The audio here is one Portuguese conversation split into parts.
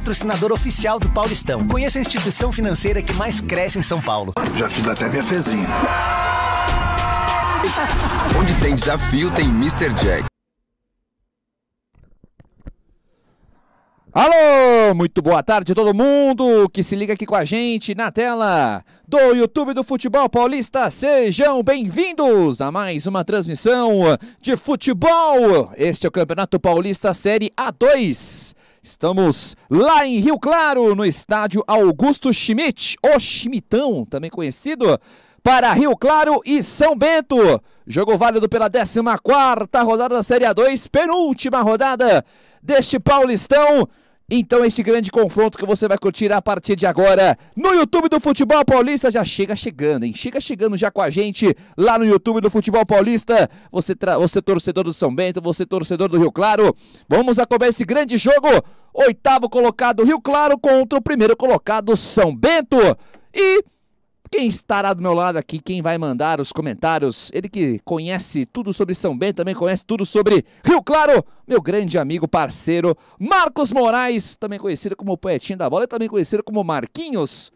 patrocinador oficial do Paulistão. Conheça a instituição financeira que mais cresce em São Paulo. Já fiz até minha fezinha. Onde tem desafio, tem Mr. Jack. Alô, muito boa tarde todo mundo que se liga aqui com a gente na tela do YouTube do Futebol Paulista. Sejam bem-vindos a mais uma transmissão de futebol. Este é o Campeonato Paulista Série A2. Estamos lá em Rio Claro, no estádio Augusto Schmidt, o Schmitão, também conhecido, para Rio Claro e São Bento. Jogo válido pela 14 quarta rodada da Série A2, penúltima rodada deste Paulistão. Então esse grande confronto que você vai curtir a partir de agora no YouTube do Futebol Paulista já chega chegando, hein? Chega chegando já com a gente lá no YouTube do Futebol Paulista. Você, você torcedor do São Bento, você torcedor do Rio Claro. Vamos acompanhar esse grande jogo. Oitavo colocado Rio Claro contra o primeiro colocado São Bento. E quem estará do meu lado aqui, quem vai mandar os comentários, ele que conhece tudo sobre São Bento, também conhece tudo sobre Rio Claro, meu grande amigo, parceiro, Marcos Moraes, também conhecido como Poetinho da Bola e também conhecido como Marquinhos.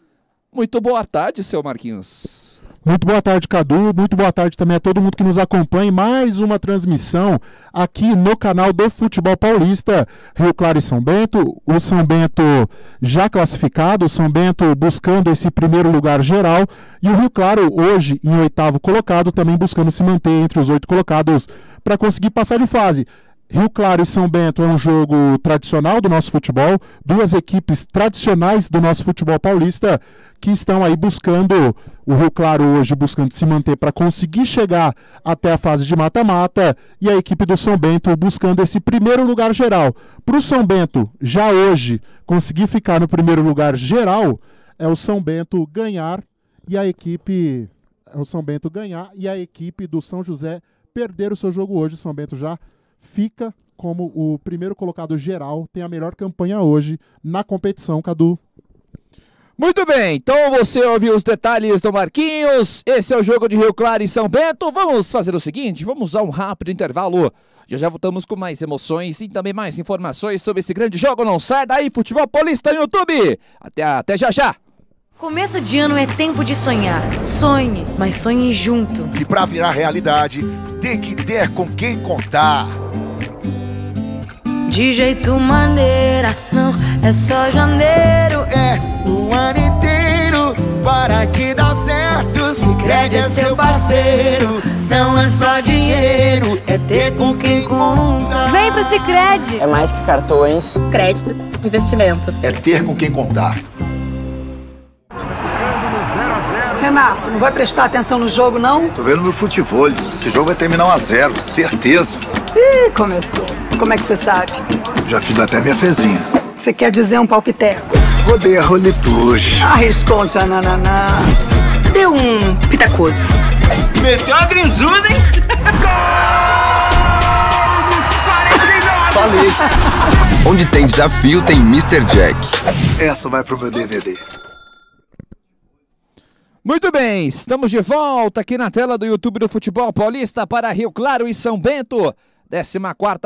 Muito boa tarde, seu Marquinhos. Muito boa tarde, Cadu. Muito boa tarde também a todo mundo que nos acompanha. Mais uma transmissão aqui no canal do Futebol Paulista, Rio Claro e São Bento. O São Bento já classificado, o São Bento buscando esse primeiro lugar geral. E o Rio Claro, hoje em oitavo colocado, também buscando se manter entre os oito colocados para conseguir passar de fase. Rio Claro e São Bento é um jogo tradicional do nosso futebol, duas equipes tradicionais do nosso futebol paulista que estão aí buscando, o Rio Claro hoje buscando se manter para conseguir chegar até a fase de mata-mata e a equipe do São Bento buscando esse primeiro lugar geral. Para o São Bento, já hoje, conseguir ficar no primeiro lugar geral é o São Bento ganhar e a equipe. É o São Bento ganhar e a equipe do São José perder o seu jogo hoje. O São Bento já fica como o primeiro colocado geral, tem a melhor campanha hoje na competição, Cadu. Muito bem, então você ouviu os detalhes do Marquinhos. Esse é o jogo de Rio Claro e São Bento. Vamos fazer o seguinte: vamos a um rápido intervalo. Já já voltamos com mais emoções e também mais informações sobre esse grande jogo. Não sai daí, futebol paulista no YouTube. Até, até já já. Começo de ano é tempo de sonhar. Sonhe, mas sonhe junto. E para virar realidade, tem que ter com quem contar. De jeito maneira, não é só janeiro. É o ano inteiro para que dá certo. Se crede é seu parceiro, não é só dinheiro, é ter com quem contar. Vem pro Cicred. É mais que cartões, crédito, investimentos. É ter com quem contar. Renato, não vai prestar atenção no jogo, não? Tô vendo no futebol. Esse jogo vai terminar 1 a 0 certeza. Ih, começou. Como é que você sabe? Já fiz até minha fezinha. Você quer dizer um palpiteco? Rodei a roletuche. Ah, ah, ananana. Deu um pitacoso. Meteu a grisuda, hein? Falei. Onde tem desafio, tem Mr. Jack. Essa vai pro meu DVD. Muito bem, estamos de volta aqui na tela do YouTube do Futebol Paulista para Rio Claro e São Bento. 14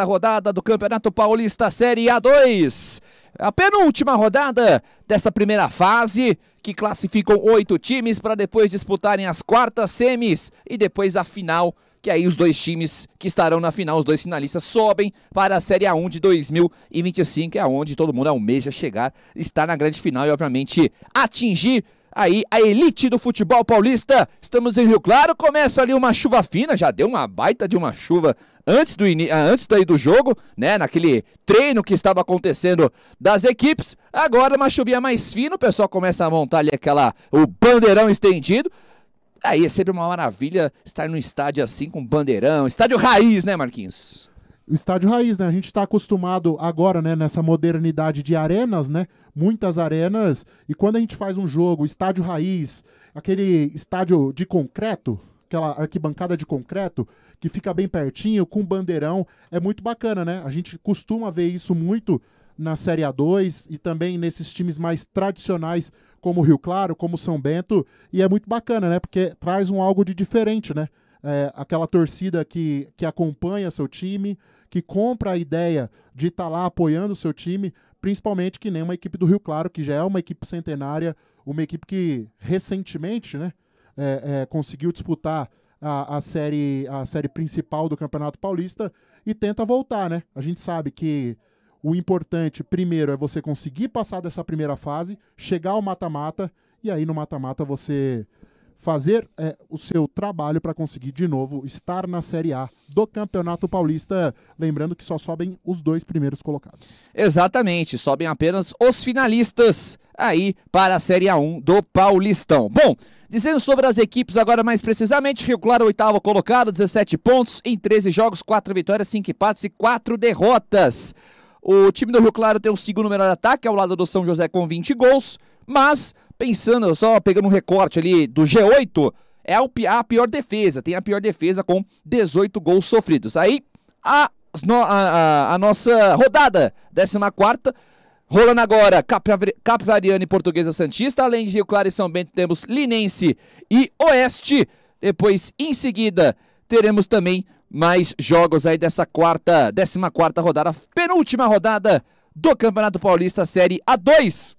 rodada do Campeonato Paulista Série A2. A penúltima rodada dessa primeira fase, que classificam oito times para depois disputarem as quartas semis e depois a final, que aí os dois times que estarão na final, os dois finalistas, sobem para a Série A1 de 2025, que é onde todo mundo almeja chegar, estar na grande final e, obviamente, atingir aí a elite do futebol paulista. Estamos em Rio Claro, começa ali uma chuva fina, já deu uma baita de uma chuva antes do ah, antes daí do jogo, né, naquele treino que estava acontecendo das equipes. Agora uma chuvinha mais fina, o pessoal começa a montar ali aquela o bandeirão estendido. Aí é sempre uma maravilha estar no estádio assim com bandeirão, estádio raiz, né, Marquinhos? o estádio raiz, né? A gente está acostumado agora, né, nessa modernidade de arenas, né? Muitas arenas. E quando a gente faz um jogo, estádio raiz, aquele estádio de concreto, aquela arquibancada de concreto, que fica bem pertinho, com bandeirão, é muito bacana, né? A gente costuma ver isso muito na Série A2 e também nesses times mais tradicionais, como Rio Claro, como São Bento. E é muito bacana, né? Porque traz um algo de diferente, né? É, aquela torcida que, que acompanha seu time, que compra a ideia de estar tá lá apoiando o seu time, principalmente que nem uma equipe do Rio Claro, que já é uma equipe centenária, uma equipe que recentemente né, é, é, conseguiu disputar a, a, série, a série principal do Campeonato Paulista e tenta voltar, né? A gente sabe que o importante, primeiro, é você conseguir passar dessa primeira fase, chegar ao mata-mata, e aí no mata-mata você fazer é, o seu trabalho para conseguir de novo estar na Série A do Campeonato Paulista. Lembrando que só sobem os dois primeiros colocados. Exatamente, sobem apenas os finalistas aí para a Série A1 do Paulistão. Bom, dizendo sobre as equipes agora mais precisamente, Rio Claro, oitavo colocado, 17 pontos em 13 jogos, 4 vitórias, 5 empates e 4 derrotas. O time do Rio Claro tem o segundo melhor ataque, ao lado do São José com 20 gols, mas pensando, só pegando um recorte ali do G8, é a pior defesa, tem a pior defesa com 18 gols sofridos. Aí a, a, a nossa rodada, 14 Rolando agora, Capivariana e Portuguesa Santista. Além de Rio Claro e São Bento, temos Linense e Oeste. Depois, em seguida, teremos também mais jogos aí dessa quarta, décima quarta rodada, penúltima rodada do Campeonato Paulista Série A2.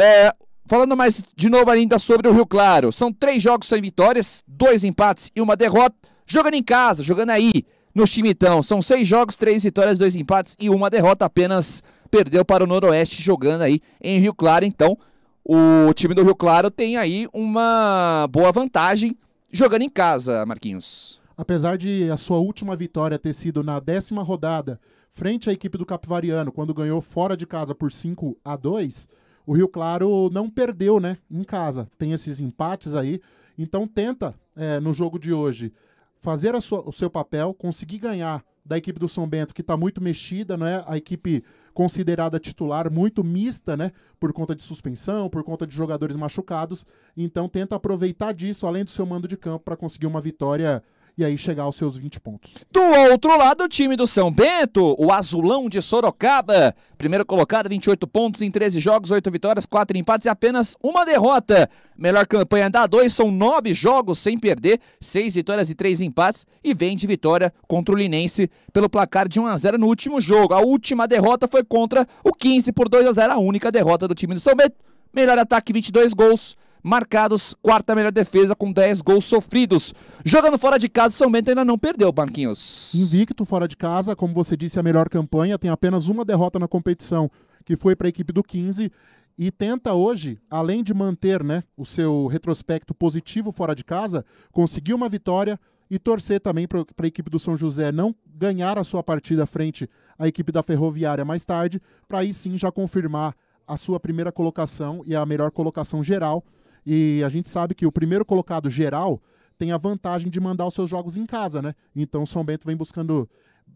É, Falando mais de novo ainda sobre o Rio Claro, são três jogos sem vitórias, dois empates e uma derrota, jogando em casa, jogando aí no Chimitão. São seis jogos, três vitórias, dois empates e uma derrota, apenas perdeu para o Noroeste jogando aí em Rio Claro. Então, o time do Rio Claro tem aí uma boa vantagem jogando em casa, Marquinhos. Apesar de a sua última vitória ter sido na décima rodada, frente à equipe do Capivariano, quando ganhou fora de casa por 5 a 2 o Rio Claro não perdeu, né? Em casa. Tem esses empates aí. Então tenta, é, no jogo de hoje, fazer sua, o seu papel, conseguir ganhar da equipe do São Bento, que está muito mexida, não é? A equipe considerada titular, muito mista, né? Por conta de suspensão, por conta de jogadores machucados. Então tenta aproveitar disso, além do seu mando de campo, para conseguir uma vitória e aí chegar aos seus 20 pontos. Do outro lado, o time do São Bento, o azulão de Sorocaba, primeiro colocado, 28 pontos em 13 jogos, 8 vitórias, 4 empates e apenas uma derrota. Melhor campanha da 2, são 9 jogos sem perder, 6 vitórias e 3 empates e vem de vitória contra o Linense pelo placar de 1 a 0 no último jogo. A última derrota foi contra o 15 por 2 a 0, a única derrota do time do São Bento. Melhor ataque, 22 gols marcados, quarta melhor defesa com 10 gols sofridos. Jogando fora de casa, São Bento ainda não perdeu, banquinhos Invicto fora de casa, como você disse, a melhor campanha, tem apenas uma derrota na competição, que foi para a equipe do 15 e tenta hoje, além de manter né, o seu retrospecto positivo fora de casa, conseguir uma vitória e torcer também para a equipe do São José não ganhar a sua partida frente à equipe da Ferroviária mais tarde, para aí sim já confirmar a sua primeira colocação e a melhor colocação geral e a gente sabe que o primeiro colocado geral tem a vantagem de mandar os seus jogos em casa, né? Então o São Bento vem buscando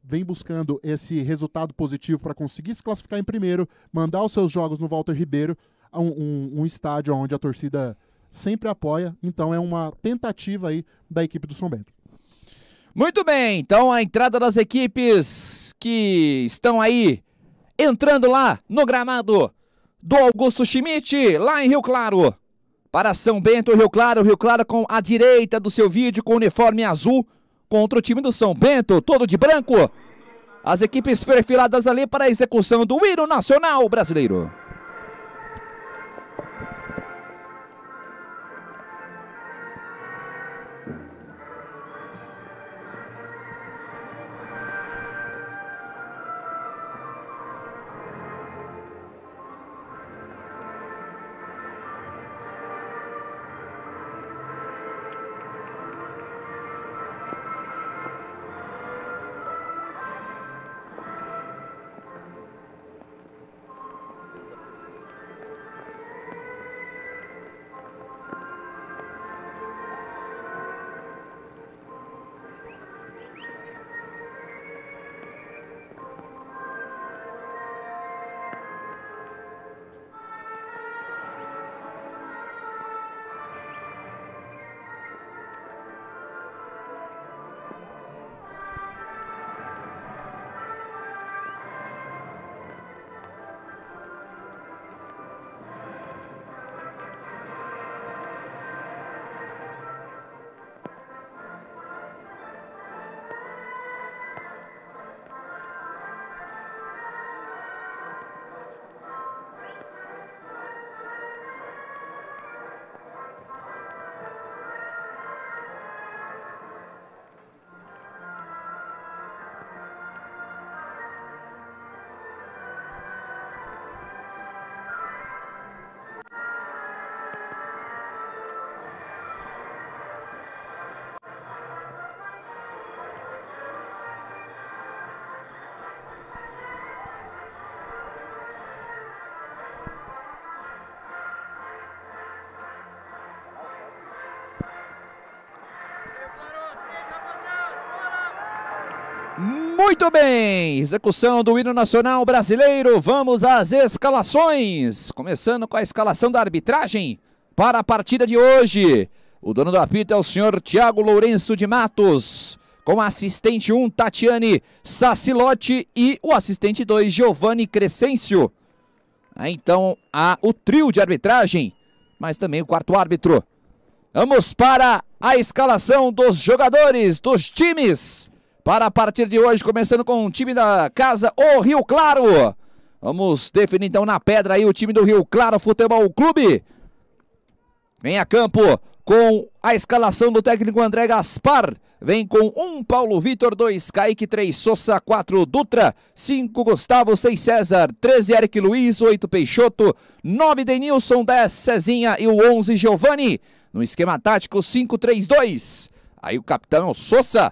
vem buscando esse resultado positivo para conseguir se classificar em primeiro, mandar os seus jogos no Walter Ribeiro, um, um, um estádio onde a torcida sempre apoia. Então é uma tentativa aí da equipe do São Bento. Muito bem, então a entrada das equipes que estão aí entrando lá no gramado do Augusto Schmidt, lá em Rio Claro para São Bento, Rio Claro, Rio Claro com a direita do seu vídeo, com o uniforme azul, contra o time do São Bento, todo de branco. As equipes perfiladas ali para a execução do hino nacional brasileiro. Muito bem, execução do hino nacional brasileiro, vamos às escalações. Começando com a escalação da arbitragem para a partida de hoje. O dono do apito é o senhor Tiago Lourenço de Matos, com assistente 1, Tatiane Sacilotti e o assistente 2, Giovanni Crescencio. Aí, ah, então há o trio de arbitragem, mas também o quarto árbitro. Vamos para a escalação dos jogadores, dos times para a partir de hoje, começando com o time da casa, o Rio Claro. Vamos definir então na pedra aí o time do Rio Claro Futebol Clube. Vem a campo com a escalação do técnico André Gaspar. Vem com 1 um Paulo Vitor, 2 Kaique, 3 Sousa, 4 Dutra, 5 Gustavo, 6 César, 13 Eric Luiz, 8 Peixoto, 9 Denilson, 10 Cezinha e o 11 Giovani. No esquema tático 5-3-2. Aí o capitão é o Sousa.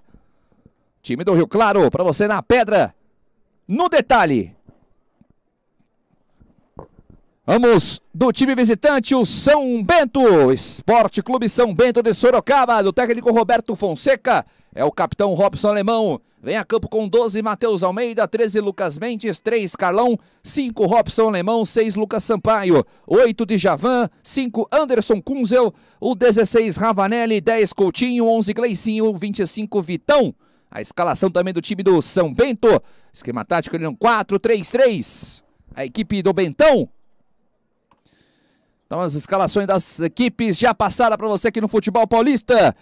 Time do Rio Claro, para você na pedra. No detalhe. Vamos do time visitante, o São Bento, Esporte Clube São Bento de Sorocaba, do técnico Roberto Fonseca, é o capitão Robson Alemão, vem a campo com 12, Matheus Almeida, 13, Lucas Mendes, 3, Carlão, 5, Robson Alemão, 6, Lucas Sampaio, 8, Djavan, 5, Anderson Kunzel, o 16, Ravanelli, 10, Coutinho, 11, Gleicinho, 25, Vitão, a escalação também do time do São Bento. Esquema tático ali no 4-3-3. A equipe do Bentão. Então as escalações das equipes já passaram para você aqui no Futebol Paulista.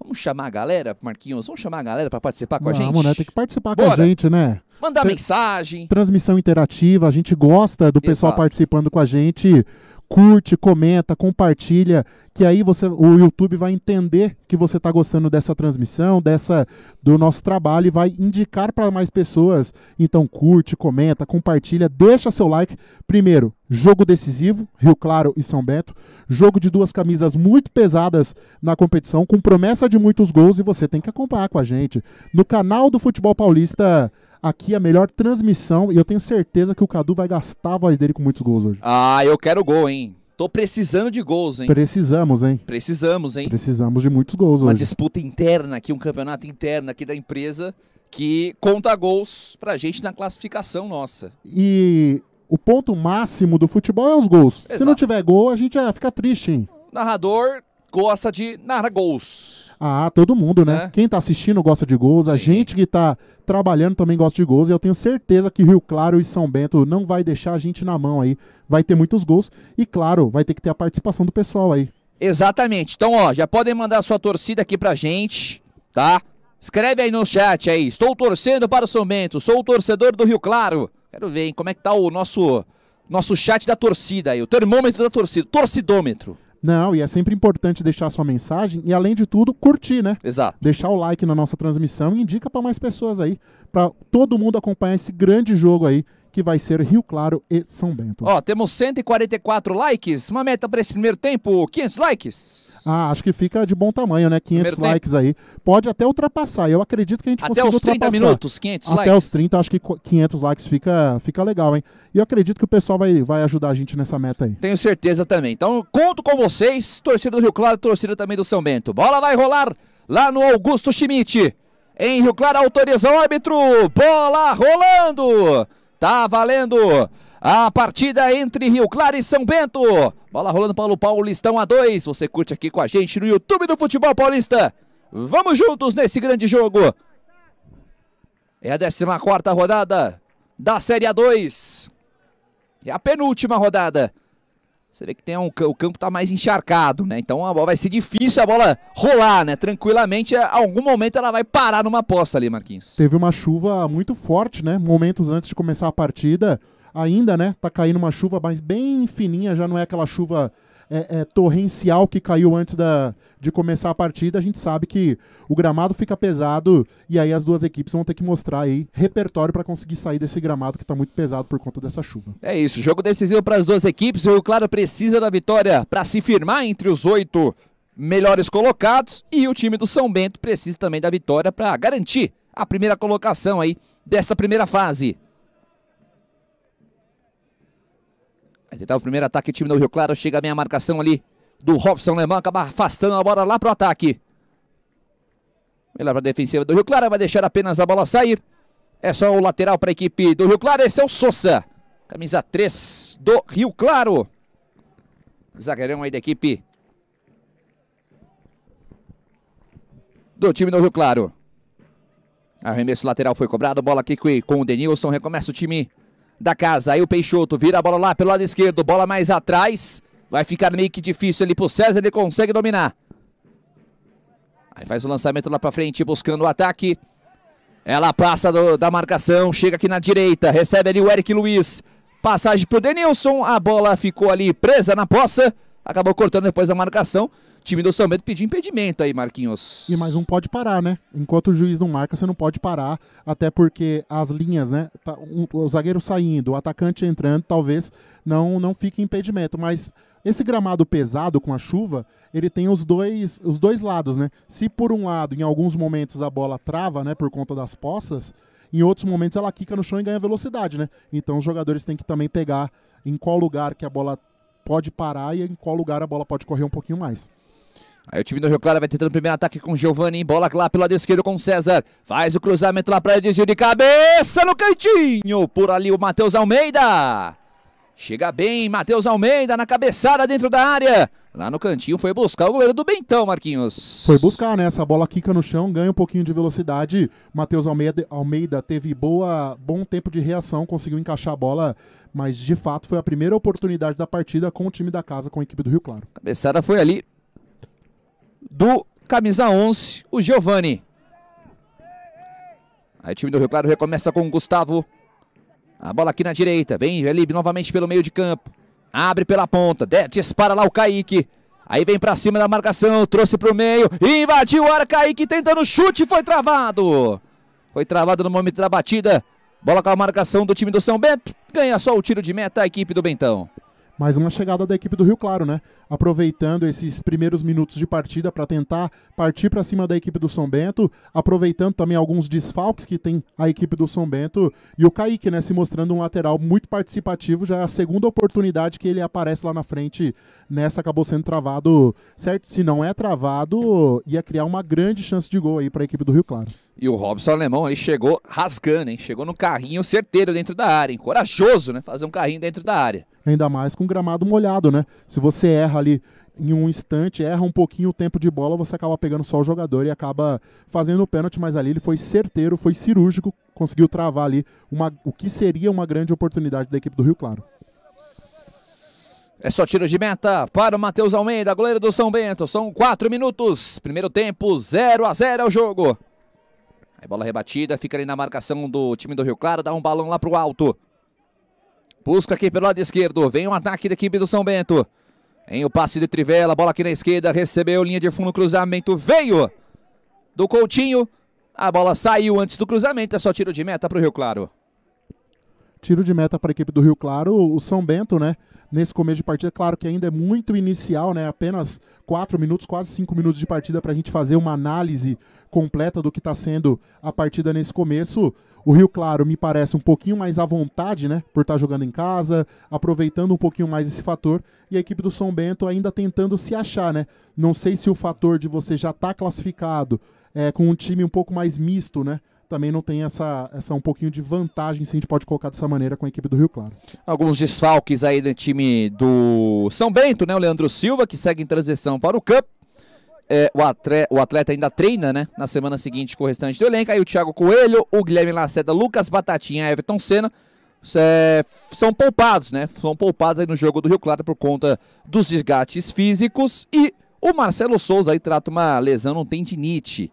Vamos chamar a galera, Marquinhos, vamos chamar a galera para participar com a gente? Vamos, né? Tem que participar Bora. com a gente, né? Mandar mensagem. Transmissão interativa, a gente gosta do Exato. pessoal participando com a gente curte, comenta, compartilha, que aí você, o YouTube vai entender que você está gostando dessa transmissão, dessa do nosso trabalho e vai indicar para mais pessoas. Então curte, comenta, compartilha, deixa seu like. Primeiro, jogo decisivo, Rio Claro e São Bento, jogo de duas camisas muito pesadas na competição, com promessa de muitos gols e você tem que acompanhar com a gente no canal do Futebol Paulista aqui a melhor transmissão e eu tenho certeza que o Cadu vai gastar a voz dele com muitos gols hoje. Ah, eu quero gol, hein? Tô precisando de gols, hein? Precisamos, hein? Precisamos, hein? Precisamos de muitos gols Uma hoje. Uma disputa interna aqui, um campeonato interno aqui da empresa que conta gols pra gente na classificação nossa. E o ponto máximo do futebol é os gols. Exato. Se não tiver gol, a gente fica triste, hein? O narrador gosta de narrar gols. Ah, todo mundo, né? É. Quem tá assistindo gosta de gols, Sim. a gente que tá trabalhando também gosta de gols, e eu tenho certeza que Rio Claro e São Bento não vai deixar a gente na mão aí. Vai ter muitos gols e, claro, vai ter que ter a participação do pessoal aí. Exatamente. Então, ó, já podem mandar a sua torcida aqui pra gente, tá? Escreve aí no chat aí. Estou torcendo para o São Bento, sou o torcedor do Rio Claro. Quero ver, hein, como é que tá o nosso nosso chat da torcida aí, o termômetro da torcida, torcidômetro. Não, e é sempre importante deixar sua mensagem e, além de tudo, curtir, né? Exato. Deixar o like na nossa transmissão e indica para mais pessoas aí, para todo mundo acompanhar esse grande jogo aí que vai ser Rio Claro e São Bento. Ó, temos 144 likes, uma meta para esse primeiro tempo, 500 likes. Ah, acho que fica de bom tamanho, né? 500 primeiro likes tempo. aí. Pode até ultrapassar, eu acredito que a gente até consiga ultrapassar. Até os 30 minutos, 500 até likes. Até os 30, acho que 500 likes fica, fica legal, hein? E eu acredito que o pessoal vai, vai ajudar a gente nessa meta aí. Tenho certeza também. Então, conto com vocês, torcida do Rio Claro, torcida também do São Bento. Bola vai rolar lá no Augusto Schmidt. Em Rio Claro, autoriza o árbitro. Bola rolando. Tá valendo a partida entre Rio Claro e São Bento. Bola rolando para o Paulistão a 2. Você curte aqui com a gente no YouTube do Futebol Paulista. Vamos juntos nesse grande jogo. É a 14 rodada da Série A2. É a penúltima rodada. Você vê que tem um, o campo está mais encharcado, né? Então a bola vai ser difícil a bola rolar, né? Tranquilamente, a algum momento ela vai parar numa poça ali, Marquinhos. Teve uma chuva muito forte, né? Momentos antes de começar a partida, ainda, né? Tá caindo uma chuva, mas bem fininha, já não é aquela chuva é, é, torrencial que caiu antes da, de começar a partida, a gente sabe que o gramado fica pesado e aí as duas equipes vão ter que mostrar aí repertório para conseguir sair desse gramado que está muito pesado por conta dessa chuva. É isso, jogo decisivo para as duas equipes. O Claro precisa da vitória para se firmar entre os oito melhores colocados e o time do São Bento precisa também da vitória para garantir a primeira colocação aí desta primeira fase. Vai então, o primeiro ataque, do time do Rio Claro. Chega bem a marcação ali do Robson Lemão. Acaba afastando a bola lá pro ataque. Melhor para a defensiva do Rio Claro. Vai deixar apenas a bola sair. É só o lateral para a equipe do Rio Claro. Esse é o Sousa. Camisa 3 do Rio Claro. Zagueirão aí da equipe do time do Rio Claro. Arremesso lateral foi cobrado. Bola aqui com o Denilson. Recomeça o time da casa. Aí o Peixoto vira a bola lá pelo lado esquerdo, bola mais atrás. Vai ficar meio que difícil ali pro César, ele consegue dominar. Aí faz o lançamento lá pra frente, buscando o ataque. Ela passa do, da marcação, chega aqui na direita, recebe ali o Eric Luiz. Passagem pro Denilson, a bola ficou ali presa na poça. Acabou cortando depois a marcação time do São Bento pediu impedimento aí, Marquinhos. E mais um pode parar, né? Enquanto o juiz não marca, você não pode parar, até porque as linhas, né? Tá, um, o zagueiro saindo, o atacante entrando, talvez não, não fique impedimento, mas esse gramado pesado com a chuva, ele tem os dois, os dois lados, né? Se por um lado, em alguns momentos a bola trava, né, por conta das poças, em outros momentos ela quica no chão e ganha velocidade, né? Então os jogadores têm que também pegar em qual lugar que a bola pode parar e em qual lugar a bola pode correr um pouquinho mais. Aí o time do Rio Claro vai tentando o primeiro ataque com o Giovanni. Bola lá pelo lado esquerdo com César. Faz o cruzamento lá para desvio de cabeça no cantinho. Por ali o Matheus Almeida. Chega bem, Matheus Almeida na cabeçada dentro da área. Lá no cantinho foi buscar o goleiro do Bentão, Marquinhos. Foi buscar, né? Essa bola quica no chão, ganha um pouquinho de velocidade. Matheus Almeida, Almeida teve boa, bom tempo de reação, conseguiu encaixar a bola, mas de fato foi a primeira oportunidade da partida com o time da casa, com a equipe do Rio Claro. Cabeçada foi ali do camisa 11, o Giovani. Aí o time do Rio Claro recomeça com o Gustavo. A bola aqui na direita. Vem Elibe novamente pelo meio de campo. Abre pela ponta. Dispara lá o Kaique. Aí vem para cima da marcação. Trouxe para o meio. Invadiu o ar. Kaique tentando chute. Foi travado. Foi travado no momento da batida. Bola com a marcação do time do São Bento. Ganha só o tiro de meta a equipe do Bentão mais uma chegada da equipe do Rio Claro, né? Aproveitando esses primeiros minutos de partida para tentar partir para cima da equipe do São Bento, aproveitando também alguns desfalques que tem a equipe do São Bento e o Kaique, né, se mostrando um lateral muito participativo, já é a segunda oportunidade que ele aparece lá na frente, nessa acabou sendo travado, certo? Se não é travado, ia criar uma grande chance de gol aí para a equipe do Rio Claro. E o Robson Alemão, aí chegou rasgando, hein? Chegou no carrinho certeiro dentro da área, hein? corajoso, né? Fazer um carrinho dentro da área ainda mais com gramado molhado, né? Se você erra ali em um instante, erra um pouquinho o tempo de bola, você acaba pegando só o jogador e acaba fazendo o pênalti, mas ali ele foi certeiro, foi cirúrgico, conseguiu travar ali uma, o que seria uma grande oportunidade da equipe do Rio Claro. É só tiro de meta para o Matheus Almeida, goleiro do São Bento. São quatro minutos. Primeiro tempo, 0 a 0 é o jogo. Aí bola rebatida, fica ali na marcação do time do Rio Claro, dá um balão lá pro alto. Busca aqui pelo lado esquerdo. Vem o um ataque da equipe do São Bento. Vem o passe de Trivela. Bola aqui na esquerda. Recebeu linha de fundo. Cruzamento. Veio do Coutinho. A bola saiu antes do cruzamento. É só tiro de meta para o Rio Claro tiro de meta para a equipe do Rio Claro, o São Bento, né? Nesse começo de partida, claro que ainda é muito inicial, né? Apenas 4 minutos, quase 5 minutos de partida para a gente fazer uma análise completa do que está sendo a partida nesse começo. O Rio Claro me parece um pouquinho mais à vontade, né? Por estar tá jogando em casa, aproveitando um pouquinho mais esse fator. E a equipe do São Bento ainda tentando se achar, né? Não sei se o fator de você já estar tá classificado é, com um time um pouco mais misto, né? também não tem essa, essa um pouquinho de vantagem, se a gente pode colocar dessa maneira, com a equipe do Rio Claro. Alguns desfalques aí do time do São Bento, né? O Leandro Silva, que segue em transição para o Cup. É, o, atleta, o, atleta, ainda treina, né? Na semana seguinte com o restante do elenco. Aí o Thiago Coelho, o Guilherme Lacerda, Lucas Batatinha, Everton Senna. É, são poupados, né? São poupados aí no jogo do Rio Claro por conta dos desgastes físicos. E o Marcelo Souza aí trata uma lesão, não um tendinite.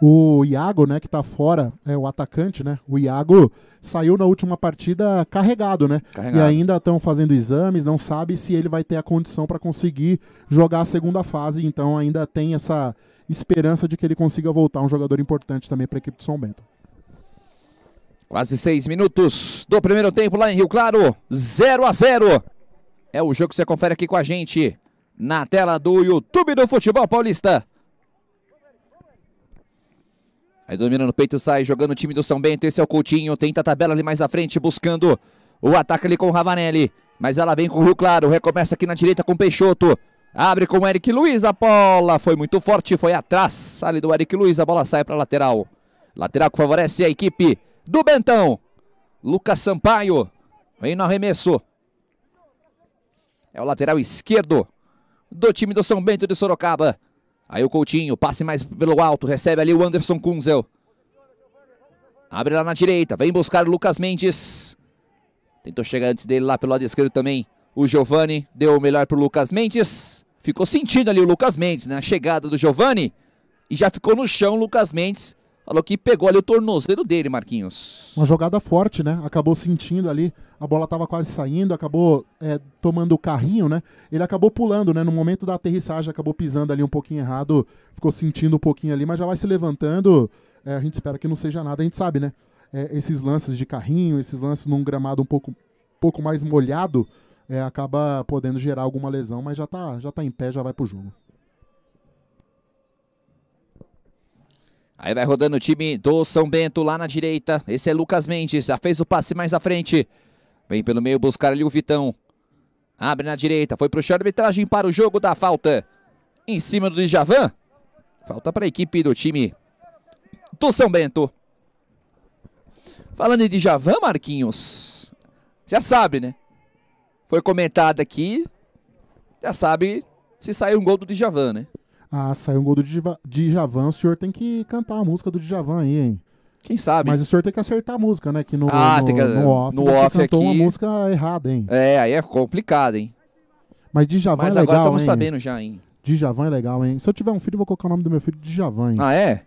O Iago, né, que está fora, é o atacante, né? O Iago saiu na última partida carregado, né? Carregado. E ainda estão fazendo exames, não sabe se ele vai ter a condição para conseguir jogar a segunda fase, então ainda tem essa esperança de que ele consiga voltar um jogador importante também para a equipe de São Bento. Quase seis minutos do primeiro tempo lá em Rio Claro, 0 a 0 É o jogo que você confere aqui com a gente na tela do YouTube do Futebol Paulista. Aí domina no peito, sai jogando o time do São Bento. Esse é o Coutinho. Tenta a tabela ali mais à frente, buscando o ataque ali com o Ravanelli. Mas ela vem com o Rio Claro. Recomeça aqui na direita com o Peixoto. Abre com o Eric Luiz. A bola foi muito forte. Foi atrás ali do Eric Luiz. A bola sai para lateral. Lateral que favorece a equipe do Bentão. Lucas Sampaio. Vem no arremesso. É o lateral esquerdo do time do São Bento de Sorocaba. Aí o Coutinho, passe mais pelo alto, recebe ali o Anderson Kunzel. Abre lá na direita, vem buscar o Lucas Mendes. Tentou chegar antes dele lá pelo lado esquerdo também. O Giovani deu o melhor para o Lucas Mendes. Ficou sentindo ali o Lucas Mendes, né? A chegada do Giovani. E já ficou no chão o Lucas Mendes. Falou que pegou ali o tornozelo dele, Marquinhos. Uma jogada forte, né? Acabou sentindo ali, a bola estava quase saindo, acabou é, tomando o carrinho, né? Ele acabou pulando, né? No momento da aterrissagem, acabou pisando ali um pouquinho errado, ficou sentindo um pouquinho ali, mas já vai se levantando. É, a gente espera que não seja nada, a gente sabe, né? É, esses lances de carrinho, esses lances num gramado um pouco, pouco mais molhado, é, acaba podendo gerar alguma lesão, mas já tá, já tá em pé, já vai pro jogo. Aí vai rodando o time do São Bento lá na direita. Esse é Lucas Mendes, já fez o passe mais à frente. Vem pelo meio buscar ali o Vitão. Abre na direita, foi pro chão, arbitragem para o jogo da falta. Em cima do Djavan. Falta para a equipe do time do São Bento. Falando de Djavan, Marquinhos, já sabe, né? Foi comentado aqui, já sabe se saiu um gol do Djavan, né? Ah, saiu um gol do Djavan, o senhor tem que cantar a música do Djavan aí, hein? Quem sabe? Mas o senhor tem que acertar a música, né? Que no, ah, no, tem que, no off, no off cantou aqui... uma música errada, hein? É, aí é complicado, hein? Mas Djavan Mas é legal, hein? Mas agora estamos sabendo já, hein? Djavan é legal, hein? Se eu tiver um filho, vou colocar o nome do meu filho de Djavan, hein? Ah, é?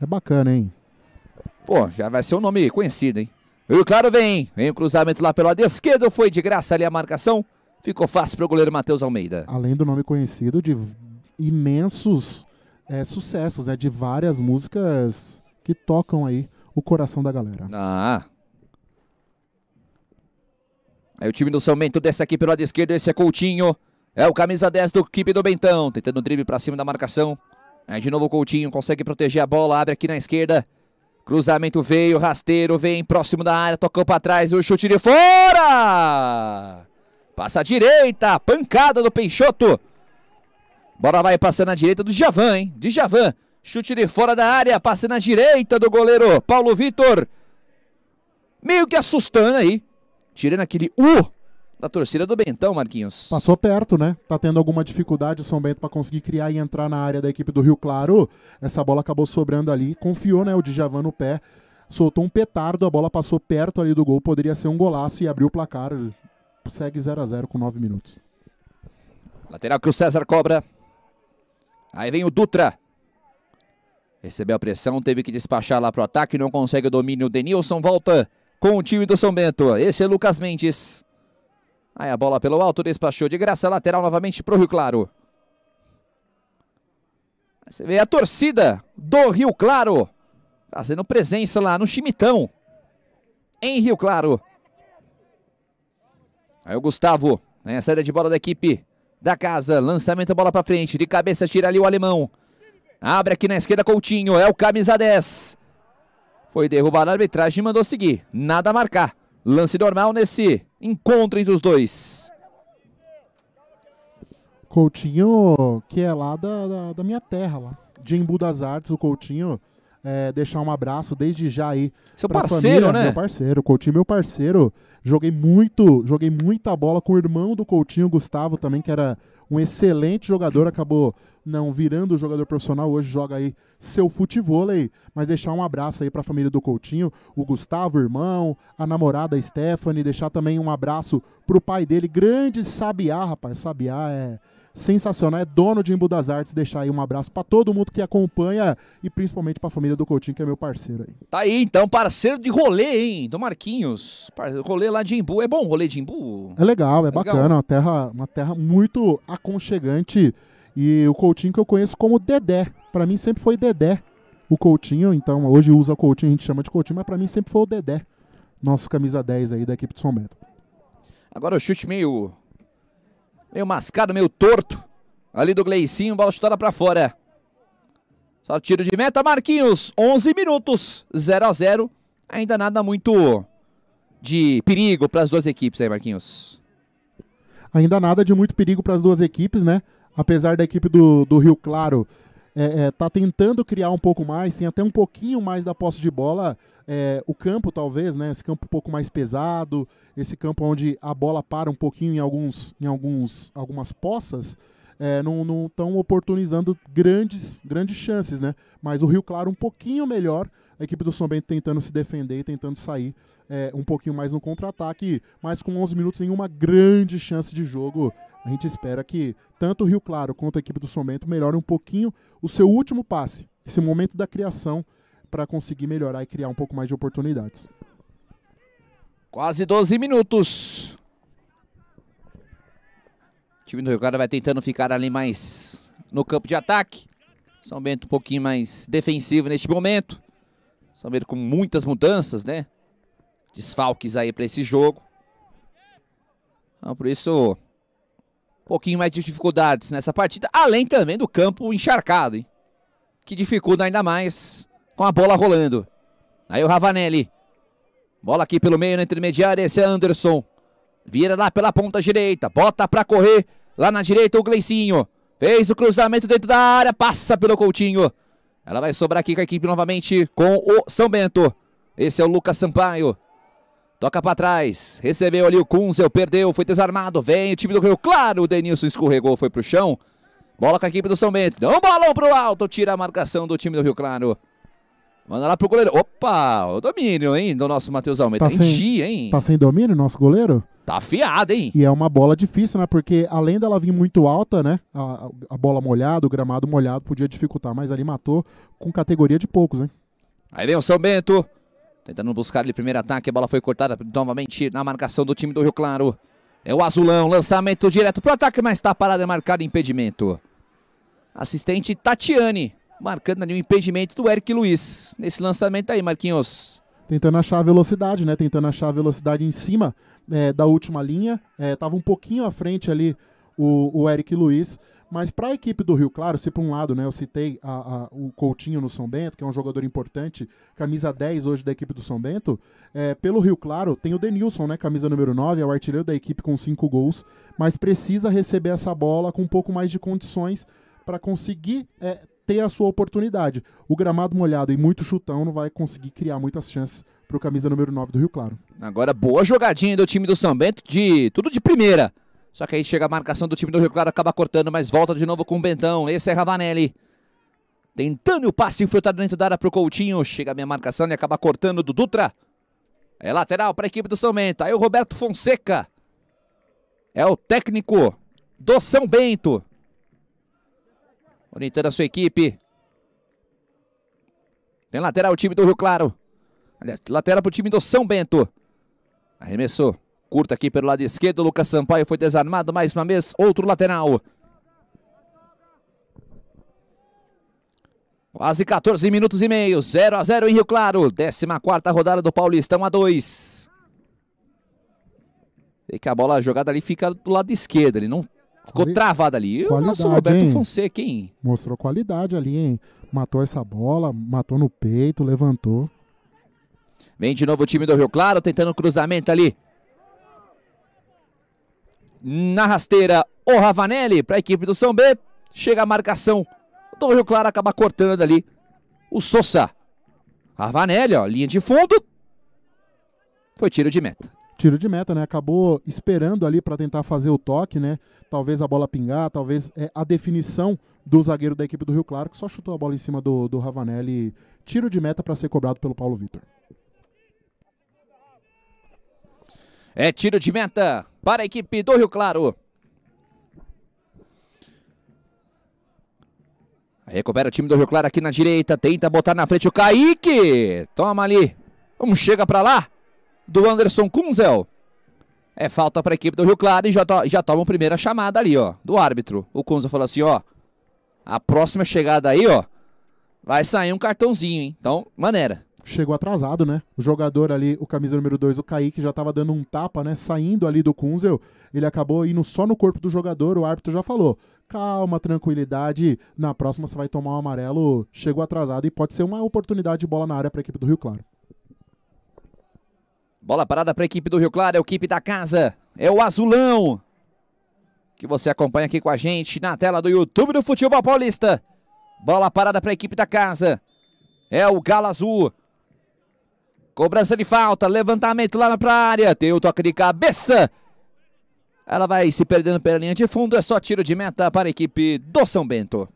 É bacana, hein? Pô, já vai ser um nome conhecido, hein? E o Claro vem, vem o cruzamento lá pelo lado esquerdo, foi de graça ali a marcação. Ficou fácil para o goleiro Matheus Almeida. Além do nome conhecido de imensos é, sucessos, né? De várias músicas que tocam aí o coração da galera. Ah. Aí o time do São Bento desce aqui pelo lado esquerdo, esse é Coutinho. É o camisa 10 do equipe do Bentão, tentando o drible para cima da marcação. Aí de novo o Coutinho consegue proteger a bola, abre aqui na esquerda. Cruzamento veio, rasteiro vem próximo da área, tocou para trás, o chute de fora! Passa a direita, pancada do Peixoto. Bola vai passando na direita do Javan, hein? De Javan. Chute de fora da área, passe na direita do goleiro Paulo Vitor. Meio que assustando aí. Tirando aquele U da torcida do Bentão, Marquinhos. Passou perto, né? Tá tendo alguma dificuldade o São Bento para conseguir criar e entrar na área da equipe do Rio Claro. Essa bola acabou sobrando ali. Confiou, né, o Djavan no pé. Soltou um petardo, a bola passou perto ali do gol. Poderia ser um golaço e abriu o placar. Segue 0 a 0 com 9 minutos. Lateral que o César cobra. Aí vem o Dutra. Recebeu a pressão, teve que despachar lá pro ataque, não consegue o domínio. Denilson volta com o time do São Bento. Esse é Lucas Mendes. Aí a bola pelo alto, despachou de graça, lateral novamente pro Rio Claro. Você vê a torcida do Rio Claro fazendo presença lá no Chimitão. Em Rio Claro. Aí o Gustavo, né, a saída de bola da equipe da casa. Lançamento, bola para frente. De cabeça tira ali o alemão. Abre aqui na esquerda Coutinho. É o camisa 10. Foi derrubado a arbitragem e mandou seguir. Nada a marcar. Lance normal nesse encontro entre os dois. Coutinho, que é lá da, da, da minha terra, lá. De Embu das Artes, o Coutinho é, deixar um abraço desde já aí. Seu parceiro, família, né? Meu parceiro, Coutinho, meu parceiro. Joguei muito, joguei muita bola com o irmão do Coutinho, Gustavo, também, que era um excelente jogador, acabou não virando jogador profissional, hoje joga aí seu futevôlei, mas deixar um abraço aí para a família do Coutinho, o Gustavo, o irmão, a namorada Stephanie, deixar também um abraço pro pai dele, grande Sabiá, rapaz, Sabiá é sensacional, é dono de Embu das Artes. Deixar aí um abraço para todo mundo que acompanha e principalmente para a família do Coutinho, que é meu parceiro aí. Tá aí então, parceiro de rolê, hein, do Marquinhos. Rolê lá de Embu. É bom rolê de Embu? É legal, é, é bacana. Legal. Uma, terra, uma terra muito aconchegante. E o Coutinho que eu conheço como Dedé. Para mim sempre foi Dedé o Coutinho. Então hoje usa o Coutinho, a gente chama de Coutinho, mas para mim sempre foi o Dedé. Nosso camisa 10 aí da equipe de São Bento. Agora o chute meio Meio mascado, meio torto. Ali do Gleicinho, bola chutada para fora. É. Só tiro de meta, Marquinhos. 11 minutos, 0 a 0 Ainda nada muito de perigo para as duas equipes aí, Marquinhos. Ainda nada de muito perigo para as duas equipes, né? Apesar da equipe do, do Rio Claro é, é, tá tentando criar um pouco mais, tem até um pouquinho mais da posse de bola, é, o campo talvez, né? Esse campo um pouco mais pesado, esse campo onde a bola para um pouquinho em alguns, em alguns, algumas poças, é, não estão oportunizando grandes, grandes chances, né? Mas o Rio Claro um pouquinho melhor, a equipe do São Bento tentando se defender e tentando sair é, um pouquinho mais no contra-ataque, mas com 11 minutos em uma grande chance de jogo a gente espera que tanto o Rio Claro quanto a equipe do Somento melhorem um pouquinho o seu último passe, esse momento da criação, para conseguir melhorar e criar um pouco mais de oportunidades. Quase 12 minutos. O time do Rio Claro vai tentando ficar ali mais no campo de ataque. São Bento um pouquinho mais defensivo neste momento. São Bento com muitas mudanças, né? Desfalques aí para esse jogo. Então, por isso, um pouquinho mais de dificuldades nessa partida, além também do campo encharcado, hein? que dificulta ainda mais com a bola rolando. Aí o Ravanelli. Bola aqui pelo meio na intermediária, esse é Anderson. Vira lá pela ponta direita, bota para correr. Lá na direita o Gleicinho. Fez o cruzamento dentro da área, passa pelo Coutinho. Ela vai sobrar aqui com a equipe novamente com o São Bento. Esse é o Lucas Sampaio. Toca para trás. Recebeu ali o Kunzel, perdeu, foi desarmado. Vem o time do Rio Claro. O Denilson escorregou, foi pro chão. Bola com a equipe do São Bento. dá Um balão pro alto, tira a marcação do time do Rio Claro. Manda lá pro goleiro. Opa, o domínio, hein, do nosso Matheus Almeida. Tá sem, Enchi, hein? Tá sem domínio nosso goleiro? Tá afiado, hein? E é uma bola difícil, né? Porque além dela vir muito alta, né? A, a bola molhada, o gramado molhado podia dificultar, mas ali matou com categoria de poucos, hein? Aí vem o São Bento. Tentando buscar ele primeiro ataque, a bola foi cortada novamente na marcação do time do Rio Claro. É o Azulão, lançamento direto para o ataque, mas está parado, é marcado impedimento. Assistente Tatiane, marcando ali o impedimento do Eric Luiz. Nesse lançamento aí, Marquinhos tentando achar a velocidade, né? Tentando achar a velocidade em cima é, da última linha. É, tava um pouquinho à frente ali o, o Eric Luiz. Mas para a equipe do Rio Claro, se por um lado né, eu citei a, a, o Coutinho no São Bento, que é um jogador importante, camisa 10 hoje da equipe do São Bento, é, pelo Rio Claro tem o Denilson, né, camisa número 9, é o artilheiro da equipe com 5 gols, mas precisa receber essa bola com um pouco mais de condições para conseguir é, ter a sua oportunidade. O gramado molhado e muito chutão não vai conseguir criar muitas chances para o camisa número 9 do Rio Claro. Agora, boa jogadinha do time do São Bento, de tudo de primeira. Só que aí chega a marcação do time do Rio Claro, acaba cortando, mas volta de novo com o Bentão. Esse é Ravanelli. Tentando o passe infiltrado dentro da área o Coutinho. Chega a minha marcação e acaba cortando do Dutra. É lateral para a equipe do São Bento. Aí o Roberto Fonseca. É o técnico do São Bento. Orientando a sua equipe. Tem lateral o time do Rio Claro. lateral para o time do São Bento. Arremessou. Curta aqui pelo lado esquerdo, Lucas Sampaio foi desarmado mais uma vez, outro lateral. Quase 14 minutos e meio, 0 a 0 em Rio Claro, 14ª rodada do Paulistão a 2. E que a bola jogada ali fica do lado esquerdo, ele não ficou Quali... travada ali. E o nosso Roberto hein? Fonseca, hein? Mostrou qualidade ali, hein? Matou essa bola, matou no peito, levantou. Vem de novo o time do Rio Claro, tentando o cruzamento ali na rasteira o Ravanelli para a equipe do São B. Chega a marcação do Rio Claro, acaba cortando ali o Sousa. Ravanelli, ó, linha de fundo. Foi tiro de meta. Tiro de meta, né? Acabou esperando ali para tentar fazer o toque, né? Talvez a bola pingar, talvez é, a definição do zagueiro da equipe do Rio Claro, que só chutou a bola em cima do, do Ravanelli. Tiro de meta para ser cobrado pelo Paulo Vitor. É tiro de meta para a equipe do Rio Claro. Recupera o time do Rio Claro aqui na direita. Tenta botar na frente o Kaique. Toma ali. vamos chega para lá. Do Anderson Kunzel. É falta para a equipe do Rio Claro e já, to já toma a primeira chamada ali, ó. Do árbitro. O Kunzel falou assim, ó. A próxima chegada aí, ó. Vai sair um cartãozinho, hein? Então, maneira chegou atrasado, né? O jogador ali, o camisa número 2, o Kaique, já tava dando um tapa, né? Saindo ali do Kunzel. Ele acabou indo só no corpo do jogador. O árbitro já falou: calma, tranquilidade. Na próxima você vai tomar um amarelo. Chegou atrasado e pode ser uma oportunidade de bola na área para a equipe do Rio Claro. Bola parada para a equipe do Rio Claro, é o equipe da casa, é o Azulão, que você acompanha aqui com a gente na tela do YouTube do Futebol Paulista. Bola parada para a equipe da casa, é o Galo Azul. Cobrança de falta, levantamento lá na a área, tem o toque de cabeça. Ela vai se perdendo pela linha de fundo, é só tiro de meta para a equipe do São Bento.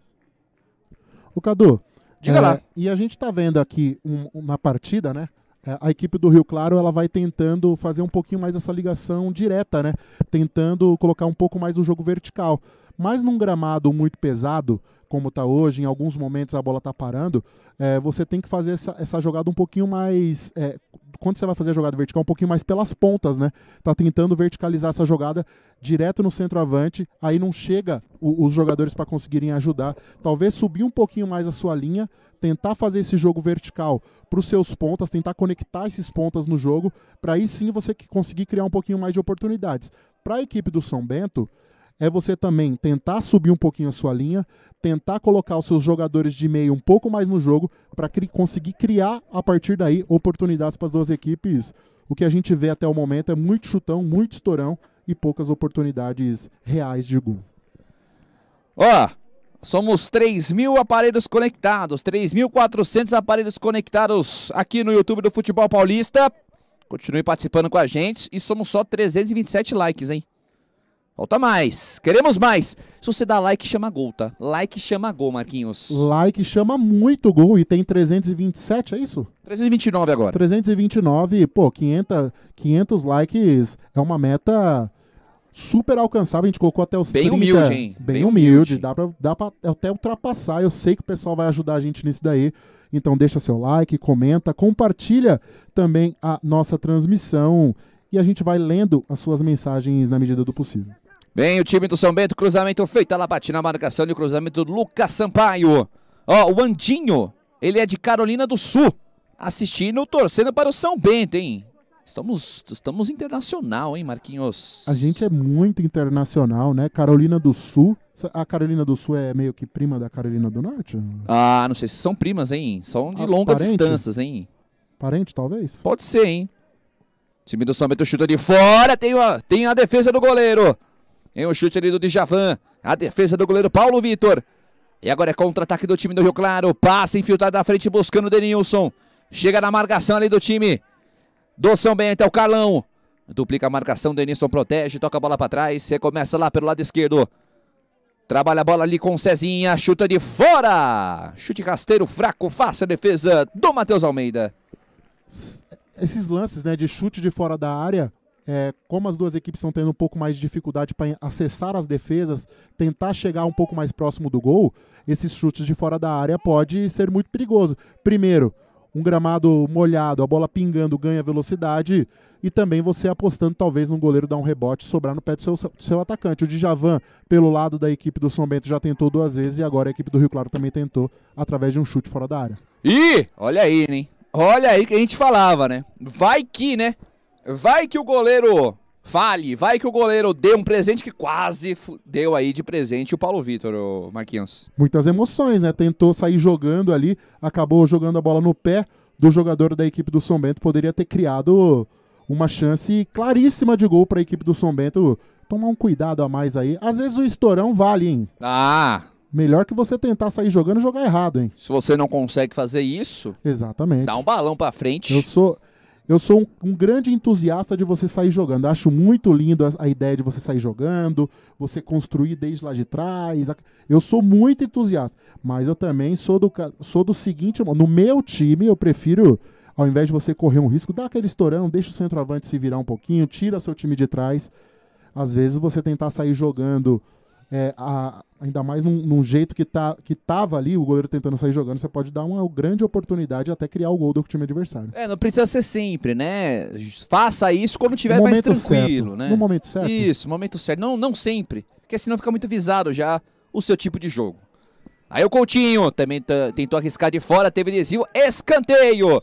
O Cadu, Diga é, lá. E a gente está vendo aqui um, uma partida, né? É, a equipe do Rio Claro ela vai tentando fazer um pouquinho mais essa ligação direta, né? Tentando colocar um pouco mais o jogo vertical. Mas num gramado muito pesado, como está hoje, em alguns momentos a bola está parando, é, você tem que fazer essa, essa jogada um pouquinho mais. É, quando você vai fazer a jogada vertical, um pouquinho mais pelas pontas, né? Tá tentando verticalizar essa jogada direto no centroavante, aí não chega o, os jogadores para conseguirem ajudar. Talvez subir um pouquinho mais a sua linha tentar fazer esse jogo vertical para os seus pontas, tentar conectar esses pontas no jogo, para aí sim você conseguir criar um pouquinho mais de oportunidades. Para a equipe do São Bento, é você também tentar subir um pouquinho a sua linha, tentar colocar os seus jogadores de meio um pouco mais no jogo, para cri conseguir criar a partir daí oportunidades para as duas equipes. O que a gente vê até o momento é muito chutão, muito estourão e poucas oportunidades reais de gol. Ó, Somos 3 mil aparelhos conectados, 3.400 aparelhos conectados aqui no YouTube do Futebol Paulista. Continue participando com a gente e somos só 327 likes, hein? Falta mais, queremos mais. Se você dá like, chama gol, tá? Like chama gol, Marquinhos. Like chama muito gol e tem 327, é isso? 329 agora. 329, pô, 500, 500 likes é uma meta super alcançável, a gente colocou até os Bem 30, humilde, hein? Bem, bem humilde, humilde, dá pra, dá pra até ultrapassar, eu sei que o pessoal vai ajudar a gente nisso daí, então deixa seu like, comenta, compartilha também a nossa transmissão e a gente vai lendo as suas mensagens na medida do possível. Bem, o time do São Bento, cruzamento feito, ela bate na marcação de cruzamento do Lucas Sampaio. Ó, o Andinho, ele é de Carolina do Sul, assistindo, torcendo para o São Bento, hein? Estamos, estamos internacional, hein, Marquinhos? A gente é muito internacional, né? Carolina do Sul. A Carolina do Sul é meio que prima da Carolina do Norte? Ah, não sei se são primas, hein? São de ah, longas parente? distâncias, hein? Parente, talvez? Pode ser, hein? O time do São Bento chuta de fora. Tem, uma, tem a defesa do goleiro. Tem o chute ali do Djavan. A defesa do goleiro Paulo Vitor. E agora é contra-ataque do time do Rio Claro. Passa infiltrado da frente buscando o Denilson. Chega na marcação ali do time do São Bento, é o Carlão. Duplica a marcação, Denilson protege, toca a bola para trás, recomeça lá pelo lado esquerdo. Trabalha a bola ali com Cezinha, chuta de fora. Chute rasteiro, fraco, fácil a defesa do Matheus Almeida. Esses lances né, de chute de fora da área, é, como as duas equipes estão tendo um pouco mais de dificuldade para acessar as defesas, tentar chegar um pouco mais próximo do gol, esses chutes de fora da área pode ser muito perigoso. Primeiro, um gramado molhado, a bola pingando, ganha velocidade. E também você apostando, talvez, no goleiro dar um rebote sobrar no pé do seu, seu atacante. O Djavan, pelo lado da equipe do São Bento, já tentou duas vezes e agora a equipe do Rio Claro também tentou através de um chute fora da área. Ih, olha aí, né? Olha aí que a gente falava, né? Vai que, né? Vai que o goleiro Fale, vai que o goleiro deu um presente que quase deu aí de presente o Paulo Vitor, o Marquinhos. Muitas emoções, né? Tentou sair jogando ali, acabou jogando a bola no pé do jogador da equipe do São Bento, poderia ter criado uma chance claríssima de gol para a equipe do São Bento. Tomar um cuidado a mais aí. Às vezes o estourão vale, hein? Ah, Melhor que você tentar sair jogando e jogar errado, hein? Se você não consegue fazer isso, exatamente. Dá um balão para frente. Eu sou eu sou um, um, grande entusiasta de você sair jogando. Acho muito lindo a, a, ideia de você sair jogando, você construir desde lá de trás. Eu sou muito entusiasta, mas eu também sou do, sou do seguinte, no meu time eu prefiro ao invés de você correr um risco, dar aquele estourão, deixa o centroavante se virar um pouquinho, tira seu time de trás. Às vezes você tentar sair jogando é, a, ainda mais num, num, jeito que, tá, que tava ali, o goleiro tentando sair jogando, você pode dar uma grande oportunidade até criar o gol do time adversário. É, não precisa ser sempre, né? Faça isso quando tiver mais tranquilo, certo. né? No momento certo. Isso, momento certo. Não, não sempre, porque senão fica muito visado já o seu tipo de jogo. Aí o Coutinho também tentou arriscar de fora, teve desvio, escanteio!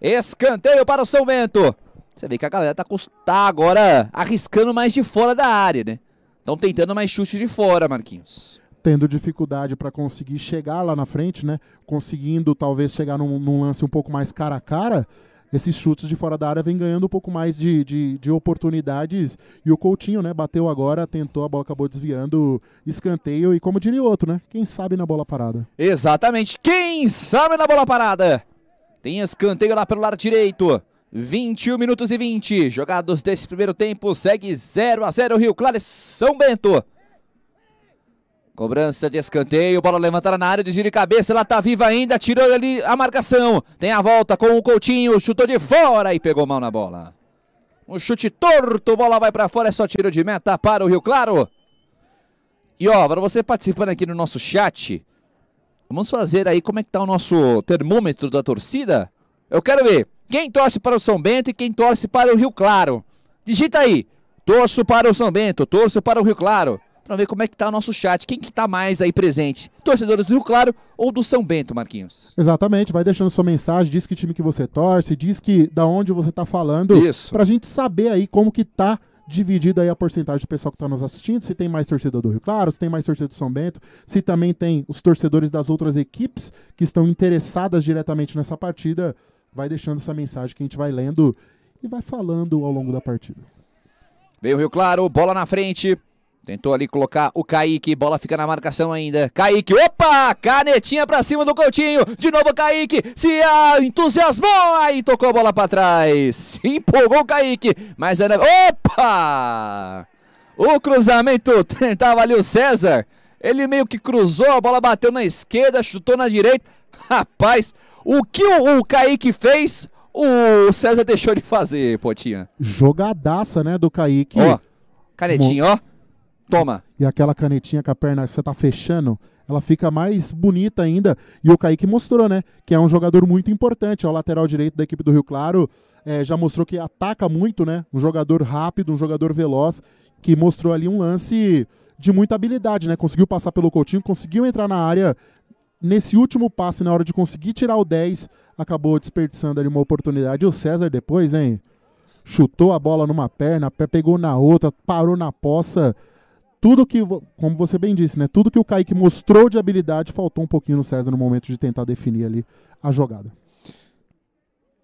Escanteio para o São Bento! Você vê que a galera tá, tá agora arriscando mais de fora da área, né? Estão tentando mais chute de fora, Marquinhos. Tendo dificuldade para conseguir chegar lá na frente, né? Conseguindo talvez chegar num, num, lance um pouco mais cara a cara. Esses chutes de fora da área vem ganhando um pouco mais de, de, de oportunidades. E o Coutinho, né? Bateu agora, tentou, a bola acabou desviando, escanteio. E como diria o outro, né? Quem sabe na bola parada. Exatamente. Quem sabe na bola parada? Tem escanteio lá pelo lado direito. 21 minutos e 20. Jogados desse primeiro tempo. Segue 0 a 0 Rio Claro São Bento. Cobrança de escanteio, bola levantada na área, desvio de cabeça, ela tá viva ainda, tirou ali a marcação. Tem a volta com o Coutinho, chutou de fora e pegou mal na bola. Um chute torto, bola vai para fora, é só tiro de meta para o Rio Claro. E ó, para você participando aqui no nosso chat, vamos fazer aí como é que tá o nosso termômetro da torcida. Eu quero ver quem torce para o São Bento e quem torce para o Rio Claro. Digita aí. Torço para o São Bento, torço para o Rio Claro. Para ver como é que tá o nosso chat, quem que tá mais aí presente? Torcedores do Rio Claro ou do São Bento, Marquinhos? Exatamente, vai deixando sua mensagem, diz que time que você torce, diz que da onde você tá falando, Isso. pra gente saber aí como que tá dividido aí a porcentagem do pessoal que está nos assistindo, se tem mais torcedor do Rio Claro, se tem mais torcedor do São Bento, se também tem os torcedores das outras equipes que estão interessadas diretamente nessa partida vai deixando essa mensagem que a gente vai lendo e vai falando ao longo da partida. Veio o Rio Claro, bola na frente. Tentou ali colocar o Kaique, bola fica na marcação ainda. Kaique, opa! Canetinha pra cima do Coutinho. De novo Kaique, se entusiasmou aí, tocou a bola pra trás. Se empolgou o Kaique, mas ainda... Opa! O cruzamento tentava ali o César. Ele meio que cruzou, a bola bateu na esquerda, chutou na direita. Rapaz, o que o, o Kaique fez, o César deixou de fazer, Potinha. Jogadaça, né, do Kaique. Ó, canetinha, Mo... ó. Toma. E aquela canetinha com a perna que você tá fechando, ela fica mais bonita ainda. E o Kaique mostrou, né? Que é um jogador muito importante. É o lateral direito da equipe do Rio Claro. É, já mostrou que ataca muito, né? Um jogador rápido, um jogador veloz, que mostrou ali um lance de muita habilidade, né? Conseguiu passar pelo Coutinho, conseguiu entrar na área nesse último passe, na hora de conseguir tirar o 10, acabou desperdiçando ali uma oportunidade. E o César depois, hein? Chutou a bola numa perna, pegou na outra, parou na poça. Tudo que, como você bem disse, né? Tudo que o Kaique mostrou de habilidade, faltou um pouquinho no César no momento de tentar definir ali a jogada.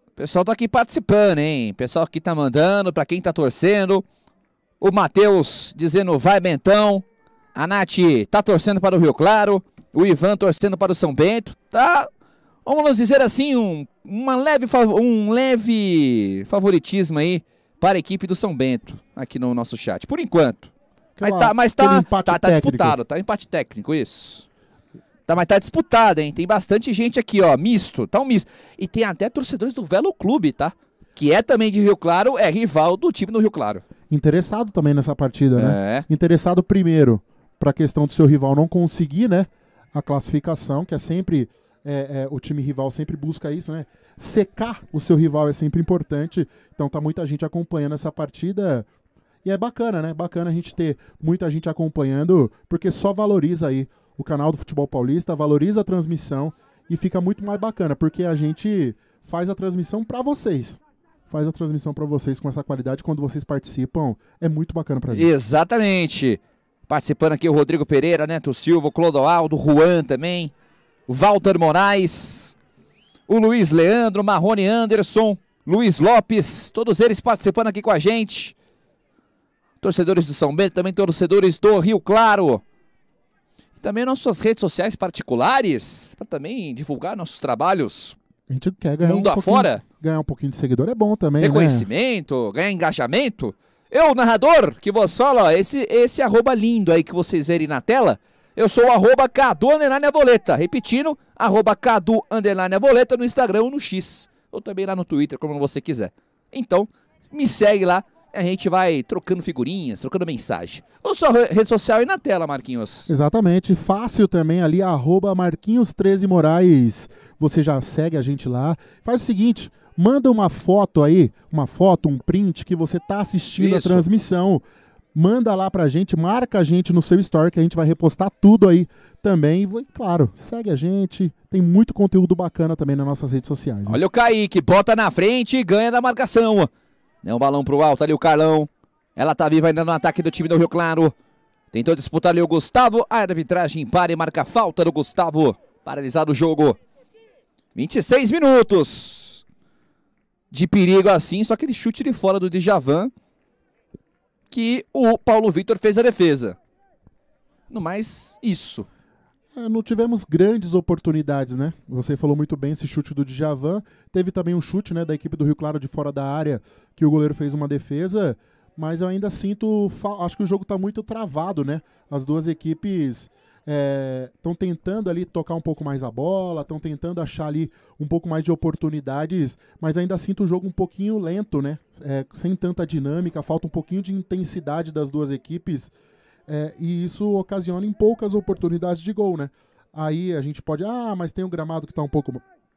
O pessoal tá aqui participando, hein? O pessoal aqui tá mandando, para quem tá torcendo. O Matheus dizendo vai Bentão. A Nath tá torcendo para o Rio Claro. O Ivan torcendo para o São Bento. Tá, vamos dizer assim, um, uma leve, um leve favoritismo aí para a equipe do São Bento aqui no nosso chat. Por enquanto. Aquela, mas tá, mas tá, tá, tá disputado, tá empate técnico, isso. Tá, mas tá disputado, hein? Tem bastante gente aqui, ó, misto, tá um misto. E tem até torcedores do Velo Clube, tá? Que é também de Rio Claro, é rival do time do Rio Claro interessado também nessa partida, né? É. Interessado primeiro para a questão do seu rival não conseguir, né? A classificação, que é sempre é, é, o time rival sempre busca isso, né? Secar o seu rival é sempre importante. Então tá muita gente acompanhando essa partida. E é bacana, né? Bacana a gente ter muita gente acompanhando, porque só valoriza aí o canal do Futebol Paulista, valoriza a transmissão e fica muito mais bacana, porque a gente faz a transmissão para vocês faz a transmissão para vocês com essa qualidade. Quando vocês participam, é muito bacana para gente. Exatamente. Participando aqui o Rodrigo Pereira, Neto né, Silva, o Clodoaldo, Juan também, o Walter Moraes, o Luiz Leandro, Marrone Anderson, Luiz Lopes, todos eles participando aqui com a gente. Torcedores do São Bento, também torcedores do Rio Claro. E também nossas redes sociais particulares, para também divulgar nossos trabalhos. A gente quer ganhar Mundo um afora ganhar um pouquinho de seguidor é bom também. Né? Reconhecimento, né? ganhar engajamento. Eu, narrador, que vou fala, ó, esse, esse arroba lindo aí que vocês verem na tela. Eu sou o arroba Cadu Underline Avoleta. Repetindo, arroba Cadu Underline Avoleta no Instagram ou no X. Ou também lá no Twitter, como você quiser. Então, me segue lá. A gente vai trocando figurinhas, trocando mensagem. Ou só rede social e na tela, Marquinhos. Exatamente. Fácil também ali, arroba Marquinhos13Moraes. Você já segue a gente lá. Faz o seguinte, Manda uma foto aí, uma foto, um print que você está assistindo Isso. a transmissão. Manda lá pra gente, marca a gente no seu story que a gente vai repostar tudo aí também. E, claro, segue a gente. Tem muito conteúdo bacana também nas nossas redes sociais. Olha o Kaique, bota na frente e ganha da marcação. É um balão pro alto ali o Carlão. Ela tá viva ainda no ataque do time do Rio Claro. Tentou disputar ali o Gustavo. A arbitragem para e marca a falta do Gustavo. Paralisado o jogo. 26 minutos de perigo assim, só aquele chute de fora do Djavan que o Paulo Vitor fez a defesa. No mais, isso. É, não tivemos grandes oportunidades, né? Você falou muito bem esse chute do Djavan. Teve também um chute né, da equipe do Rio Claro de fora da área, que o goleiro fez uma defesa. Mas eu ainda sinto. Acho que o jogo está muito travado, né? As duas equipes estão é, tentando ali tocar um pouco mais a bola, estão tentando achar ali um pouco mais de oportunidades, mas ainda sinto o jogo um pouquinho lento, né? É, sem tanta dinâmica, falta um pouquinho de intensidade das duas equipes é, e isso ocasiona em poucas oportunidades de gol, né? Aí a gente pode, ah, mas tem um gramado que está um pouco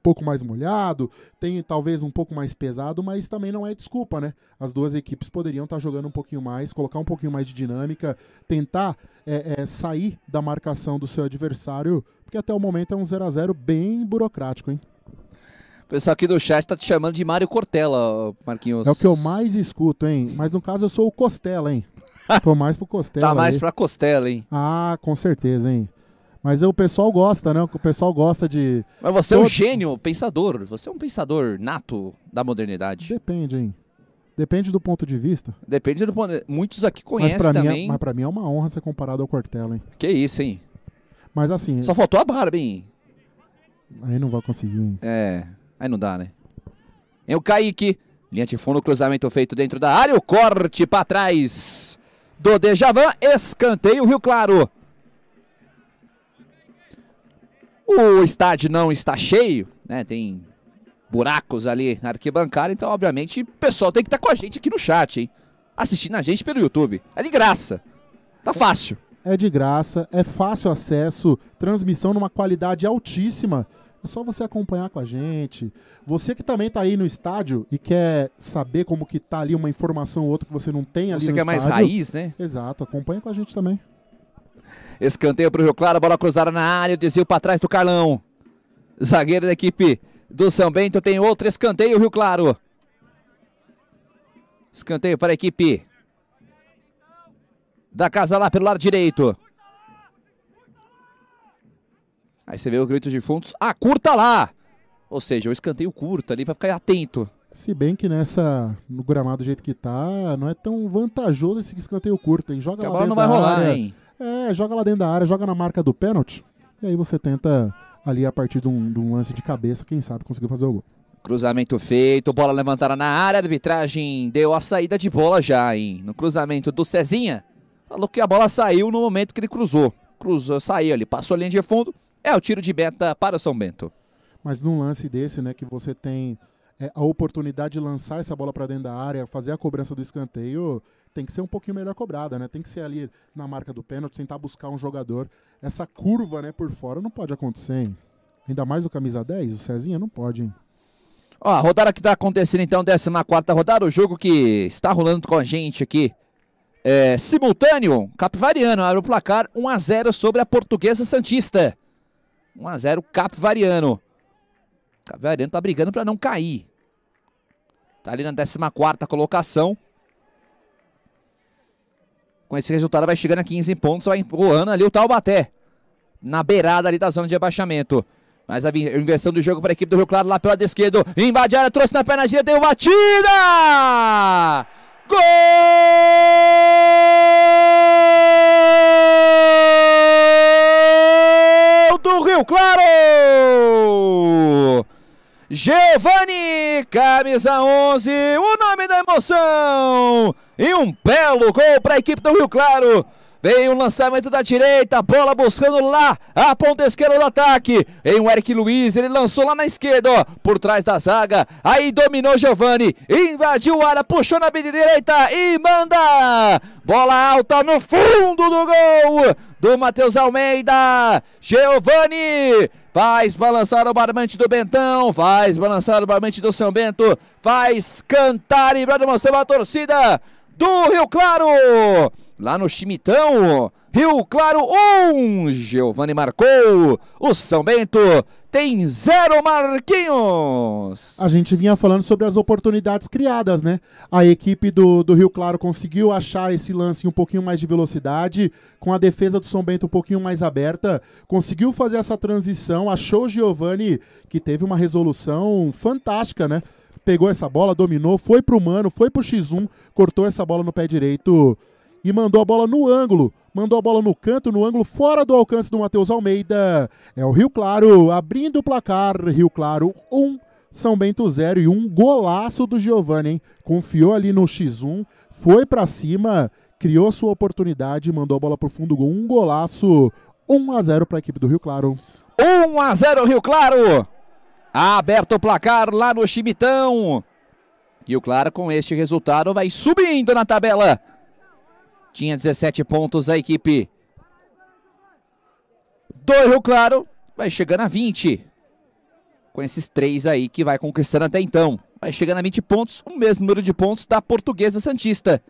pouco mais molhado, tem talvez um pouco mais pesado, mas também não é desculpa, né? As duas equipes poderiam estar tá jogando um pouquinho mais, colocar um pouquinho mais de dinâmica, tentar é, é, sair da marcação do seu adversário, porque até o momento é um 0 a 0 bem burocrático, hein? O pessoal aqui do chat tá te chamando de Mário Cortella, Marquinhos. É o que eu mais escuto, hein? Mas no caso eu sou o Costela, hein? Tô mais pro Costela. tá mais aí. pra Costela, hein? Ah, com certeza, hein? Mas o pessoal gosta, né? O pessoal gosta de. Mas você todo... é um gênio pensador. Você é um pensador nato da modernidade. Depende, hein? Depende do ponto de vista. Depende do ponto. Muitos aqui conhecem mas é- também. Mim, mas pra mim é uma honra ser comparado ao Cortella, hein? Que isso, hein? Mas assim. Só faltou a barba, hein? Aí não vai conseguir, hein? É. Aí não dá, né? É o Kaique. Linha de fundo, cruzamento feito dentro da área. O corte para trás do Dejavan. Escanteio, Rio Claro. O estádio não está cheio, né? Tem buracos ali na arquibancada, então obviamente o pessoal tem que estar tá com a gente aqui no chat, hein? Assistindo a gente pelo YouTube. É de graça. Tá é fácil. É de graça, é fácil acesso, transmissão numa qualidade altíssima. É só você acompanhar com a gente. Você que também está aí no estádio e quer saber como que tá ali uma informação ou outra que você não tem ali você no estádio. Você quer mais raiz, né? Exato, acompanha com a gente também. Escanteio para o Rio Claro, bola cruzada na área, desvio para trás do Carlão. Zagueiro da equipe do São Bento tem outro escanteio, Rio Claro. Escanteio para a equipe da casa lá pelo lado direito. Aí você vê o grito de fundos. Ah, curta lá! Ou seja, o escanteio curto ali para ficar atento. Se bem que nessa no gramado do jeito que tá, não é tão vantajoso esse escanteio curto, hein? Joga que lá a bola não vai rolar, área. hein? É, joga lá dentro da área, joga na marca do pênalti. E aí você tenta ali a partir de um, de um lance de cabeça, quem sabe conseguiu fazer o gol. Cruzamento feito, bola levantada na área, arbitragem deu a saída de bola já, hein? No cruzamento do Cezinha, falou que a bola saiu no momento que ele cruzou. Cruzou, saiu ali, passou a linha de fundo, é o tiro de Beta para o São Bento. Mas num lance desse, né, que você tem é, a oportunidade de lançar essa bola para dentro da área, fazer a cobrança do escanteio, tem que ser um pouquinho melhor cobrada, né? Tem que ser ali na marca do pênalti, tentar buscar um jogador. Essa curva, né, por fora não pode acontecer, hein? Ainda mais o camisa 10, o Cezinha não pode, hein? Ó, a rodada que está acontecendo então, 14 rodada, o jogo que está rolando com a gente aqui. É, simultâneo, Capivariano abre o placar 1x0 sobre a Portuguesa Santista. 1x0 Capivariano. Capivariano tá brigando para não cair. Tá ali na 14 colocação. Com esse resultado vai chegando a 15 pontos, vai empurrando ali o Taubaté. Na beirada ali da zona de abaixamento. Mas a inversão do jogo para a equipe do Rio Claro lá pela esquerda, esquerdo. Invade a área, trouxe na perna direita, deu batida! Gol do Rio Claro! Giovani, camisa 11, o nome da emoção. E um belo gol para a equipe do Rio Claro. Vem o um lançamento da direita, bola buscando lá a ponta esquerda do ataque. Em o Eric Luiz, ele lançou lá na esquerda, ó, por trás da zaga. Aí dominou Giovani, invadiu a área, puxou na direita e manda! Bola alta no fundo do gol do Matheus Almeida. Giovani Faz balançar o barbante do Bentão, faz balançar o barbante do São Bento, faz cantar e emoção a torcida do Rio Claro. Lá no Chimitão, Rio Claro 1, um, Giovani marcou, o São Bento tem zero Marquinhos. A gente vinha falando sobre as oportunidades criadas, né? A equipe do, do Rio Claro conseguiu achar esse lance um pouquinho mais de velocidade, com a defesa do São Bento um pouquinho mais aberta, conseguiu fazer essa transição, achou o Giovani, que teve uma resolução fantástica, né? Pegou essa bola, dominou, foi pro mano, foi pro X1, cortou essa bola no pé direito e mandou a bola no ângulo. Mandou a bola no canto, no ângulo, fora do alcance do Matheus Almeida. É o Rio Claro abrindo o placar. Rio Claro 1, um, São Bento 0 e um golaço do Giovanni, hein? Confiou ali no X1, foi para cima, criou sua oportunidade, mandou a bola pro fundo, gol, um golaço. 1 a 0 para a equipe do Rio Claro. 1 a 0 Rio Claro. Aberto o placar lá no Chimitão. Rio Claro com este resultado vai subindo na tabela. Tinha 17 pontos a equipe do Rio Claro. Vai chegando a 20. Com esses três aí que vai conquistando até então. Vai chegando a 20 pontos, o mesmo número de pontos da Portuguesa Santista.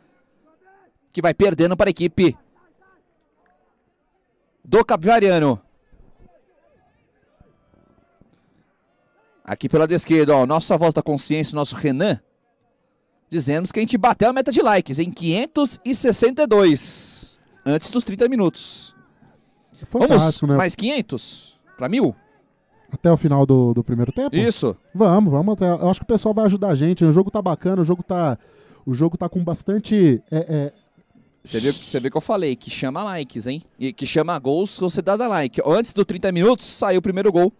Que vai perdendo para a equipe do Capivariano. Aqui pelo lado esquerdo, ó, nossa voz da consciência, nosso Renan. Dizemos que a gente bateu a meta de likes em 562, antes dos 30 minutos. vamos, né? mais 500 para mil? Até o final do, do primeiro tempo? Isso. Vamos, vamos até. Eu acho que o pessoal vai ajudar a gente. O jogo tá bacana, o jogo tá. O jogo tá com bastante. É, é... Você vê, você vê que eu falei, que chama likes, hein? E que chama gols, você dá da like. Antes do 30 minutos, saiu o primeiro gol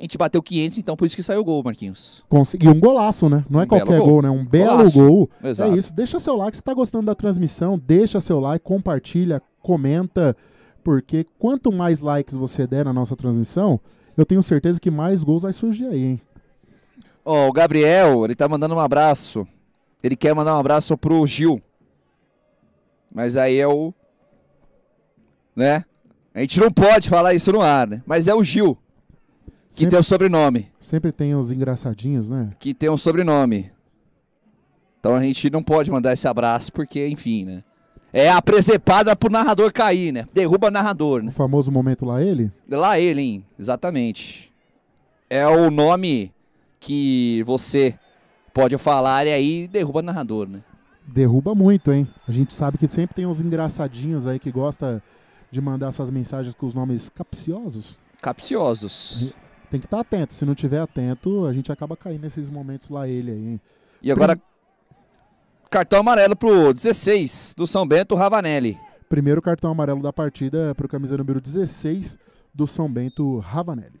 a gente bateu 500, então por isso que saiu o gol, Marquinhos. Conseguiu um golaço, né? Não é um qualquer gol. gol. né? Um belo golaço. gol. É Exato. É isso. Deixa seu like se está gostando da transmissão. Deixa seu like, compartilha, comenta, porque quanto mais likes você der na nossa transmissão, eu tenho certeza que mais gols vai surgir aí, hein? Ó, oh, o Gabriel, ele tá mandando um abraço. Ele quer mandar um abraço pro Gil. Mas aí é o. Né? A gente não pode falar isso no ar, né? Mas é o Gil. Que sempre, tem o um sobrenome. Sempre tem os engraçadinhos, né? Que tem um sobrenome. Então a gente não pode mandar esse abraço, porque, enfim, né? É a presepada pro narrador cair, né? Derruba o narrador, né? O famoso momento lá ele? Lá ele, hein? Exatamente. É o nome que você pode falar e aí derruba o narrador, né? Derruba muito, hein? A gente sabe que sempre tem uns engraçadinhos aí que gosta de mandar essas mensagens com os nomes capciosos. Capciosos tem que estar tá atento. Se não tiver atento, a gente acaba caindo nesses momentos lá ele aí. E agora cartão amarelo pro 16 do São Bento Ravanelli. Primeiro cartão amarelo da partida é pro camisa número 16 do São Bento Ravanelli.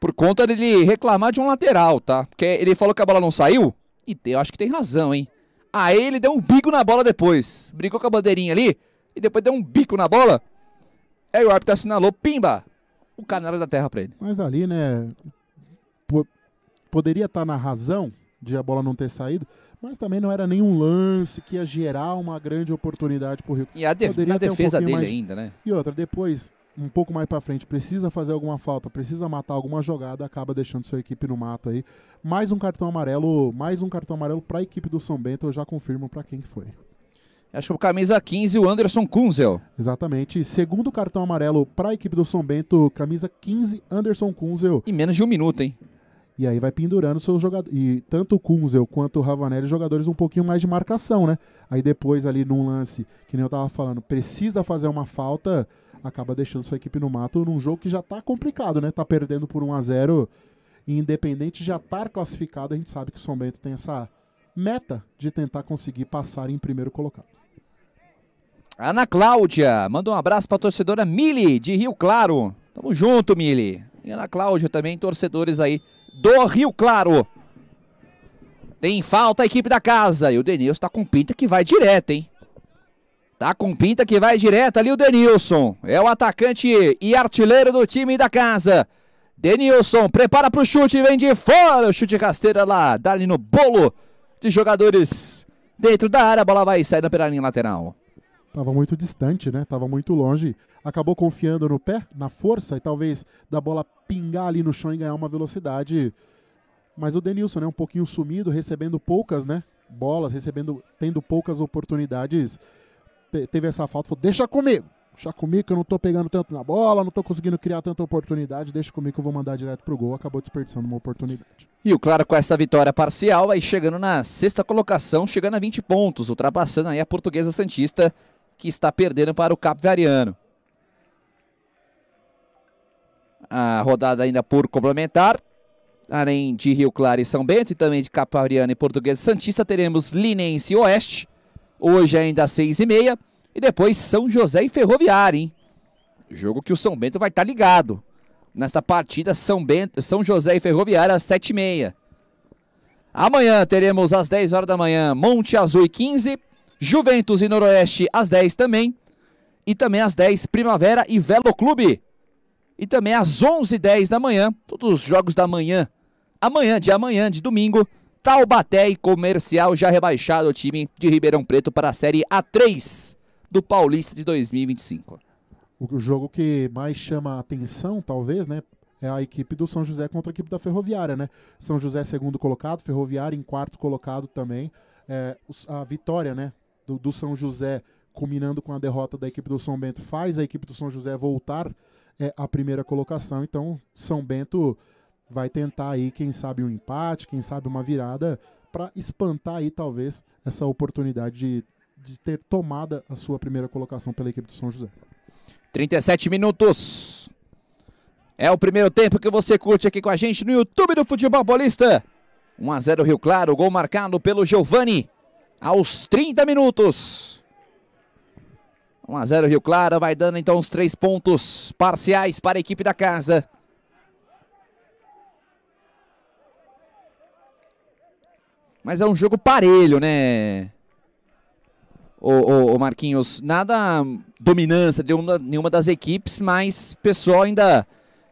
Por conta dele reclamar de um lateral, tá? Porque ele falou que a bola não saiu e eu acho que tem razão, hein? Aí ele deu um bico na bola depois. Brincou com a bandeirinha ali e depois deu um bico na bola. Aí o árbitro assinalou, pimba, o canário da terra para ele. Mas ali, né, poderia estar tá na razão de a bola não ter saído, mas também não era nenhum lance que ia gerar uma grande oportunidade pro o Rio. E a, def defesa um dele mais... ainda, né? E outra, depois, um pouco mais para frente, precisa fazer alguma falta, precisa matar alguma jogada, acaba deixando sua equipe no mato aí. Mais um cartão amarelo, mais um cartão amarelo para a equipe do São Bento, eu já confirmo para quem que foi. É Acho que camisa 15, o Anderson Kunzel. Exatamente. Segundo cartão amarelo para a equipe do São Bento, camisa 15, Anderson Kunzel. Em menos de um minuto, hein? E aí vai pendurando seus jogadores. E tanto o Kunzel quanto o Ravanelli, jogadores um pouquinho mais de marcação, né? Aí depois, ali num lance, que nem eu tava falando, precisa fazer uma falta, acaba deixando sua equipe no mato num jogo que já tá complicado, né? Tá perdendo por 1 a 0 E independente de já estar tá classificado, a gente sabe que o São Bento tem essa meta de tentar conseguir passar em primeiro colocado. Ana Cláudia, manda um abraço para a torcedora Mili, de Rio Claro. Tamo junto, Mili. E Ana Cláudia também, torcedores aí do Rio Claro. Tem falta a equipe da casa. E o Denilson tá com pinta que vai direto, hein? Tá com pinta que vai direto ali o Denilson. É o atacante e artilheiro do time da casa. Denilson prepara pro chute, vem de fora. O chute rasteira é lá, dá ali no bolo de jogadores dentro da área. A bola vai sair na perna lateral. Estava muito distante, né? Estava muito longe. Acabou confiando no pé, na força e talvez da bola pingar ali no chão e ganhar uma velocidade. Mas o Denilson, né? Um pouquinho sumido, recebendo poucas, né? Bolas, recebendo, tendo poucas oportunidades. Teve essa falta, falou, deixa comigo. Deixa comigo que eu não tô pegando tanto na bola, não tô conseguindo criar tanta oportunidade, deixa comigo que eu vou mandar direto pro gol, acabou desperdiçando uma oportunidade. E o Claro com essa vitória parcial aí chegando na sexta colocação, chegando a 20 pontos, ultrapassando aí a Portuguesa Santista, que está perdendo para o Capivariano. A rodada ainda por complementar, além de Rio Claro e São Bento, e também de Capivariano e Portuguesa Santista, teremos Linense Oeste, hoje ainda às 6h30 e depois São José e Ferroviária, hein? Jogo que o São Bento vai estar tá ligado. Nesta partida, São, Bento, São José e Ferroviária às 7h30. Amanhã teremos às 10 horas da manhã Monte Azul e 15, Juventus e Noroeste às 10 também. E também às 10 Primavera e Velo Clube. E também às 11h10 da manhã, todos os jogos da manhã. Amanhã, de amanhã, de domingo, Taubaté e Comercial já rebaixado o time de Ribeirão Preto para a Série A3 do Paulista de 2025. O jogo que mais chama a atenção, talvez, né, é a equipe do São José contra a equipe da Ferroviária, né? São José segundo colocado, Ferroviária em quarto colocado também. É, a vitória, né, do, do São José culminando com a derrota da equipe do São Bento faz a equipe do São José voltar é, à primeira colocação. Então, São Bento vai tentar aí, quem sabe, um empate, quem sabe uma virada para espantar aí talvez essa oportunidade de de ter tomada a sua primeira colocação pela equipe do São José. 37 minutos. É o primeiro tempo que você curte aqui com a gente no YouTube do Futebol Paulista. 1 a 0 Rio Claro, gol marcado pelo Giovani aos 30 minutos. 1 a 0 Rio Claro, vai dando então os três pontos parciais para a equipe da casa. Mas é um jogo parelho, né? o, Marquinhos, nada dominância de uma, nenhuma das equipes, mas pessoal ainda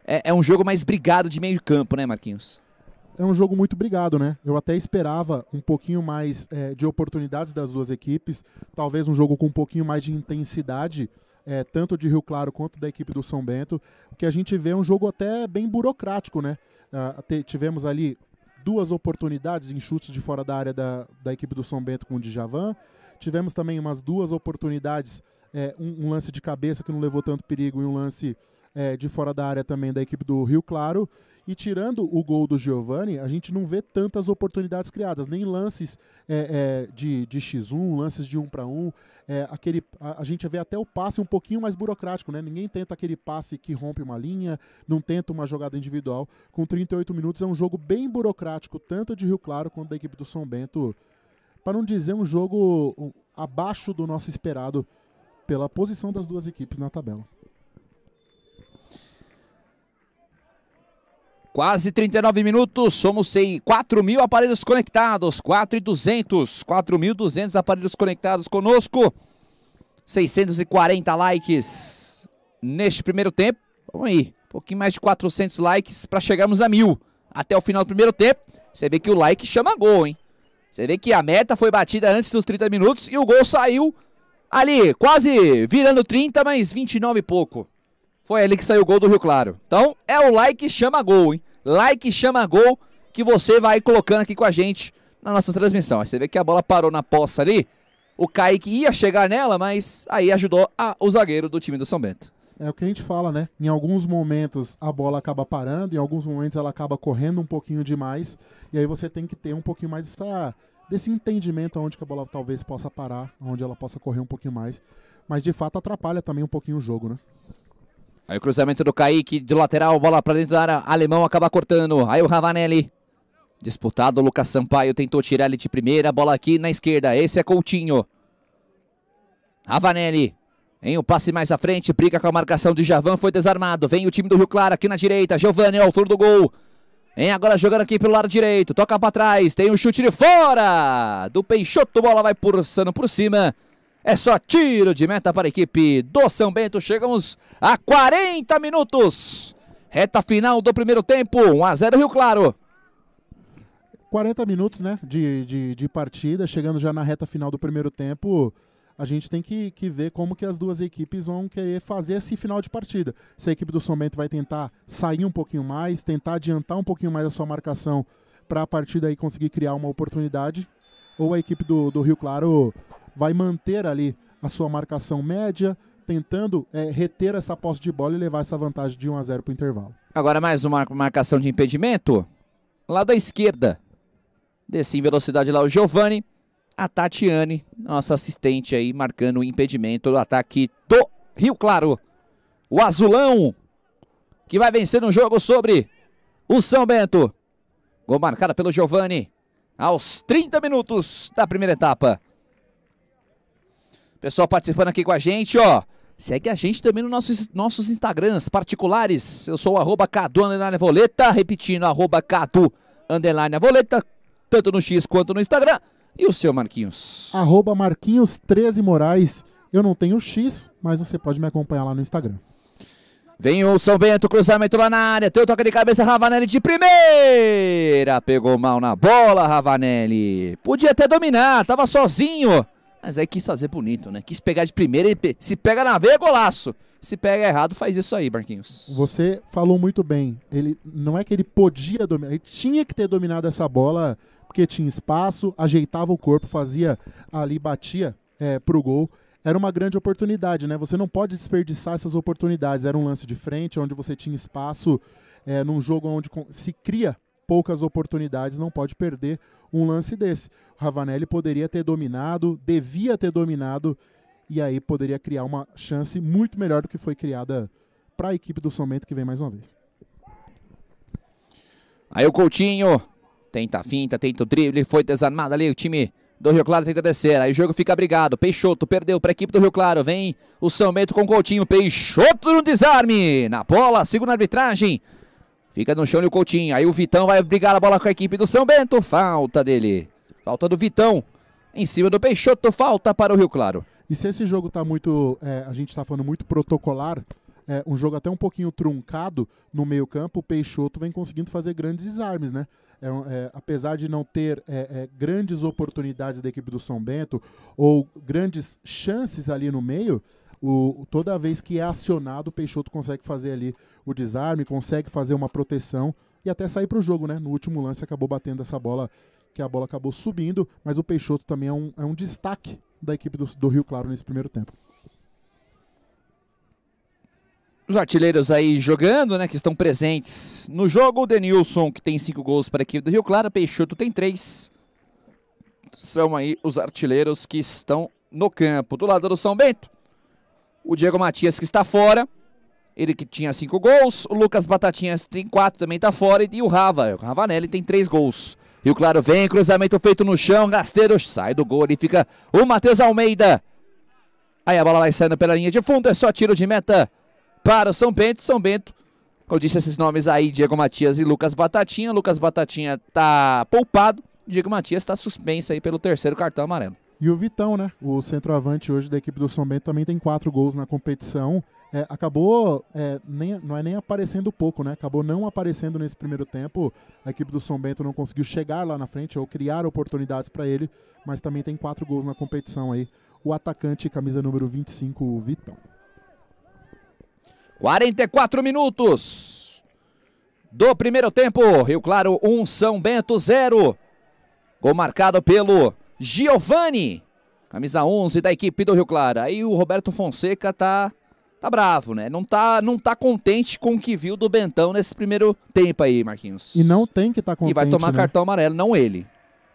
é, é um jogo mais brigado de meio campo, né, Marquinhos? é um jogo muito brigado, né? Eu até esperava um pouquinho mais é, de oportunidades das duas equipes, talvez um jogo com um pouquinho mais de intensidade, é, tanto de Rio Claro quanto da equipe do São Bento, que a gente vê é um jogo até bem burocrático, né? Ah, tivemos ali duas oportunidades em chutes de fora da área da, da equipe do São Bento com o Djavan, Tivemos também umas duas oportunidades, é, um, um, lance de cabeça que não levou tanto perigo e um lance é, de fora da área também da equipe do Rio Claro. E tirando o gol do Giovani, a gente não vê tantas oportunidades criadas, nem lances é, é de, de X1, lances de 1 um para 1. Um, é, aquele, a, a, gente vê até o passe um pouquinho mais burocrático, né? Ninguém tenta aquele passe que rompe uma linha, não tenta uma jogada individual. Com 38 minutos é um jogo bem burocrático, tanto de Rio Claro quanto da equipe do São Bento para não dizer um jogo abaixo do nosso esperado pela posição das duas equipes na tabela. Quase 39 minutos, somos em 4 mil aparelhos conectados, 4,200, 4.200 aparelhos conectados conosco, 640 likes neste primeiro tempo, vamos aí, um pouquinho mais de 400 likes para chegarmos a mil até o final do primeiro tempo, você vê que o like chama gol, hein? Você vê que a meta foi batida antes dos 30 minutos e o gol saiu ali, quase virando 30, mas 29 e pouco. Foi ali que saiu o gol do Rio Claro. Então, é o like chama gol, hein? Like chama gol que você vai colocando aqui com a gente na nossa transmissão. Aí você vê que a bola parou na poça ali. O Kaique ia chegar nela, mas aí ajudou a, o zagueiro do time do São Bento. É o que a gente fala, né? Em alguns momentos a bola acaba parando, em alguns momentos ela acaba correndo um pouquinho demais, e aí você tem que ter um pouquinho mais desse entendimento onde que a bola talvez possa parar, onde ela possa correr um pouquinho mais. Mas de fato atrapalha também um pouquinho o jogo, né? Aí o cruzamento do Kaique, de lateral, bola para dentro da área, alemão acaba cortando. Aí o Ravanelli Disputado, o Lucas Sampaio tentou tirar ele de primeira, bola aqui na esquerda. Esse é Coutinho. Ravanelli. Em um passe mais à frente, briga com a marcação de Javan, foi desarmado. Vem o time do Rio Claro aqui na direita. Giovanni é o autor do gol. Vem agora jogando aqui pelo lado direito. Toca para trás, tem um chute de fora. Do Peixoto, bola vai pulsando por cima. É só tiro de meta para a equipe do São Bento. Chegamos a 40 minutos. Reta final do primeiro tempo. 1 a 0 Rio Claro. 40 minutos né, de, de, de partida, chegando já na reta final do primeiro tempo a gente tem que, que ver como que as duas equipes vão querer fazer esse final de partida. Se a equipe do Somento vai tentar sair um pouquinho mais, tentar adiantar um pouquinho mais a sua marcação para a partida aí conseguir criar uma oportunidade, ou a equipe do, do Rio Claro vai manter ali a sua marcação média, tentando é, reter essa posse de bola e levar essa vantagem de 1 a 0 para o intervalo. Agora mais uma marcação de impedimento. Lá da esquerda. Desce em velocidade lá o Giovani a Tatiane, nossa assistente aí, marcando o impedimento do ataque do Rio Claro. O Azulão, que vai vencer um jogo sobre o São Bento. Gol marcada pelo Giovani aos 30 minutos da primeira etapa. Pessoal participando aqui com a gente, ó. Segue a gente também nos nossos, nossos Instagrams particulares. Eu sou o arroba Cadu Underline Voleta, repetindo, arroba Cadu Underline Voleta, tanto no X quanto no Instagram. E o seu Marquinhos? Arroba Marquinhos 13 Moraes. Eu não tenho X, mas você pode me acompanhar lá no Instagram. Vem o São Bento, cruzamento lá na área. Teu toque de cabeça, Ravanelli de primeira. Pegou mal na bola, Ravanelli. Podia até dominar, tava sozinho. Mas aí quis fazer bonito, né? Quis pegar de primeira e se pega na veia, golaço. Se pega errado, faz isso aí, Marquinhos. Você falou muito bem. Ele não é que ele podia dominar, ele tinha que ter dominado essa bola porque tinha espaço, ajeitava o corpo, fazia ali, batia é, pro gol. Era uma grande oportunidade, né? Você não pode desperdiçar essas oportunidades. Era um lance de frente, onde você tinha espaço, é, num jogo onde se cria poucas oportunidades, não pode perder um lance desse. O Ravanelli poderia ter dominado, devia ter dominado, e aí poderia criar uma chance muito melhor do que foi criada para a equipe do Somento, que vem mais uma vez. Aí o Coutinho Tenta a finta, tenta o drible, foi desarmado ali o time do Rio Claro tenta descer. Aí o jogo fica brigado. Peixoto perdeu para a equipe do Rio Claro. Vem o São Bento com o Coutinho. Peixoto no desarme. Na bola, segunda arbitragem. Fica no chão ali o Coutinho. Aí o Vitão vai brigar a bola com a equipe do São Bento. Falta dele. Falta do Vitão. Em cima do Peixoto. Falta para o Rio Claro. E se esse jogo está muito. É, a gente está falando muito protocolar, é, um jogo até um pouquinho truncado no meio campo, o Peixoto vem conseguindo fazer grandes desarmes, né? É, é, apesar de não ter é, é, grandes oportunidades da equipe do São Bento ou grandes chances ali no meio, o, toda vez que é acionado, o Peixoto consegue fazer ali o desarme, consegue fazer uma proteção e até sair para o jogo, né? No último lance acabou batendo essa bola, que a bola acabou subindo, mas o Peixoto também é um, é um destaque da equipe do, do Rio Claro nesse primeiro tempo. Os artilheiros aí jogando, né, que estão presentes no jogo. O Denilson, que tem cinco gols para a equipe do Rio Claro. Peixoto tem três. São aí os artilheiros que estão no campo. Do lado do São Bento, o Diego Matias, que está fora. Ele que tinha cinco gols. O Lucas Batatinhas tem quatro, também está fora. E o Rava, o Ravanelli tem três gols. Rio Claro vem, cruzamento feito no chão. Gasteiro sai do gol. Ele fica o Matheus Almeida. Aí a bola vai saindo pela linha de fundo. É só tiro de meta para o São Bento. São Bento, eu disse esses nomes aí, Diego Matias e Lucas Batatinha. Lucas Batatinha está poupado. Diego Matias está suspenso aí pelo terceiro cartão amarelo. E o Vitão, né? O centroavante hoje da equipe do São Bento também tem quatro gols na competição. É, acabou, é, nem, não é nem aparecendo pouco, né? Acabou não aparecendo nesse primeiro tempo. A equipe do São Bento não conseguiu chegar lá na frente ou criar oportunidades para ele, mas também tem quatro gols na competição aí. O atacante, camisa número 25, o Vitão. 44 minutos do primeiro tempo. Rio Claro 1, um, São Bento 0. Gol marcado pelo Giovani, camisa 11 da equipe do Rio Claro. Aí o Roberto Fonseca tá tá bravo, né? Não tá, não tá contente com o que viu do Bentão nesse primeiro tempo aí, Marquinhos. E não tem que estar tá contente. E vai tomar né? cartão amarelo, não ele.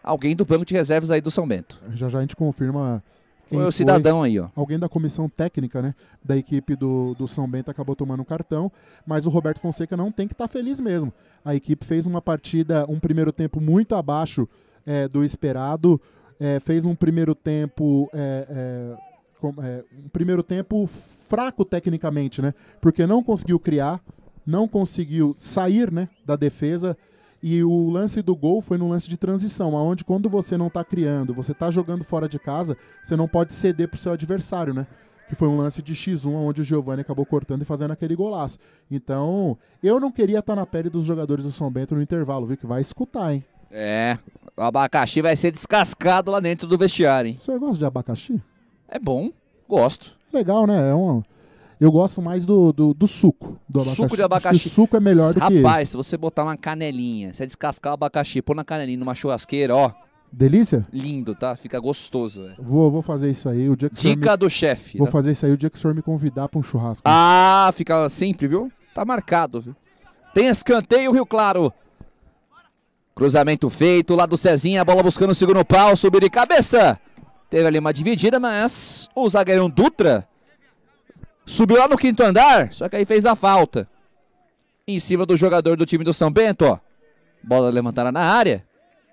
Alguém do banco de reservas aí do São Bento. Já já a gente confirma quem o cidadão aí, ó. Alguém da comissão técnica, né? Da equipe do, do São Bento acabou tomando um cartão, mas o Roberto Fonseca não tem que estar tá feliz mesmo. A equipe fez uma partida, um primeiro tempo muito abaixo é, do esperado, é, fez um primeiro tempo. É, é com, é, um primeiro tempo fraco tecnicamente, né? Porque não conseguiu criar, não conseguiu sair né, da defesa e o lance do gol foi num lance de transição, aonde quando você não está criando, você está jogando fora de casa, você não pode ceder para o seu adversário, né? que foi um lance de X1, onde o Giovani acabou cortando e fazendo aquele golaço. Então, eu não queria estar tá na pele dos jogadores do São Bento no intervalo, viu? Que vai escutar, hein? É, o abacaxi vai ser descascado lá dentro do vestiário, hein? O senhor gosta de abacaxi? É bom, gosto. É legal, né? É um, eu gosto mais do, do, do suco do abacaxi. Suco de abacaxi. O suco é melhor Rapaz, do que Rapaz, se você botar uma canelinha, você é descascar o abacaxi, pôr na canelinha numa churrasqueira, ó. Delícia? Lindo, tá? Fica gostoso, Vou, vou fazer isso aí o dia que Dica me... do chefe. Vou tá? fazer isso aí o dia que o senhor me convidar pra um churrasco. Ah, fica sempre, viu? Tá marcado, viu? Tem escanteio, Rio Claro. Cruzamento feito, lá do Cezinha, a bola buscando o segundo pau, subir de cabeça. Teve ali uma dividida, mas o zagueirão Dutra Subiu lá no quinto andar, só que aí fez a falta. Em cima do jogador do time do São Bento, ó. Bola levantada na área.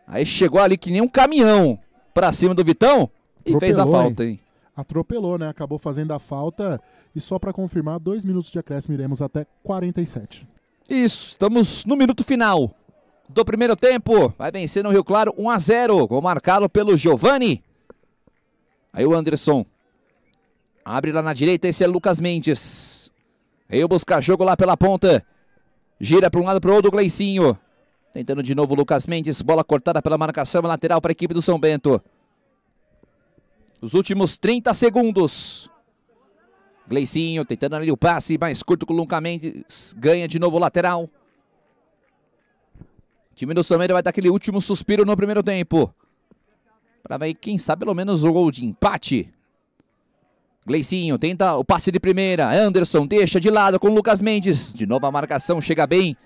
Aí chegou ali que nem um caminhão pra cima do Vitão e Atropelou, fez a falta, hein? Atropelou, né? Acabou fazendo a falta. E só para confirmar, dois minutos de acréscimo iremos até 47. Isso, estamos no minuto final do primeiro tempo. Vai vencer no Rio Claro 1 a 0, gol marcado pelo Giovani. Aí o Anderson Abre lá na direita, esse é Lucas Mendes. Veio buscar jogo lá pela ponta. Gira para um lado para o outro, Gleicinho. Tentando de novo Lucas Mendes. Bola cortada pela marcação lateral para a equipe do São Bento. Os últimos 30 segundos. Gleicinho tentando ali o passe, mais curto com o Lucas Mendes. Ganha de novo o lateral. O time do São Bento vai dar aquele último suspiro no primeiro tempo. Para ver, quem sabe, pelo menos o gol de empate. Gleicinho tenta o passe de primeira. Anderson deixa de lado com Lucas Mendes. De novo a marcação, chega bem.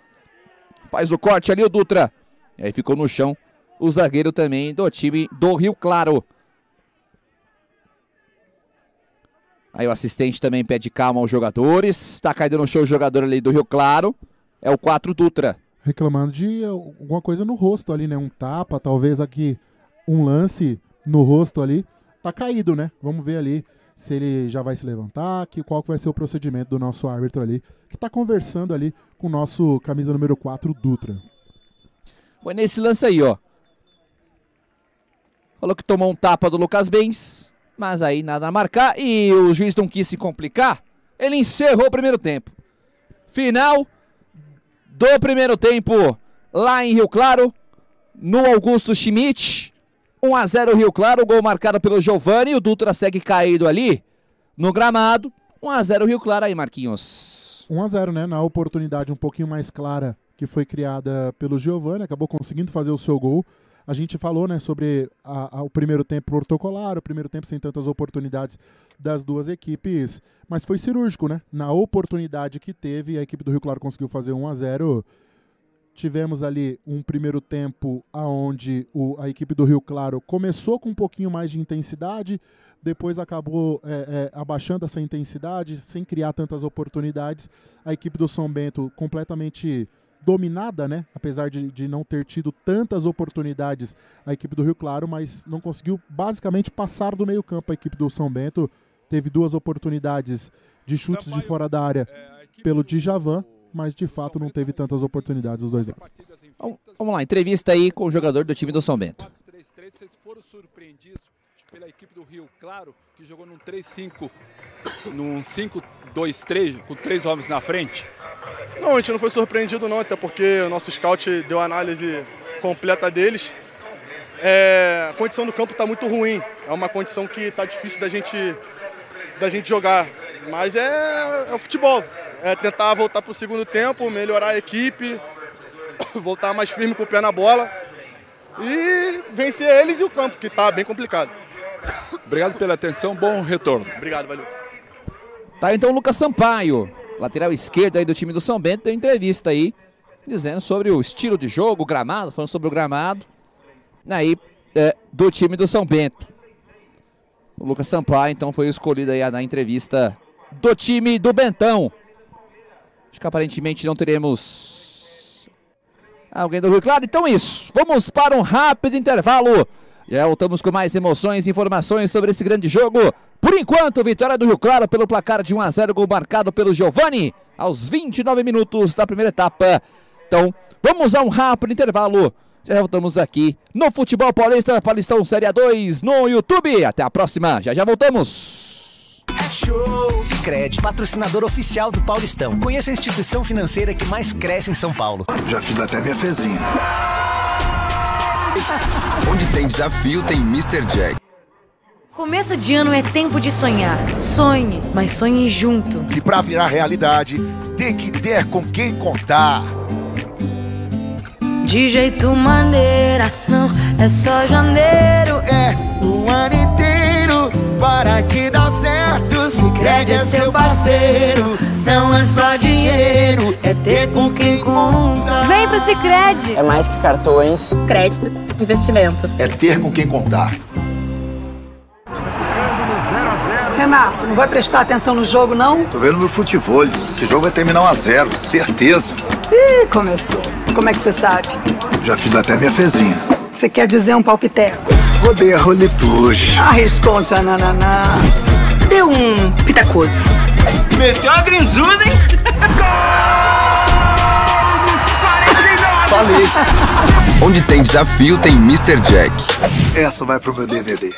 Faz o corte ali o Dutra. E aí ficou no chão o zagueiro também do time do Rio Claro. Aí o assistente também pede calma aos jogadores. Está caindo no chão o jogador ali do Rio Claro. É o 4 Dutra. Reclamando de alguma coisa no rosto ali, né? Um tapa, talvez aqui um lance no rosto ali. Tá caído, né? Vamos ver ali se ele já vai se levantar, que qual que vai ser o procedimento do nosso árbitro ali, que está conversando ali com o nosso camisa número 4, Dutra. Foi nesse lance aí, ó. Falou que tomou um tapa do Lucas Bens, mas aí nada a marcar e o juiz não quis se complicar. Ele encerrou o primeiro tempo. Final do primeiro tempo lá em Rio Claro, no Augusto Schmidt. 1 a 0 Rio Claro, gol marcado pelo Giovani, o Dutra segue caído ali no gramado. 1 a 0 Rio Claro aí, Marquinhos. 1 a 0, né? Na oportunidade um pouquinho mais clara que foi criada pelo Giovani, acabou conseguindo fazer o seu gol. A gente falou né, sobre a, a, o primeiro tempo protocolar, o primeiro tempo sem tantas oportunidades das duas equipes, mas foi cirúrgico, né? Na oportunidade que teve, a equipe do Rio Claro conseguiu fazer 1 a 0 Tivemos ali um primeiro tempo aonde a equipe do Rio Claro começou com um pouquinho mais de intensidade, depois acabou é, é, abaixando essa intensidade, sem criar tantas oportunidades. A equipe do São Bento completamente dominada, né? Apesar de, de não ter tido tantas oportunidades a equipe do Rio Claro, mas não conseguiu basicamente passar do meio campo a equipe do São Bento. Teve duas oportunidades de chutes Sampaio, de fora da área é, pelo Djavan mas de fato não teve tantas oportunidades os dois lados. vamos lá, entrevista aí com o jogador do time do São Bento. vocês foram surpreendidos pela equipe do Rio Claro, que jogou num 3-5, num 5-2-3, com três homens na frente? Não, a gente não foi surpreendido não, até porque o nosso scout deu a análise completa deles. É, a condição do campo está muito ruim, é uma condição que está difícil da gente, da gente jogar, mas é, é o futebol é, tentar voltar para o segundo tempo, melhorar a equipe, voltar mais firme com o pé na bola e vencer eles e o campo, que está bem complicado. Obrigado pela atenção, bom retorno. Obrigado, valeu. Tá então o Lucas Sampaio, lateral esquerdo aí do time do São Bento, deu entrevista aí, dizendo sobre o estilo de jogo, o gramado, falando sobre o gramado aí é, do time do São Bento. O Lucas Sampaio então foi escolhido aí na entrevista do time do Bentão. Acho que aparentemente não teremos alguém do Rio Claro. Então é isso, vamos para um rápido intervalo. Já voltamos com mais emoções e informações sobre esse grande jogo. Por enquanto, vitória do Rio Claro pelo placar de 1 a 0, gol marcado pelo Giovani aos 29 minutos da primeira etapa. Então, vamos a um rápido intervalo. Já voltamos aqui no Futebol Paulista, Paulistão Série A2 no YouTube. Até a próxima, já já voltamos. É show. Sicredi, patrocinador oficial do Paulistão. Conheça a instituição financeira que mais cresce em São Paulo. Já fiz até minha fezinha. Onde tem desafio, tem Mr. Jack. Começo de ano é tempo de sonhar. Sonhe, mas sonhe junto. E para virar realidade, tem que ter com quem contar. De jeito maneira, não é só janeiro. É o ano inteiro para que dá certo. Se é seu parceiro, não é só dinheiro, é ter com quem contar. Vem pro Sicredi. É mais que cartões, crédito, investimentos. É ter com quem contar. Renato, não vai prestar atenção no jogo, não? Tô vendo no futebol. Esse jogo vai terminar 1 a 0 certeza. Ih, começou. Como é que você sabe? Já fiz até minha fezinha. Você quer dizer um palpiteco? poder roletujo. A responsa nananá. Deu um pitacoso. Meteu a grisuda, hein? Falei. Onde tem desafio, tem Mr. Jack. Essa vai pro meu DVD.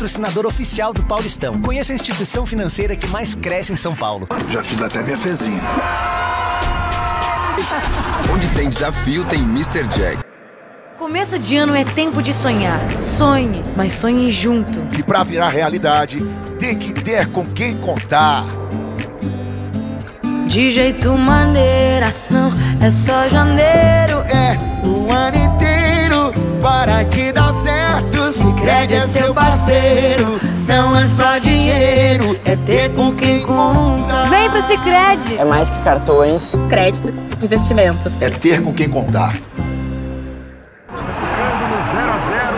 patrocinador oficial do Paulistão. Conheça a instituição financeira que mais cresce em São Paulo. Já fiz até minha fezinha. Onde tem desafio, tem Mr. Jack. Começo de ano é tempo de sonhar. Sonhe, mas sonhe junto. E para virar realidade, tem que ter com quem contar. De jeito maneira, não é só janeiro. É o ano inteiro para que o Cicred é seu parceiro. Não é só dinheiro, é ter com quem contar. Vem pro Cicred. É mais que cartões. Crédito, investimentos. É ter com quem contar.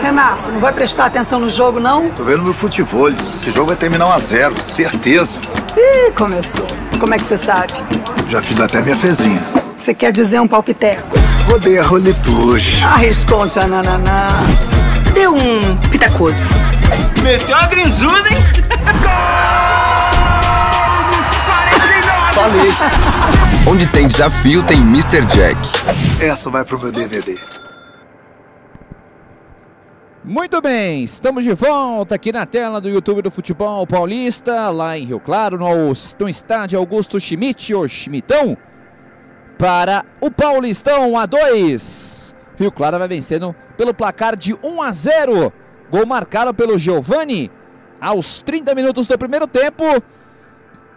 Renato, não vai prestar atenção no jogo, não? Tô vendo no futebol. Esse jogo vai terminar 1 a 0 certeza. Ih, começou. Como é que você sabe? Já fiz até minha fezinha. Você quer dizer um palpiteco? a roletuche. Arriscou-te, nananá. Cadê um pitacoso? Meteu uma grisuda, hein? Falei. Onde tem desafio tem Mr. Jack. Essa vai pro meu DVD. Muito bem, estamos de volta aqui na tela do YouTube do Futebol Paulista, lá em Rio Claro, no estádio Augusto Schmidt, ou Schmitão, para o Paulistão A2. Rio Claro vai vencendo pelo placar de 1 a 0. Gol marcado pelo Giovani aos 30 minutos do primeiro tempo.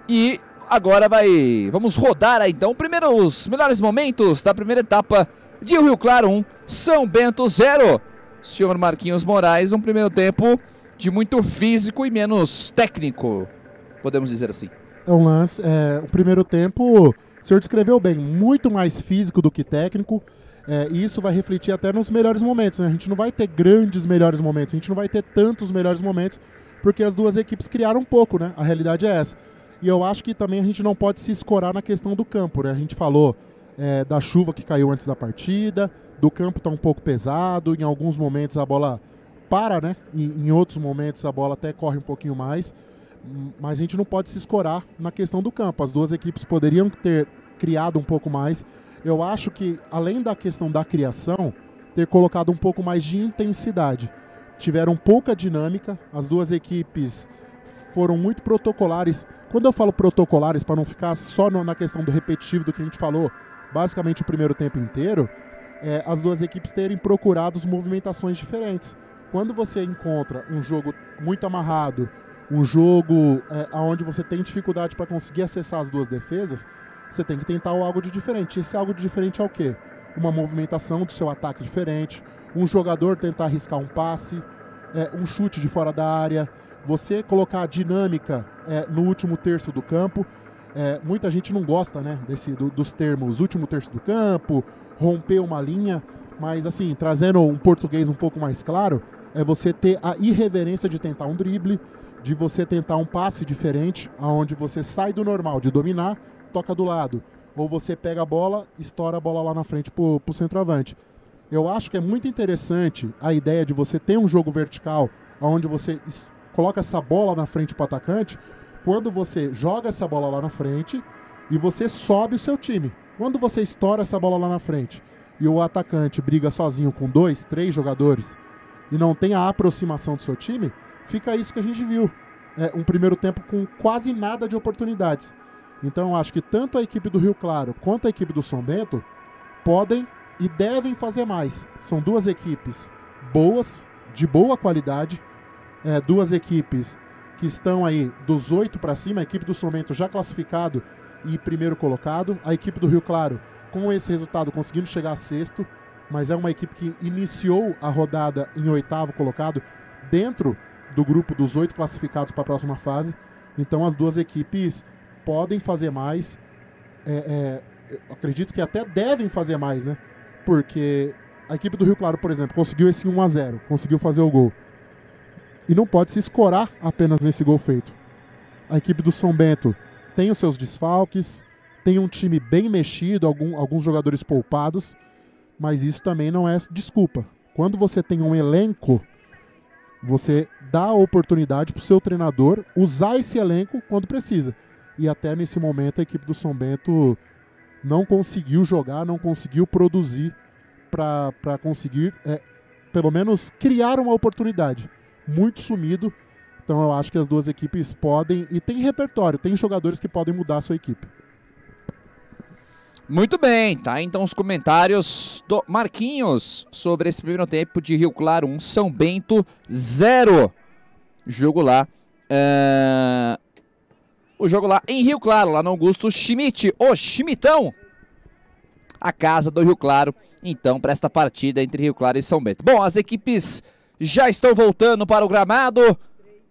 E agora vai, vamos rodar aí então primeiro os melhores momentos da primeira etapa de Rio Claro 1, São Bento 0. Senhor Marquinhos Moraes, um primeiro tempo de muito físico e menos técnico, podemos dizer assim. É um lance, é, o primeiro tempo, o senhor descreveu bem, muito mais físico do que técnico. É, e isso vai refletir até nos melhores momentos. Né? A gente não vai ter grandes melhores momentos, a gente não vai ter tantos melhores momentos, porque as duas equipes criaram um pouco, né? A realidade é essa. E eu acho que também a gente não pode se escorar na questão do campo, né? A gente falou é, da chuva que caiu antes da partida, do campo tá um pouco pesado, em alguns momentos a bola para, né? em outros momentos a bola até corre um pouquinho mais. Mas a gente não pode se escorar na questão do campo. As duas equipes poderiam ter criado um pouco mais eu acho que, além da questão da criação, ter colocado um pouco mais de intensidade. Tiveram pouca dinâmica, as duas equipes foram muito protocolares. Quando eu falo protocolares, para não ficar só na questão do repetitivo do que a gente falou, basicamente o primeiro tempo inteiro, é, as duas equipes terem procurado movimentações diferentes. Quando você encontra um jogo muito amarrado, um jogo é, onde você tem dificuldade para conseguir acessar as duas defesas, você tem que tentar algo de diferente. Esse algo de diferente é o quê? Uma movimentação do seu ataque diferente, um jogador tentar arriscar um passe, é, um chute de fora da área, você colocar a dinâmica é, no último terço do campo. É, muita gente não gosta né, desse, do, dos termos último terço do campo, romper uma linha, mas assim, trazendo um português um pouco mais claro, é você ter a irreverência de tentar um drible, de você tentar um passe diferente, aonde você sai do normal de dominar toca do lado. Ou você pega a bola, estoura a bola lá na frente para o centroavante. Eu acho que é muito interessante a ideia de você ter um jogo vertical, onde você coloca essa bola na frente para o atacante, quando você joga essa bola lá na frente e você sobe o seu time. Quando você estoura essa bola lá na frente e o atacante briga sozinho com dois, três jogadores e não tem a aproximação do seu time, fica isso que a gente viu. É um primeiro tempo com quase nada de oportunidades. Então acho que tanto a equipe do Rio Claro quanto a equipe do São Bento podem e devem fazer mais. São duas equipes boas, de boa qualidade, é, duas equipes que estão aí dos oito para cima, a equipe do São Bento já classificado e primeiro colocado, a equipe do Rio Claro com esse resultado conseguindo chegar a sexto, mas é uma equipe que iniciou a rodada em oitavo colocado dentro do grupo dos oito classificados para a próxima fase. Então as duas equipes podem fazer mais. É, é, acredito que até devem fazer mais, né? Porque a equipe do Rio Claro, por exemplo, conseguiu esse 1 a 0 conseguiu fazer o gol. E não pode se escorar apenas nesse gol feito. A equipe do São Bento tem os seus desfalques, tem um time bem mexido, algum, alguns jogadores poupados, mas isso também não é desculpa. Quando você tem um elenco, você dá a oportunidade para o seu treinador usar esse elenco quando precisa e até nesse momento a equipe do São Bento não conseguiu jogar, não conseguiu produzir para conseguir, é, pelo menos, criar uma oportunidade. Muito sumido. Então eu acho que as duas equipes podem e tem repertório, tem jogadores que podem mudar a sua equipe. Muito bem, tá? Então os comentários do Marquinhos sobre esse primeiro tempo de Rio Claro 1, São Bento 0. Jogo lá eh, o jogo lá em Rio Claro, lá no Augusto Schmidt, o Chimitão. A casa do Rio Claro, então, para esta partida entre Rio Claro e São Bento. Bom, as equipes já estão voltando para o gramado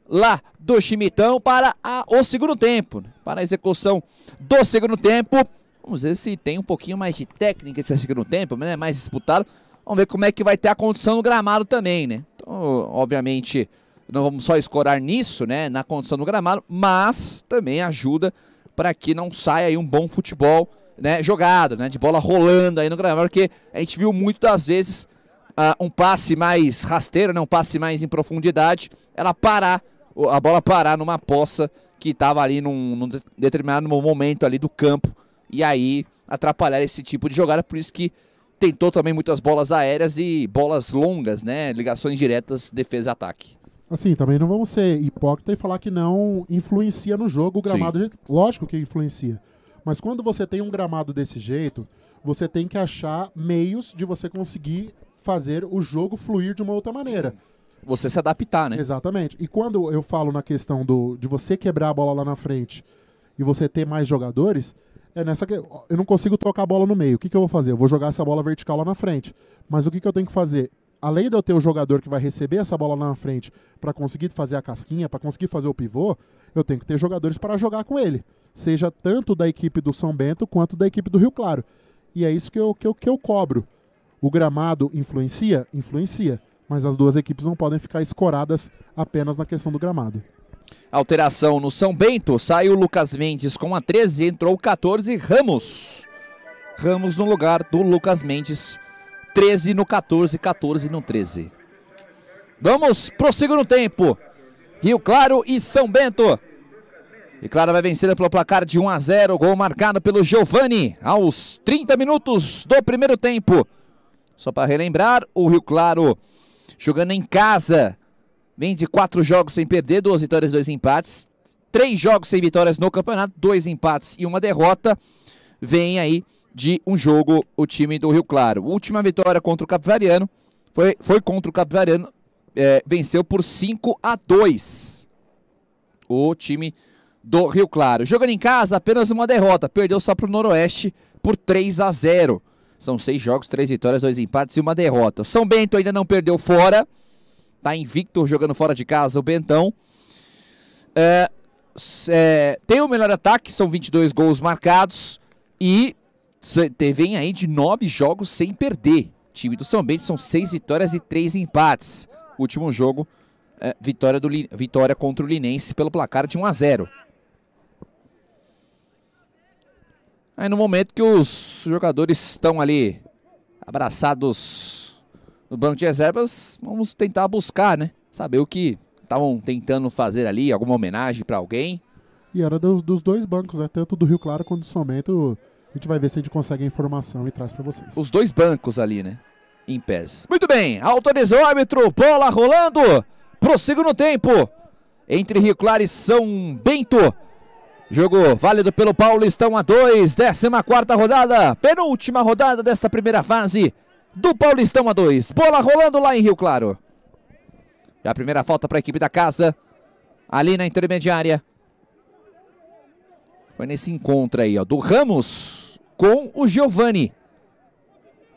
lá do Chimitão para a, o segundo tempo, né? para a execução do segundo tempo. Vamos ver se tem um pouquinho mais de técnica esse segundo tempo, né? Mais disputado. Vamos ver como é que vai ter a condição do gramado também, né? Então, obviamente, não vamos só escorar nisso, né, na condição do gramado, mas também ajuda para que não saia aí um bom futebol, né, jogado, né, de bola rolando aí no gramado, porque a gente viu muitas vezes uh, um passe mais rasteiro, né, um passe mais em profundidade, ela parar, a bola parar numa poça que estava ali num, num determinado momento ali do campo e aí atrapalhar esse tipo de jogada, por isso que tentou também muitas bolas aéreas e bolas longas, né? Ligações diretas, defesa-ataque. Assim, também não vamos ser hipócrita e falar que não influencia no jogo o gramado. Sim. Lógico que influencia. Mas quando você tem um gramado desse jeito, você tem que achar meios de você conseguir fazer o jogo fluir de uma outra maneira. Você se adaptar, né? Exatamente. E quando eu falo na questão do, de você quebrar a bola lá na frente e você ter mais jogadores, é nessa que eu não consigo tocar a bola no meio. O que, que eu vou fazer? Eu vou jogar essa bola vertical lá na frente. Mas o que, que eu tenho que fazer? além de eu ter o jogador que vai receber essa bola lá na frente para conseguir fazer a casquinha, para conseguir fazer o pivô, eu tenho que ter jogadores para jogar com ele, seja tanto da equipe do São Bento quanto da equipe do Rio Claro. E é isso que eu, que eu, que eu cobro. O gramado influencia? Influencia. Mas as duas equipes não podem ficar escoradas apenas na questão do gramado. Alteração no São Bento. Saiu Lucas Mendes com a 13, entrou 14, Ramos. Ramos no lugar do Lucas Mendes. 13 no 14, 14 no 13. Vamos pro segundo tempo. Rio Claro e São Bento. E Clara vai vencida pelo placar de 1 a 0. Gol marcado pelo Giovani aos 30 minutos do primeiro tempo. Só para relembrar, o Rio Claro jogando em casa. Vem de quatro jogos sem perder, duas vitórias, dois empates. Três jogos sem vitórias no campeonato, dois empates e uma derrota. Vem aí de um jogo o time do Rio Claro. Última vitória contra o Capivariano foi, foi contra o Capivariano, é, venceu por 5 a 2 o time do Rio Claro. Jogando em casa, apenas uma derrota, perdeu só para o Noroeste por 3 a 0 São seis jogos, três vitórias, dois empates e uma derrota. São Bento ainda não perdeu fora, está invicto jogando fora de casa o Bentão. É, é, tem o melhor ataque, são 22 gols marcados e vem aí de nove jogos sem perder. O time do São Bento são seis vitórias e três empates. Último jogo, é, vitória, do, vitória contra o Linense pelo placar de 1 a 0. Aí no momento que os jogadores estão ali abraçados no banco de reservas, vamos tentar buscar, né? Saber o que estavam tentando fazer ali, alguma homenagem para alguém. E era dos, dos, dois bancos, né? Tanto do Rio Claro quanto do São Bento a gente vai ver se a gente consegue a informação e traz para vocês. Os dois bancos ali, né? Em pés. Muito bem, autorizou o árbitro, bola rolando. Pro no tempo. Entre Rio Claro e São Bento. Jogo válido pelo Paulistão a 2, 14 rodada, penúltima rodada desta primeira fase do Paulistão a 2. Bola rolando lá em Rio Claro. Já a primeira falta para a equipe da casa, ali na intermediária. Foi nesse encontro aí, ó, do Ramos com o Giovani.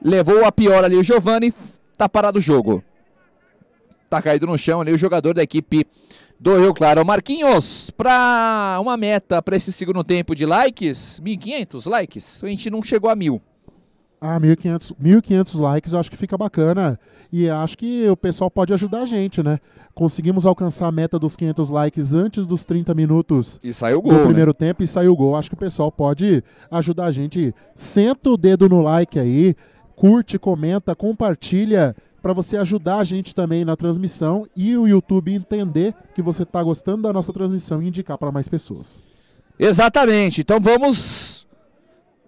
Levou a pior ali o Giovani, tá parado o jogo. Tá caído no chão ali o jogador da equipe do Rio Claro. Marquinhos, para uma meta para esse segundo tempo de likes, 1.500 likes, a gente não chegou a mil. Ah, 1.500, 1.500 likes eu acho que fica bacana. E acho que o pessoal pode ajudar a gente, né? Conseguimos alcançar a meta dos 500 likes antes dos 30 minutos. E saiu o gol. Né? primeiro né? tempo e saiu o gol. Acho que o pessoal pode ajudar a gente. Senta o dedo no like aí, curte, comenta, compartilha para você ajudar a gente também na transmissão e o YouTube entender que você está gostando da nossa transmissão e indicar para mais pessoas. Exatamente. Então vamos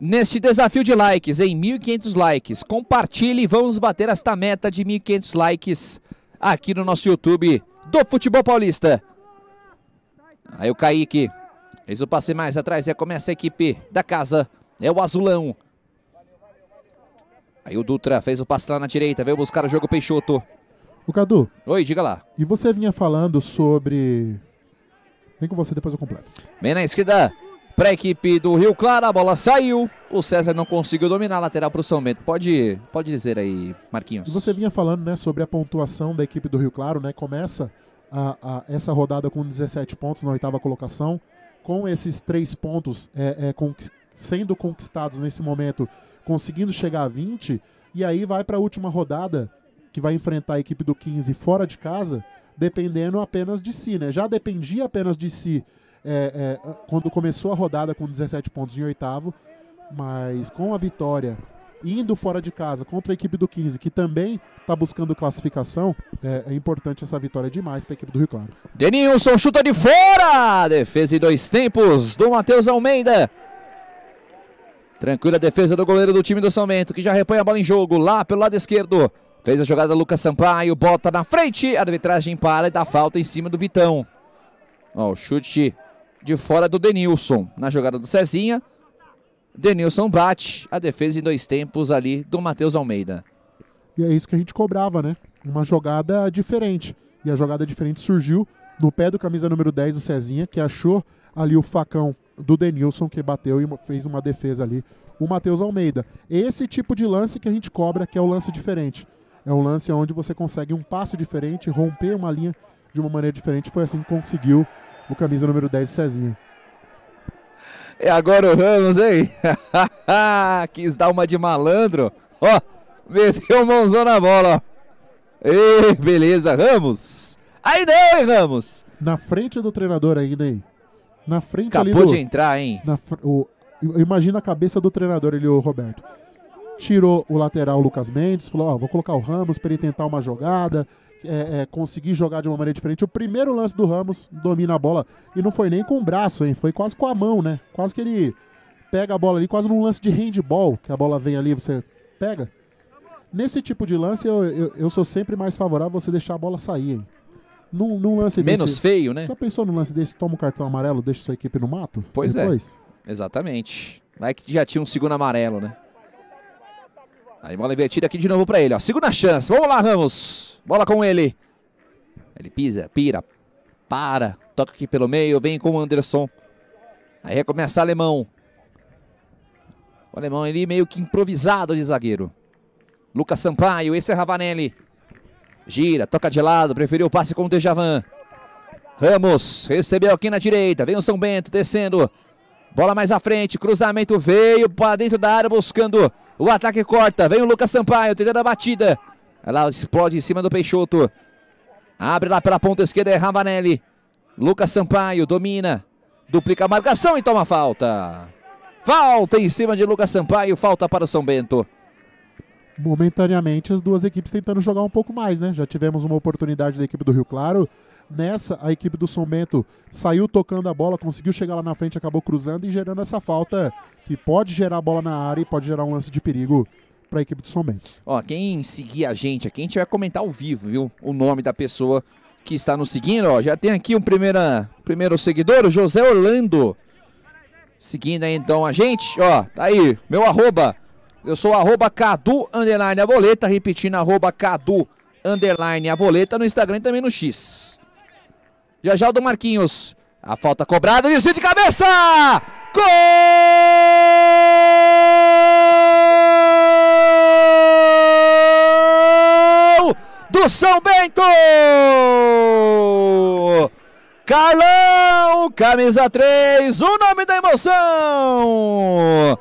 Neste desafio de likes, em 1.500 likes, compartilhe e vamos bater esta meta de 1.500 likes aqui no nosso YouTube do Futebol Paulista. Aí o Kaique fez o passe mais atrás, e começa a equipe da casa, é o Azulão. Aí o Dutra fez o passe lá na direita, veio buscar o jogo Peixoto. O Cadu. Oi, diga lá. E você vinha falando sobre... Vem com você, depois eu completo. Vem na esquerda, para a equipe do Rio Claro. A bola saiu. O César não conseguiu dominar a lateral para o São Bento. Pode, pode dizer aí, Marquinhos. Você vinha falando né, sobre a pontuação da equipe do Rio Claro, né? Começa a, a, essa rodada com 17 pontos na oitava colocação. Com esses três pontos é, é, sendo conquistados nesse momento, conseguindo chegar a 20. E aí vai para a última rodada, que vai enfrentar a equipe do 15 fora de casa, dependendo apenas de si, né? Já dependia apenas de si é, é, quando começou a rodada com 17 pontos em oitavo, mas com a vitória indo fora de casa contra a equipe do 15, que também está buscando classificação, é, é, importante essa vitória demais para a equipe do Rio Claro. Denilson chuta de fora! Defesa em dois tempos do Matheus Almeida. Tranquila defesa do goleiro do time do São Bento, que já repõe a bola em jogo lá pelo lado esquerdo. Fez a jogada Lucas Sampaio, bota na frente, a arbitragem para e dá falta em cima do Vitão. Ó, o chute de fora do Denilson. Na jogada do Cezinha, Denilson bate a defesa em dois tempos ali do Matheus Almeida. E é isso que a gente cobrava, né? Uma jogada diferente. E a jogada diferente surgiu no pé do camisa número 10, o Cezinha, que achou ali o facão do Denilson, que bateu e fez uma defesa ali, o Matheus Almeida. Esse tipo de lance que a gente cobra, que é o lance diferente. É um lance onde você consegue um passe diferente, romper uma linha de uma maneira diferente. Foi assim que conseguiu o camisa número 10 Cezinha. É agora o Ramos, hein? Quis dar uma de malandro. Ó, meteu mãozão na bola, e beleza, Ramos. Aí não, hein, Ramos? Na frente do treinador ainda, hein? Na frente Acabou ali do, de entrar, hein? Na, o, imagina a cabeça do treinador, ele, o Roberto. Tirou o lateral o Lucas Mendes, falou, ó, vou colocar o Ramos para ele tentar uma jogada, é, é, conseguir jogar de uma maneira diferente. O primeiro lance do Ramos domina a bola e não foi nem com o braço, hein? Foi quase com a mão, né? Quase que ele pega a bola ali, quase num lance de handball, que a bola vem ali você pega. Nesse tipo de lance, eu, eu, eu sou sempre mais favorável você deixar a bola sair, hein? Num, num lance Menos desse, feio, né? Já pensou num lance desse, toma um cartão amarelo, deixa sua equipe no mato? Pois é. depois? é. Exatamente. Mas é que já tinha um segundo amarelo, né? Aí bola invertida aqui de novo para ele, ó. Segunda chance. Vamos lá, Ramos. Bola com ele. Ele pisa, pira, para. Toca aqui pelo meio, vem com o Anderson. Aí recomeça o Alemão. O Alemão ali meio que improvisado de zagueiro. Lucas Sampaio, esse é Ravanelli. Gira, toca de lado, preferiu o passe com o Dejavan. Ramos recebeu aqui na direita, vem o São Bento descendo. Bola mais à frente, cruzamento veio para dentro da área buscando o ataque corta. Vem o Lucas Sampaio tentando a batida. Ela explode em cima do Peixoto. Abre lá pela ponta esquerda, é Ravanelli. Lucas Sampaio domina, duplica a marcação e toma falta. Falta em cima de Lucas Sampaio, falta para o São Bento. Momentaneamente as duas equipes tentando jogar um pouco mais, né? Já tivemos uma oportunidade da equipe do Rio Claro Nessa, a equipe do São Bento saiu tocando a bola, conseguiu chegar lá na frente, acabou cruzando e gerando essa falta que pode gerar bola na área e pode gerar um lance de perigo para a equipe do São Bento. Ó, quem seguir a gente aqui, a gente vai comentar ao vivo, viu? O nome da pessoa que está nos seguindo, ó. Já tem aqui um primeiro seguidor, o José Orlando. Seguindo aí então a gente, ó, tá aí, meu arroba. Eu sou arroba Cadu Underline Avoleta, repetindo arroba Cadu Underline Avoleta no Instagram e também no X. Já já o do Marquinhos. A falta cobrada, desvio de cabeça! Gol! Do São Bento! Carlão, camisa 3, o nome da emoção!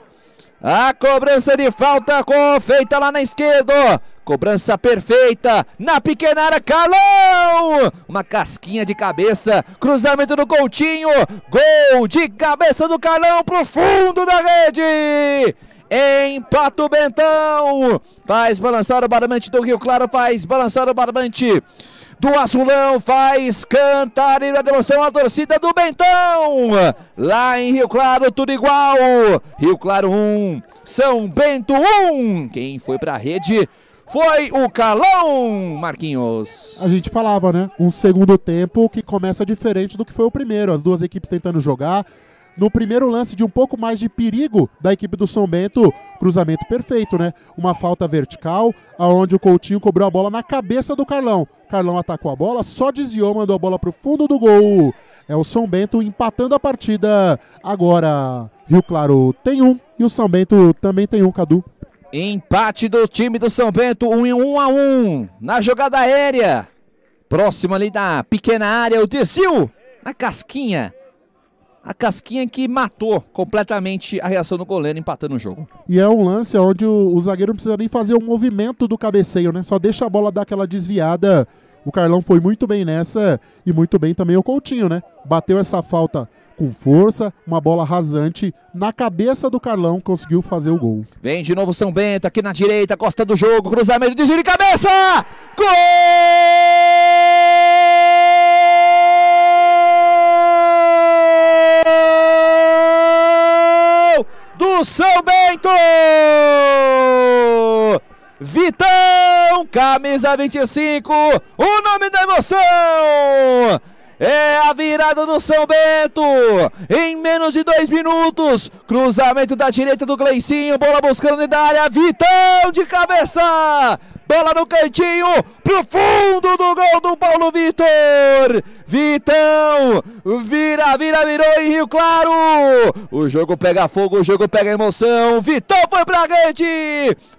A cobrança de falta feita lá na esquerda. Cobrança perfeita na pequena área, Carlão! Uma casquinha de cabeça, cruzamento do Coutinho, gol de cabeça do Carlão pro fundo da rede! Empata o Bentão! Faz balançar o barbante do Rio Claro, faz balançar o barbante do Azulão, faz cantar e da devoção a torcida do Bentão! Lá em Rio Claro, tudo igual! Rio Claro 1, São Bento 1! Quem foi pra rede foi o Calão Marquinhos. A gente falava, né? Um segundo tempo que começa diferente do que foi o primeiro. As duas equipes tentando jogar. No primeiro lance de um pouco mais de perigo da equipe do São Bento, cruzamento perfeito, né? Uma falta vertical, aonde o Coutinho cobrou a bola na cabeça do Carlão. Carlão atacou a bola, só desviou, mandou a bola para o fundo do gol. É o São Bento empatando a partida. Agora, Rio Claro tem um e o São Bento também tem um, Cadu. Empate do time do São Bento, um, um a um. Na jogada aérea. Próximo ali da pequena área, o desvio na casquinha. A casquinha que matou completamente a reação do goleiro, empatando o jogo. E é um lance onde o, o zagueiro precisa nem fazer o um movimento do cabeceio, né? Só deixa a bola dar aquela desviada. O Carlão foi muito bem nessa e muito bem também o Coutinho, né? Bateu essa falta com força, uma bola rasante na cabeça do Carlão, conseguiu fazer o gol. Vem de novo São Bento, aqui na direita, costa do jogo, cruzamento, desvio de cabeça! Gol! do São Bento! Vitão, camisa 25, o nome da emoção! É a virada do São Bento. Em menos de dois minutos. Cruzamento da direita do Gleicinho. Bola buscando da área. Vitão de cabeça. Bola no cantinho. Pro fundo do gol do Paulo Vitor. Vitão! Vira, vira, virou em Rio Claro! O jogo pega fogo, o jogo pega emoção. Vitão foi Bragante!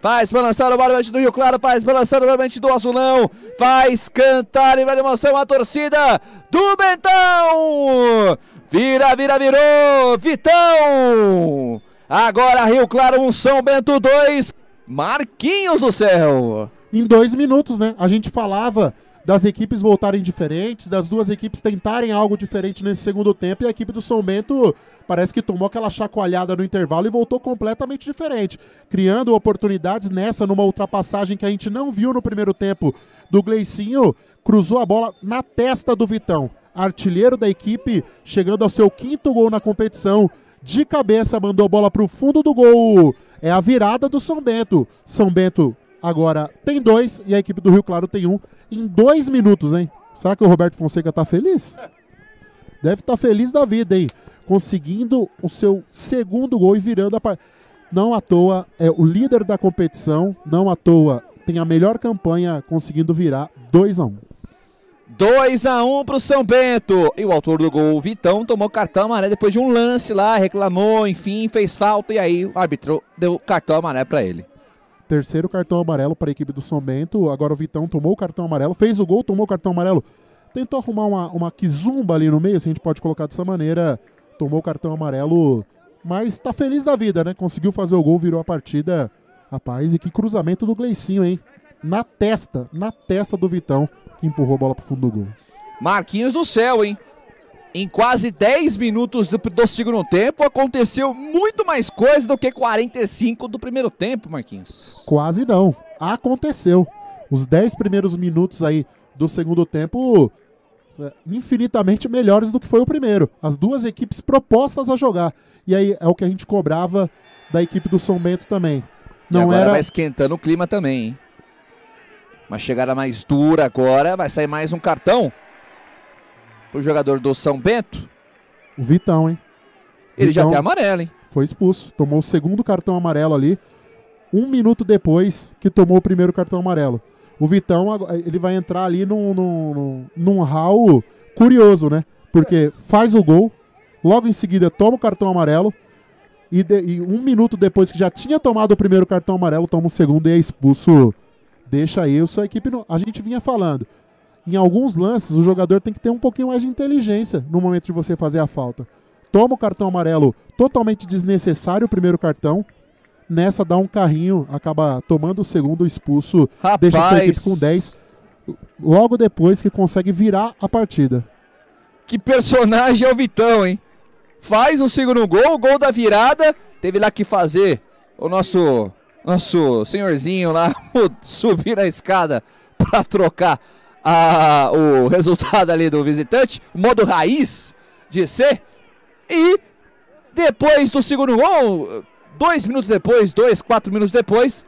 Faz balançar o barbante do Rio Claro, faz balançar o barbante do Azulão. Faz cantar e vai emoção a torcida do Bentão! Vira, vira, virou! Vitão! Agora Rio Claro um, São Bento 2. Marquinhos do céu! Em dois minutos, né? A gente falava das equipes voltarem diferentes, das duas equipes tentarem algo diferente nesse segundo tempo e a equipe do São Bento parece que tomou aquela chacoalhada no intervalo e voltou completamente diferente, criando oportunidades nessa, numa ultrapassagem que a gente não viu no primeiro tempo do Gleicinho, cruzou a bola na testa do Vitão, artilheiro da equipe, chegando ao seu quinto gol na competição de cabeça, mandou a bola para o fundo do gol. É a virada do São Bento. São Bento Agora tem dois e a equipe do Rio Claro tem um em dois minutos, hein? Será que o Roberto Fonseca tá feliz? Deve estar tá feliz da vida, hein? Conseguindo o seu segundo gol e virando a partida. Não à toa é o líder da competição, não à toa tem a melhor campanha conseguindo virar 2 a 1. Um. 2 a 1 um para o São Bento. E o autor do gol, Vitão, tomou cartão amarelo depois de um lance lá, reclamou, enfim, fez falta e aí o árbitro deu cartão amarelo para ele terceiro cartão amarelo para a equipe do São Bento. Agora o Vitão tomou o cartão amarelo, fez o gol, tomou o cartão amarelo. Tentou arrumar uma, uma quizumba ali no meio, se a gente pode colocar dessa maneira. Tomou o cartão amarelo, mas tá feliz da vida, né? Conseguiu fazer o gol, virou a partida. Rapaz, e que cruzamento do Gleicinho, hein? Na testa, na testa do Vitão, que empurrou a bola pro fundo do gol. Marquinhos do céu, hein? Em quase 10 minutos do, do segundo tempo, aconteceu muito mais coisa do que 45 do primeiro tempo, Marquinhos. Quase não. Aconteceu. Os 10 primeiros minutos aí do segundo tempo é, infinitamente melhores do que foi o primeiro. As duas equipes propostas a jogar. E aí é o que a gente cobrava da equipe do São Bento também. Não e agora era... vai esquentando o clima também, hein? Uma chegada mais dura agora, vai sair mais um cartão pro jogador do São Bento. O Vitão, hein? Ele Vitão já tem amarelo, hein? Foi expulso. Tomou o segundo cartão amarelo ali. Um minuto depois que tomou o primeiro cartão amarelo. O Vitão, eh, ele vai entrar ali num, num, num hall curioso, né? Porque faz o gol, logo em seguida toma o cartão amarelo. E, de, e, um minuto depois que já tinha tomado o primeiro cartão amarelo, toma o segundo e é expulso. Deixa aí sua equipe. No, a gente vinha falando em alguns lances, o jogador tem que ter um pouquinho mais de inteligência no momento de você fazer a falta. Toma o cartão amarelo totalmente desnecessário, o primeiro cartão. Nessa dá um carrinho, acaba tomando o segundo expulso, Rapaz. deixa a equipe com 10. Logo depois que consegue virar a partida. Que personagem é o Vitão, hein? Faz o segundo gol, gol da virada. Teve lá que fazer o nosso nosso senhorzinho lá subir na escada para trocar a, o resultado ali do visitante, o modo raiz de ser. E depois do segundo gol, dois minutos depois, dois, quatro minutos depois,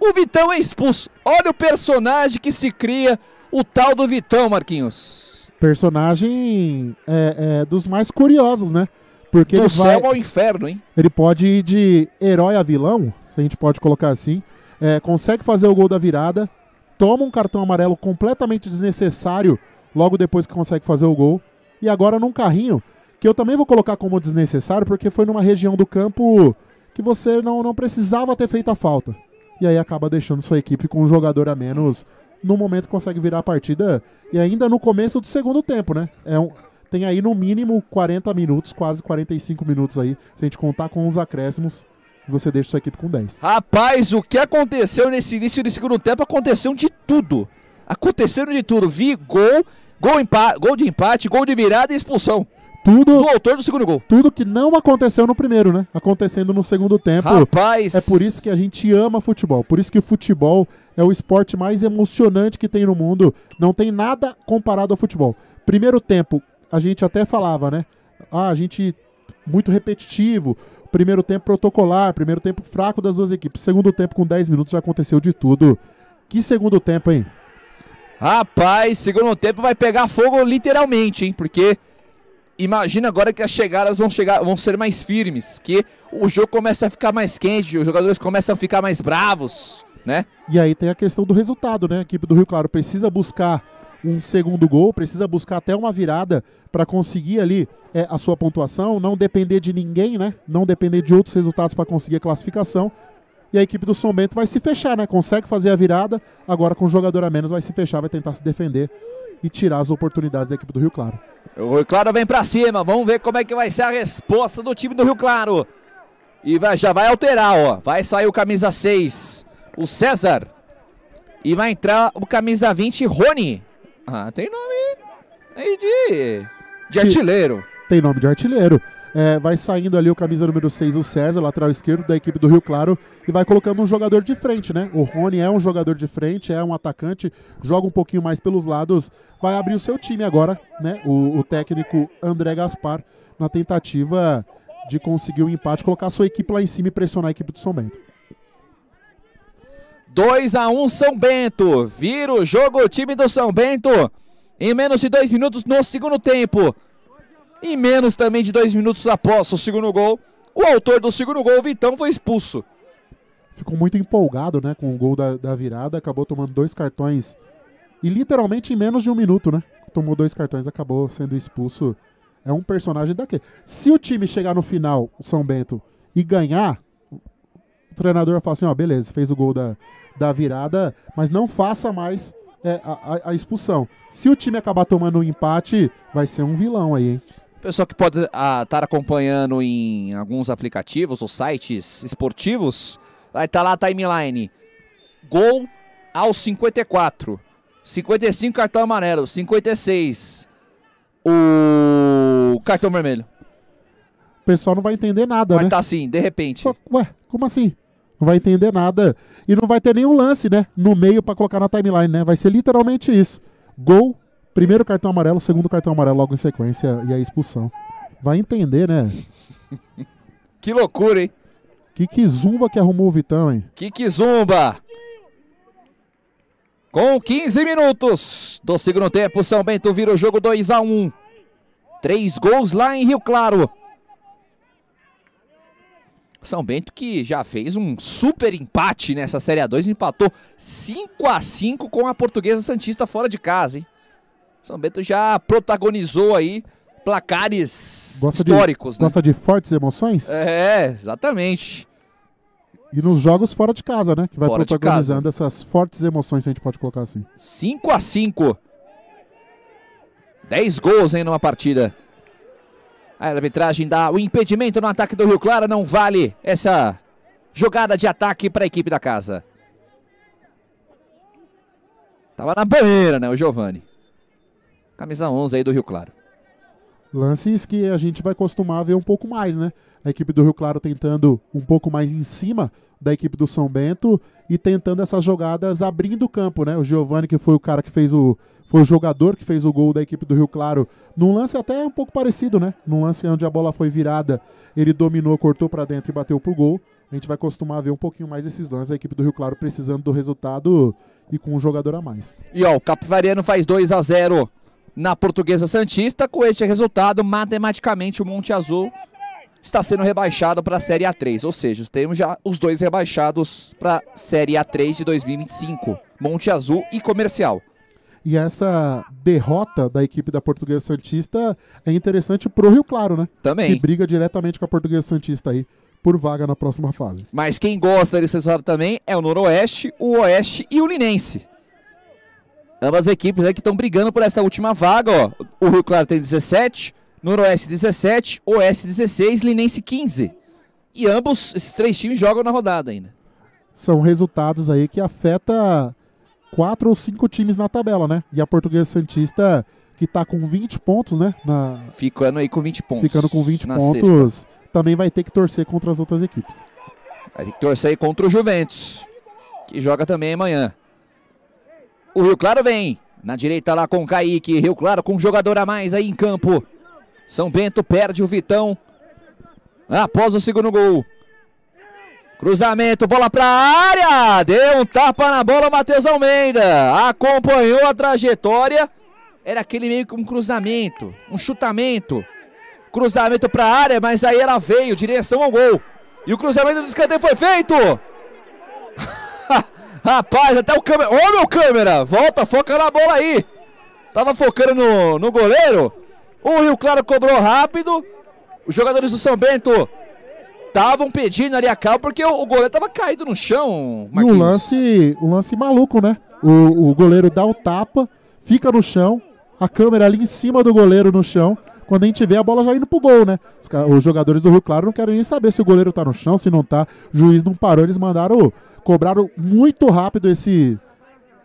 o Vitão é expulso. Olha o personagem que se cria, o tal do Vitão, Marquinhos. Personagem é, é, dos mais curiosos, né? Porque do ele céu vai, ao inferno, hein? Ele pode ir de herói a vilão, se a gente pode colocar assim. É, consegue fazer o gol da virada, toma um cartão amarelo completamente desnecessário logo depois que consegue fazer o gol. E agora num carrinho que eu também vou colocar como desnecessário, porque foi numa região do campo que você não, não precisava ter feito a falta. E aí acaba deixando sua equipe com um jogador a menos. No momento consegue virar a partida e ainda no começo do segundo tempo, né? É um, tem aí no mínimo 40 minutos, quase 45 minutos aí, se a gente contar com os acréscimos você deixa sua equipe com 10. Rapaz, o que aconteceu nesse início do segundo tempo aconteceu de tudo. Acontecendo de tudo. Vi gol, gol, gol de empate, gol de virada e expulsão. Tudo, do autor do segundo gol. Tudo que não aconteceu no primeiro, né? Acontecendo no segundo tempo. Rapaz! É por isso que a gente ama futebol. Por isso que o futebol é o esporte mais emocionante que tem no mundo. Não tem nada comparado ao futebol. Primeiro tempo, a gente até falava, né? Ah, a gente muito repetitivo. Primeiro tempo protocolar, primeiro tempo fraco das duas equipes. Segundo tempo, com 10 minutos, já aconteceu de tudo. Que segundo tempo, hein? Rapaz, segundo tempo vai pegar fogo literalmente, hein? Porque imagina agora que as chegadas vão, chegar, vão ser mais firmes, que o jogo começa a ficar mais quente, os jogadores começam a ficar mais bravos, né? E aí tem a questão do resultado, né? A equipe do Rio Claro precisa buscar um segundo gol, precisa buscar até uma virada para conseguir ali é, a sua pontuação, não depender de ninguém, né? Não depender de outros resultados para conseguir a classificação. E a equipe do São Bento vai se fechar, né? Consegue fazer a virada, agora com o jogador a menos vai se fechar, vai tentar se defender e tirar as oportunidades da equipe do Rio Claro. O Rio Claro vem para cima, vamos ver como é que vai ser a resposta do time do Rio Claro. E vai, já vai alterar, ó. Vai sair o camisa 6, o César. E vai entrar o camisa 20, Rony. Ah, tem nome de. de artilheiro. Tem nome de artilheiro. É, vai saindo ali o camisa número 6, o César, lateral esquerdo da equipe do Rio Claro, e vai colocando um jogador de frente, né? O Rony é um jogador de frente, é um atacante, joga um pouquinho mais pelos lados, vai abrir o seu time agora, né? O, o técnico André Gaspar, na tentativa de conseguir um empate, colocar a sua equipe lá em cima e pressionar a equipe do São Bento. 2 a 1 São Bento. Vira o jogo o time do São Bento em menos de dois minutos no segundo tempo. Em menos também de dois minutos após o segundo gol, o autor do segundo gol, Vitão, foi expulso. Ficou muito empolgado né, com o gol da, da virada, acabou tomando dois cartões e literalmente em menos de um minuto, né? Tomou dois cartões, acabou sendo expulso. É um personagem daquele. Se o time chegar no final, o São Bento, e ganhar, o treinador fala assim: ó, beleza, fez o gol da, da virada, mas não faça mais é, a, a, expulsão. Se o time acabar tomando um empate, vai ser um vilão aí, hein? Pessoal que pode estar ah, tá acompanhando em alguns aplicativos ou sites esportivos, vai estar tá lá a timeline. Gol aos 54. 55 cartão amarelo, 56 o cartão vermelho. O pessoal não vai entender nada, vai né? Vai tá assim, de repente. Ué, como assim? não vai entender nada. E não vai ter nenhum lance, né? No meio para colocar na timeline, né? Vai ser literalmente isso. Gol, primeiro cartão amarelo, segundo cartão amarelo logo em sequência e a expulsão. Vai entender, né? que loucura, hein? Que zumba que arrumou o Vitão, hein? Que zumba Com 15 minutos do segundo tempo, São Bento vira o jogo 2 a 1 Três gols lá em Rio Claro. São Bento que já fez um super empate nessa Série A2, empatou 5 a 5 com a Portuguesa Santista fora de casa, hein? São Bento já protagonizou aí placares gosta históricos, de, né? Gosta de fortes emoções? É, exatamente. E nos jogos fora de casa, né? Que vai fora protagonizando essas fortes emoções, se a gente pode colocar assim. 5 a 5 10 gols, hein, numa partida. A arbitragem dá o impedimento no ataque do Rio Claro. Não vale essa jogada de ataque para a equipe da casa. Tava na banheira, né, o Giovani. Camisa 11 aí do Rio Claro lances que a gente vai costumar ver um pouco mais, né? A equipe do Rio Claro tentando um pouco mais em cima da equipe do São Bento e tentando essas jogadas abrindo o campo, né? O Giovani, que foi o cara que fez o. Foi o jogador que fez o gol da equipe do Rio Claro, num lance até um pouco parecido, né? Num lance onde a bola foi virada, ele dominou, cortou para dentro e bateu pro gol. A gente vai costumar ver um pouquinho mais esses lances, a equipe do Rio Claro precisando do resultado e com um jogador a mais. E ó, o Capivariano faz 2 a 0 na Portuguesa Santista. Com este resultado, matematicamente, o Monte Azul está sendo rebaixado para a Série A3. Ou seja, temos já os dois rebaixados para a Série A3 de 2025. Monte Azul e Comercial. E essa derrota da equipe da Portuguesa Santista é interessante pro Rio Claro, né? Também. Que briga diretamente com a Portuguesa Santista aí por vaga na próxima fase. Mas quem gosta desse resultado também é o Noroeste, o Oeste e o Linense. Ambas equipes aí que estão brigando por essa última vaga, ó. O Rio Claro tem 17, Noroeste 17, Oeste 16, Linense 15. E ambos, esses três times, jogam na rodada ainda. São resultados aí que afeta quatro ou cinco times na tabela, né? E a Portuguesa Santista, que tá com 20 pontos, né? Na... Ficando aí com 20 pontos. Ficando com 20 pontos, sexta. também vai ter que torcer contra as outras equipes. Vai ter que torcer aí contra o Juventus, que joga também amanhã. O Rio Claro vem. Na direita lá com o Kaique. Rio Claro com um jogador a mais aí em campo. São Bento perde o Vitão. Após o segundo gol. Cruzamento, bola para área. Deu um tapa na bola o Matheus Almeida. Acompanhou a trajetória. Era aquele meio que um cruzamento, um chutamento. Cruzamento para área, mas aí ela veio, direção ao gol. E o cruzamento do escanteio foi feito. Rapaz, até o câmera. Ô meu câmera! Volta, foca na bola aí! Tava focando no, no goleiro. O Rio Claro cobrou rápido. Os jogadores do São Bento estavam pedindo ali a calma porque o, o goleiro tava caído no chão. Marquinhos. Um lance, um lance maluco, né? O, o goleiro dá o tapa, fica no chão, a câmera ali em cima do goleiro no chão. Quando a gente vê a bola já indo pro gol, né? Os, os jogadores do Rio Claro não querem nem saber se o goleiro tá no chão, se não tá. O juiz não parou, eles mandaram cobraram muito rápido esse.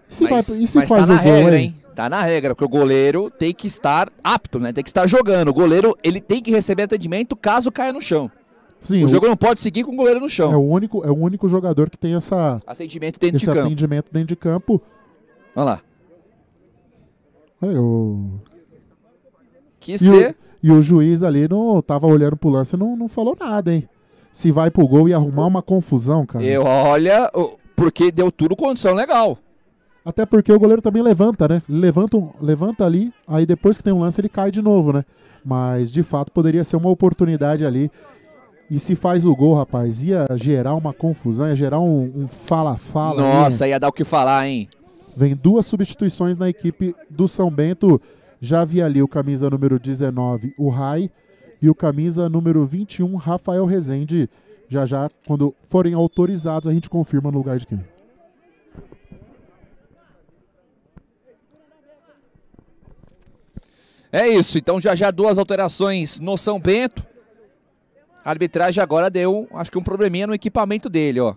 Se mas, vai, e se mas tá faz tá na gol, regra, hein? Tá na regra, porque o goleiro tem que estar apto, né? Tem que estar jogando. O goleiro, ele tem que receber atendimento caso caia no chão. Sim, o, o jogo não pode seguir com o goleiro no chão. É o único, é o único jogador que tem essa atendimento dentro esse de atendimento campo. dentro de campo. Olha lá. É, o... Que e, ser... o, e o juiz ali não tava olhando pro lance e não, não falou nada, hein? se vai pro gol e arrumar uma confusão, cara. Eu, olha, porque deu tudo condição legal. Até porque o goleiro também levanta, né? Levanta, levanta ali, aí depois que tem um lance ele cai de novo, né? Mas de fato poderia ser uma oportunidade ali. E se faz o gol, rapaz, ia gerar uma confusão, ia gerar um fala-fala. Um Nossa, ia dar o que falar, hein? Vem duas substituições na equipe do São Bento. Já vi ali o camisa número 19, o Rai, e o camisa número 21, Rafael Rezende. Já já, quando forem autorizados, a gente confirma no lugar de quem. É isso, então já já duas alterações no São Bento. A arbitragem agora deu, acho que um probleminha no equipamento dele, ó.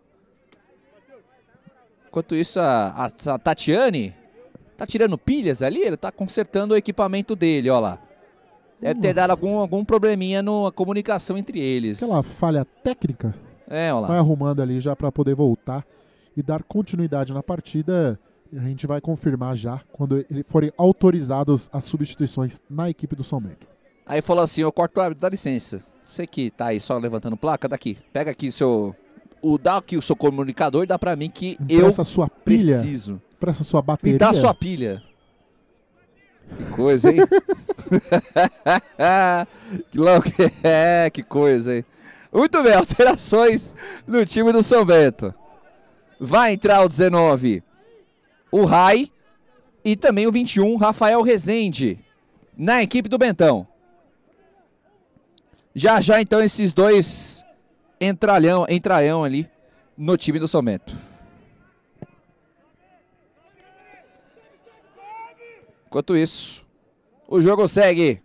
Enquanto isso, a, a, a Tatiane tá tirando pilhas ali, ele tá consertando o equipamento dele, ó lá. Deve ter dado algum, algum probleminha na comunicação entre eles. Aquela falha técnica. É, olha lá. Vai arrumando ali já para poder voltar e dar continuidade na partida. A gente vai confirmar já quando forem autorizados as substituições na equipe do São Bento. Aí falou assim: corto o árbitro, dá licença. Você que tá aí só levantando placa, daqui. Pega aqui seu. O, dá aqui o seu comunicador e dá para mim que Impressa eu sua pilha, preciso. Presta sua bateria. e dá sua pilha. Que coisa, hein? que louco. É, que coisa, hein? Muito bem, alterações no time do São Bento. Vai entrar o 19, o Rai, e também o 21, Rafael Rezende, na equipe do Bentão. Já já então esses dois entralhão, entraião ali no time do São Bento. Enquanto isso, o jogo segue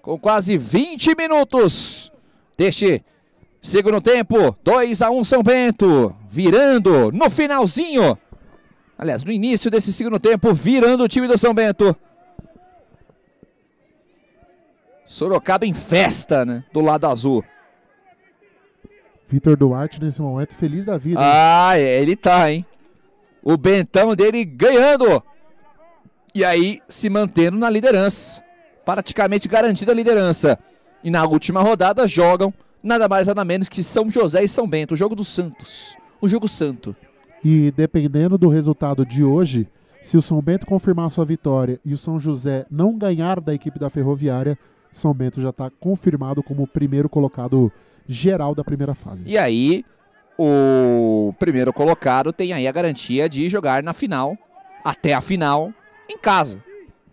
com quase 20 minutos deste segundo tempo. 2 a 1 São Bento, virando no finalzinho. Aliás, no início desse segundo tempo, virando o time do São Bento. Sorocaba em festa, né? Do lado azul. Vitor Duarte, nesse momento, feliz da vida. Hein? Ah, é, ele tá, hein? O Bentão dele ganhando e aí se mantendo na liderança, praticamente garantida a liderança. E na última rodada jogam nada mais nada menos que São José e São Bento, o jogo do Santos, o jogo santo. E dependendo do resultado de hoje, se o São Bento confirmar sua vitória e o São José não ganhar da equipe da Ferroviária, São Bento já está confirmado como o primeiro colocado geral da primeira fase. E aí, o primeiro colocado tem aí a garantia de jogar na final, até a final, em casa.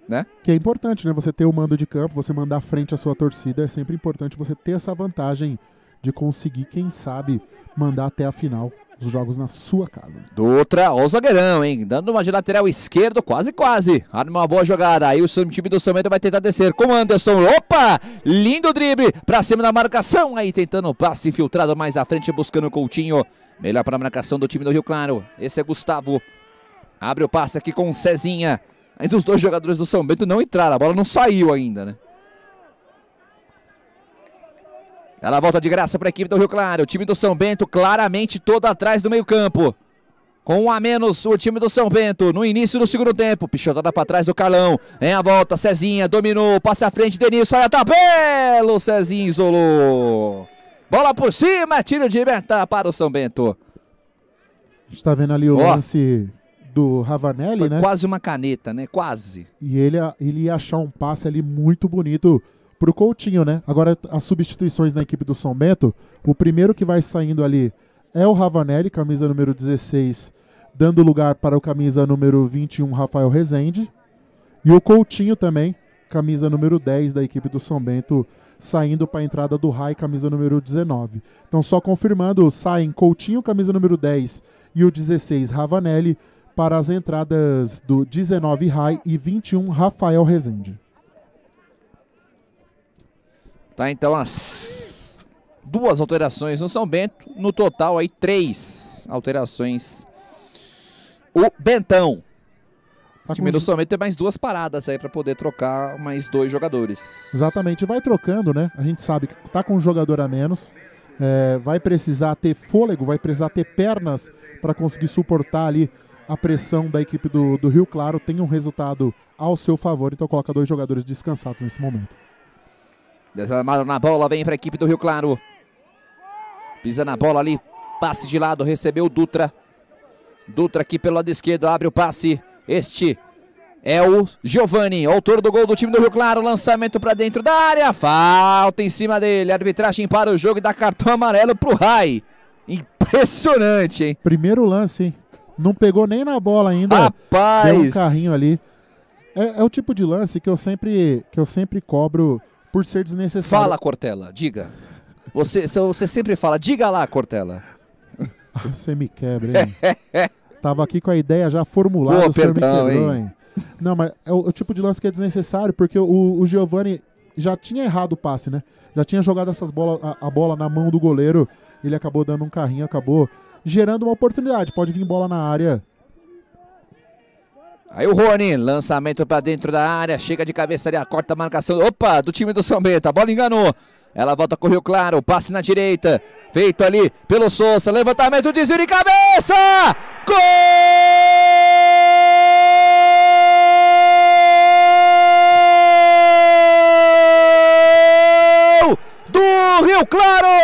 Né? Que é importante, né? Você ter o mando de campo, você mandar frente à sua torcida, é sempre importante você ter essa vantagem de conseguir, quem sabe, mandar até a final os jogos na sua casa. Dutra, ó é o zagueirão, hein? Dando uma de lateral esquerdo, quase, quase. Arma uma boa jogada. Aí o time do Samento vai tentar descer com Anderson. Opa! Lindo drible pra cima da marcação. Aí tentando o passe infiltrado mais à frente, buscando o Coutinho. Melhor para a marcação do time do Rio Claro. Esse é Gustavo. Abre o passe aqui com o Cezinha. Ainda os dois jogadores do São Bento não entraram, a bola não saiu ainda, né? Ela volta de graça para a equipe do Rio Claro. O time do São Bento claramente todo atrás do meio-campo. Com um a menos o time do São Bento no início do segundo tempo. Pichotada para trás do Carlão. Em é a volta, Cezinha dominou. Passa à frente, Denilson. Olha a tá tabela. Cezinha isolou. Bola por cima. Tiro de meta para o São Bento. A gente está vendo ali o oh. lance do Ravanelli, Foi né? Quase uma caneta, né? Quase. E ele, ele ia achar um passe ali muito bonito pro Coutinho, né? Agora, as substituições na equipe do São Bento, o primeiro que vai saindo ali é o Ravanelli, camisa número 16, dando lugar para o camisa número 21, Rafael Rezende. E o Coutinho também, camisa número 10 da equipe do São Bento, saindo para a entrada do Rai, camisa número 19. Então, só confirmando, saem Coutinho, camisa número 10, e o 16, Ravanelli, para as entradas do 19 Rai e 21 Rafael Rezende. Tá então as duas alterações no São Bento, no total aí três alterações. O Bentão. Tá o time do São Bento tem mais duas paradas aí para poder trocar mais dois jogadores. Exatamente, vai trocando, né? A gente sabe que tá com um jogador a menos. É, vai precisar ter fôlego, vai precisar ter pernas para conseguir suportar ali a pressão da equipe do, do Rio Claro tem um resultado ao seu favor, então coloca dois jogadores descansados nesse momento. Desarmado na bola, vem para a equipe do Rio Claro. Pisa na bola ali, passe de lado, recebeu o Dutra. Dutra aqui pelo lado esquerdo, abre o passe. Este é o Giovani, autor do gol do time do Rio Claro. Lançamento para dentro da área, falta em cima dele. Arbitragem para o jogo e dá cartão amarelo para o Rai. Impressionante, hein? Primeiro lance, hein? Não pegou nem na bola ainda. Rapaz! Deu um carrinho ali. É, é, o tipo de lance que eu sempre, que eu sempre cobro por ser desnecessário. Fala, Cortella, diga. Você, você sempre fala, diga lá, Cortella. Você me quebra, hein? Tava aqui com a ideia já formulada, oh, perdão, quebrou, hein? hein? Não, mas é o, o, tipo de lance que é desnecessário, porque o, o Giovani já tinha errado o passe, né? Já tinha jogado essas bola, a, a bola na mão do goleiro, ele acabou dando um carrinho, acabou gerando uma oportunidade. Pode vir bola na área. Aí o Rony, lançamento para dentro da área, chega de cabeça ali, corta a marcação. Opa, do time do São Bento, a bola enganou. Ela volta com o Rio Claro, passe na direita, feito ali pelo Souza, levantamento, desvio de cabeça! Gol! do Rio Claro!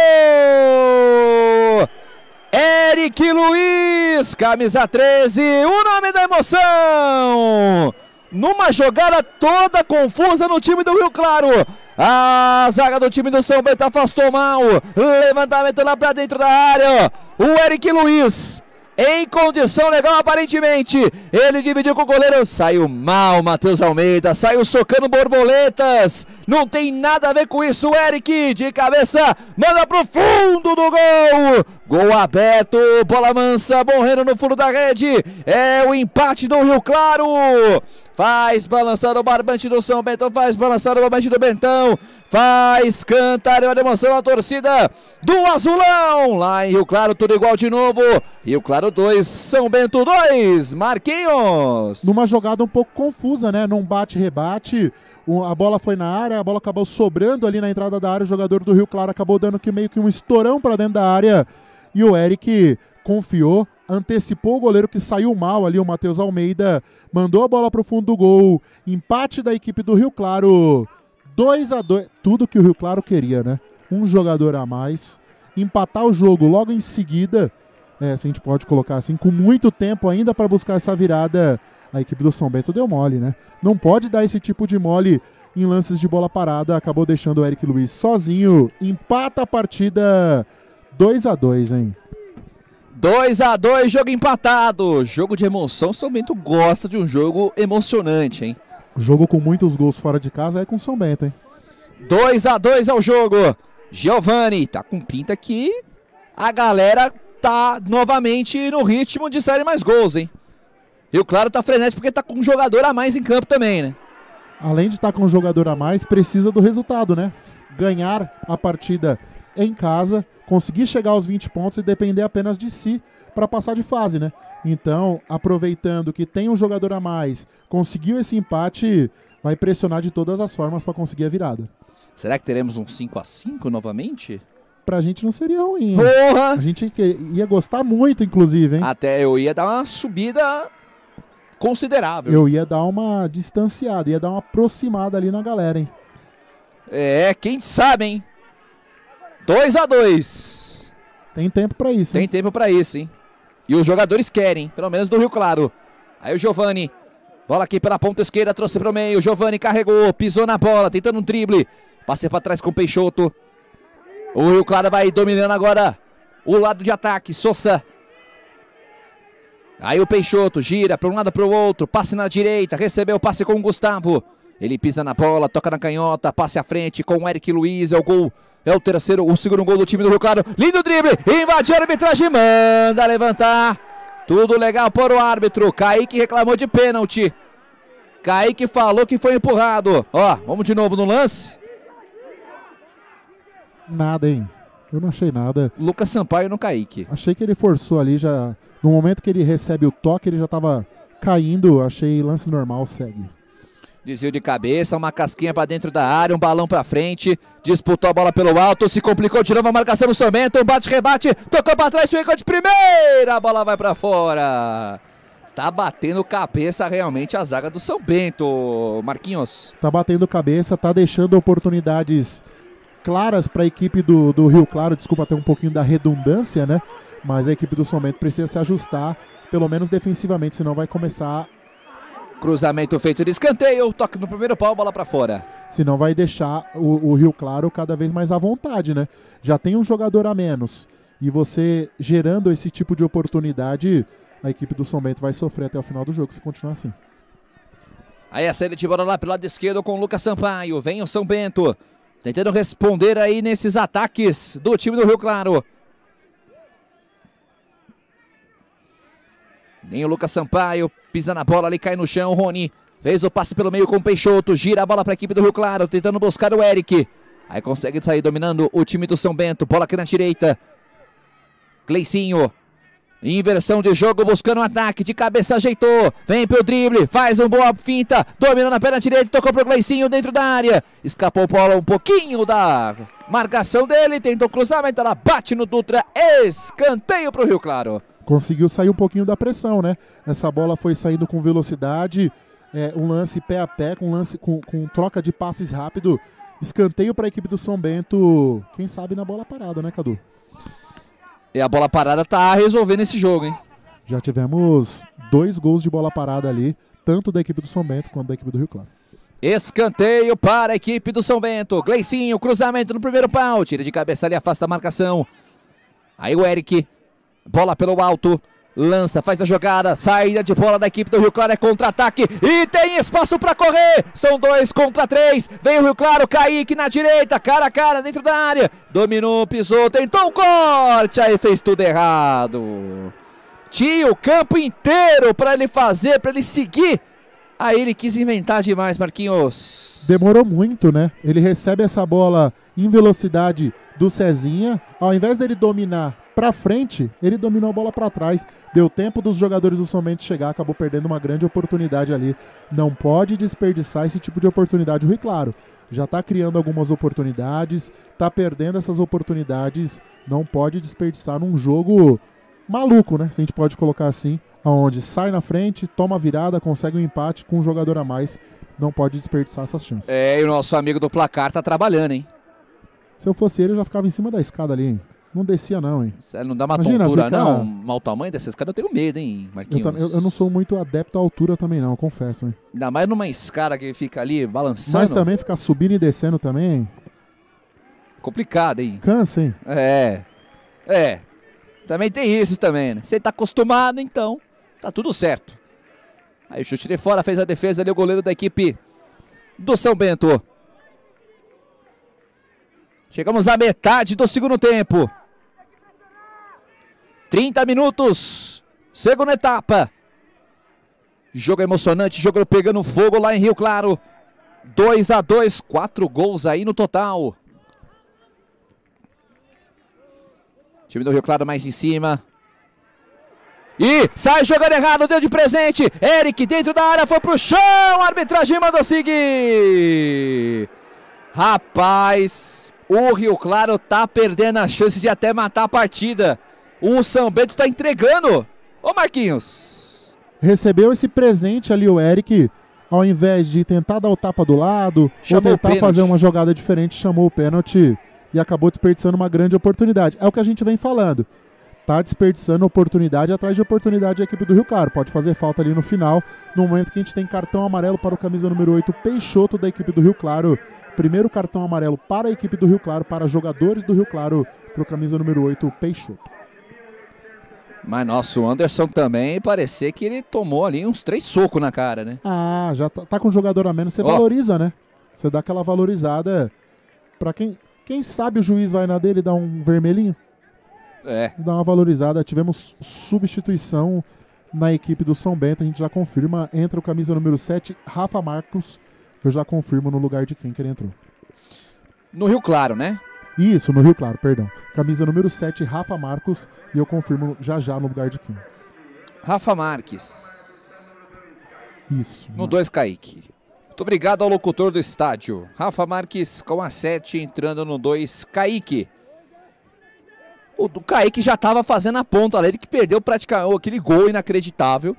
Eric Luiz, camisa 13, o nome da emoção! Numa jogada toda confusa no time do Rio Claro. A zaga do time do São Bento afastou mal. Levantamento lá pra dentro da área. O Eric Luiz em condição legal aparentemente. Ele dividiu com o goleiro, saiu mal Matheus Almeida, saiu socando borboletas. Não tem nada a ver com isso, Eric, de cabeça, manda pro fundo do gol. Gol aberto, bola mansa, Borreno no fundo da rede. É o empate do Rio Claro. Faz balançar o barbante do São Bento, faz balançar o barbante do Bentão, faz cantar a emoção a torcida do Azulão. Lá em Rio Claro, tudo igual de novo. Rio Claro 2, São Bento 2, Marquinhos. Numa jogada um pouco confusa, né? Num bate-rebate, a bola foi na área, a bola acabou sobrando ali na entrada da área. O jogador do Rio Claro acabou dando que meio que um estourão para dentro da área. E o Eric confiou, antecipou o goleiro que saiu mal ali, o Matheus Almeida, mandou a bola para o fundo do gol, empate da equipe do Rio Claro, 2 a 2 tudo que o Rio Claro queria, né? Um jogador a mais, empatar o jogo logo em seguida, é, se a gente pode colocar assim, com muito tempo ainda para buscar essa virada, a equipe do São Bento deu mole, né? Não pode dar esse tipo de mole em lances de bola parada, acabou deixando o Eric Luiz sozinho, empata a partida 2 a 2 hein? 2 a 2 jogo empatado. Jogo de emoção. São Bento gosta de um jogo emocionante, hein? Jogo com muitos gols fora de casa é com São Bento, hein? 2 a 2 ao é jogo. Giovani tá com pinta que a galera tá novamente no ritmo de série mais gols, hein? E o Claro tá frenético porque tá com um jogador a mais em campo também, né? Além de estar tá com um jogador a mais, precisa do resultado, né? Ganhar a partida em casa, conseguir chegar aos 20 pontos e depender apenas de si para passar de fase, né? Então, aproveitando que tem um jogador a mais, conseguiu esse empate, vai pressionar de todas as formas para conseguir a virada. Será que teremos um 5 a 5 novamente? Pra gente não seria ruim. Porra! A gente ia gostar muito, inclusive, hein? Até eu ia dar uma subida considerável. Eu ia dar uma distanciada, ia dar uma aproximada ali na galera, hein? É, quem sabe, hein? 2 a 2 Tem tempo para isso. Hein? Tem tempo para isso, hein? E os jogadores querem, pelo menos do Rio Claro. Aí o Giovani, bola aqui pela ponta esquerda, trouxe para o meio. Giovani carregou, pisou na bola, tentando um drible. Passei para trás com o Peixoto. O Rio Claro vai dominando agora o lado de ataque. Sousa. Aí o Peixoto gira para um lado para o outro, passe na direita, recebeu o passe com o Gustavo. Ele pisa na bola, toca na canhota, passe à frente com o Eric Luiz, é o gol é o terceiro, o segundo gol do time do Rio Claro. Lindo drible, invadiu a arbitragem, manda levantar. Tudo legal para o árbitro. Kaique reclamou de pênalti. Kaique falou que foi empurrado. Ó, vamos de novo no lance. Nada, hein? Eu não achei nada. Lucas Sampaio no Kaique. Achei que ele forçou ali já. No momento que ele recebe o toque, ele já estava caindo. Achei lance normal, segue. Desvio de cabeça, uma casquinha para dentro da área, um balão para frente. Disputou a bola pelo alto, se complicou, tirou uma marcação no Um bate, rebate, tocou para trás, ficou de primeira, a bola vai para fora. Tá batendo cabeça realmente a zaga do São Bento, Marquinhos. Tá batendo cabeça, tá deixando oportunidades claras para a equipe do, do Rio Claro, desculpa até um pouquinho da redundância, né? Mas a equipe do São Bento precisa se ajustar, pelo menos defensivamente, senão vai começar Cruzamento feito de escanteio, toque no primeiro pau, bola para fora. Senão vai deixar o, o Rio Claro cada vez mais à vontade, né? Já tem um jogador a menos. E você gerando esse tipo de oportunidade, a equipe do São Bento vai sofrer até o final do jogo se continuar assim. Aí a saída de bola lá pelo lado esquerdo com o Lucas Sampaio. Vem o São Bento. Tentando responder aí nesses ataques do time do Rio Claro. Nem o Lucas Sampaio Pisa na bola ali, cai no chão. Rony fez o passe pelo meio com o Peixoto. Gira a bola para a equipe do Rio Claro, tentando buscar o Eric. Aí consegue sair dominando o time do São Bento. Bola aqui na direita. Gleicinho. Inversão de jogo, buscando um ataque, de cabeça ajeitou, vem pelo drible, faz um boa finta, dominou na perna direita, tocou pro Gleicinho dentro da área, escapou bola um pouquinho da marcação dele, tentou cruzamento, tá ela bate no Dutra, escanteio pro Rio Claro conseguiu sair um pouquinho da pressão, né? Essa bola foi saindo com velocidade, é, um lance pé a pé, com lance com, com troca de passes rápido. Escanteio para a equipe do São Bento, quem sabe na bola parada, né, Cadu? E a bola parada tá resolvendo esse jogo, hein? Já tivemos dois gols de bola parada ali, tanto da equipe do São Bento quanto da equipe do Rio Claro. Escanteio para a equipe do São Bento. Gleicinho, cruzamento no primeiro pau. Tira de cabeça ali, afasta a marcação. Aí o Eric Bola pelo alto. Lança, faz a jogada, saída de bola da equipe do Rio Claro, é contra-ataque e tem espaço para correr. São dois contra três. Vem o Rio Claro, Kaique na direita, cara a cara, dentro da área. Dominou, pisou, tentou o corte, aí fez tudo errado. Tinha o campo inteiro para ele fazer, para ele seguir. Aí ele quis inventar demais, Marquinhos. Demorou muito, né? Ele recebe essa bola em velocidade do Cezinha. Ao invés dele dominar para frente, ele dominou a bola para trás, deu tempo dos jogadores do somente chegar, acabou perdendo uma grande oportunidade ali. Não pode desperdiçar esse tipo de oportunidade. O Rui Claro já está criando algumas oportunidades, está perdendo essas oportunidades, não pode desperdiçar num jogo maluco, né? Se a gente pode colocar assim, aonde sai na frente, toma a virada, consegue um empate com um jogador a mais, não pode desperdiçar essas chances. É, e o nosso amigo do placar tá trabalhando, hein? Se eu fosse ele, eu já ficava em cima da escada ali, hein? Não descia, não, hein? Sério, não dá uma Imagina, tontura, fica... não? Ah. Mal tamanho desses caras, eu tenho medo, hein, Marquinhos? Eu, eu, eu, não sou muito adepto à altura também, não, confesso, hein? Ainda mais numa escada que fica ali balançando. Mas também ficar subindo e descendo também. Complicado, hein? Cansa, hein? É. É. Também tem isso também, né? Você tá acostumado, então. Tá tudo certo. Aí o chute de fora, fez a defesa ali, o goleiro da equipe do São Bento. Chegamos à metade do segundo tempo. 30 minutos, segunda etapa. Jogo emocionante, jogo pegando fogo lá em Rio Claro. 2 a 2, quatro gols aí no total. Time do Rio Claro mais em cima. E sai jogando errado, deu de presente. Eric dentro da área, foi pro chão. A arbitragem mandou seguir. Rapaz, o Rio Claro tá perdendo a chance de até matar a partida. O São Bento está entregando. Ô Marquinhos. Recebeu esse presente ali o Eric. Ao invés de tentar dar o tapa do lado chamou ou tentar fazer uma jogada diferente, chamou o pênalti e acabou desperdiçando uma grande oportunidade. É o que a gente vem falando. Tá desperdiçando oportunidade atrás de oportunidade a equipe do Rio Claro. Pode fazer falta ali no final, no momento que a gente tem cartão amarelo para o camisa número 8, Peixoto, da equipe do Rio Claro. Primeiro cartão amarelo para a equipe do Rio Claro, para jogadores do Rio Claro, para o camisa número 8, Peixoto. Mas nosso Anderson também parecer que ele tomou ali uns três socos na cara, né? Ah, já tá, tá com um jogador a menos, você oh. valoriza, né? Você dá aquela valorizada para quem quem sabe o juiz vai na dele e dá um vermelhinho. É. Dá uma valorizada. Tivemos substituição na equipe do São Bento, a gente já confirma. Entra o camisa número 7, Rafa Marcos. Eu já confirmo no lugar de quem que ele entrou. No Rio Claro, né? Isso, no Rio Claro, perdão. Camisa número 7, Rafa Marcos. E eu confirmo já já no lugar de quem. Rafa Marques. Isso. No 2, Kaique. Muito obrigado ao locutor do estádio. Rafa Marques com a 7, entrando no 2, Kaique. O, o Kaique já estava fazendo a ponta ali, ele que perdeu praticamente aquele gol inacreditável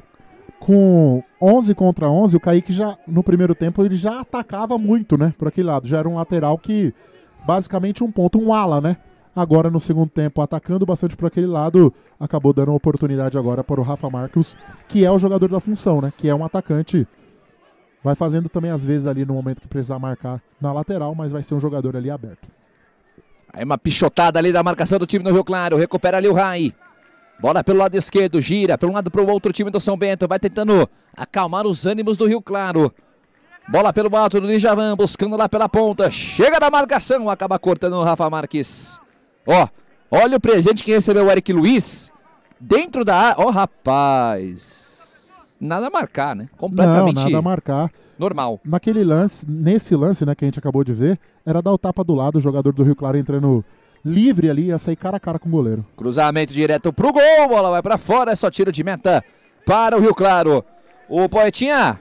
com 11 contra 11, o Kaique já no primeiro tempo ele já atacava muito, né, por aquele lado. Já era um lateral que basicamente um ponto, um ala, né? Agora no segundo tempo, atacando bastante por aquele lado, acabou dando uma oportunidade agora para o Rafa Marcos, que é o jogador da função, né? Que é um atacante. Vai fazendo também, às vezes, ali no momento que precisar marcar na lateral, mas vai ser um jogador ali aberto. Aí uma pichotada ali da marcação do time do Rio Claro. Recupera ali o Rai. Bola pelo lado esquerdo, gira, para um lado para o outro time do São Bento. Vai tentando acalmar os ânimos do Rio Claro. Bola pelo alto do Djavan, buscando lá pela ponta. Chega na marcação, acaba cortando o Rafa Marques. Ó, olha o presente que recebeu o Eric Luiz. Dentro da área. Ó, rapaz. Nada a marcar, né? Completamente. Não, nada a marcar. Normal. Naquele lance, nesse lance, né, que a gente acabou de ver, era dar o tapa do lado, o jogador do Rio Claro entrando livre ali, ia sair cara a cara com o goleiro. Cruzamento direto pro gol, bola vai para fora, é só tiro de meta para o Rio Claro. O Poetinha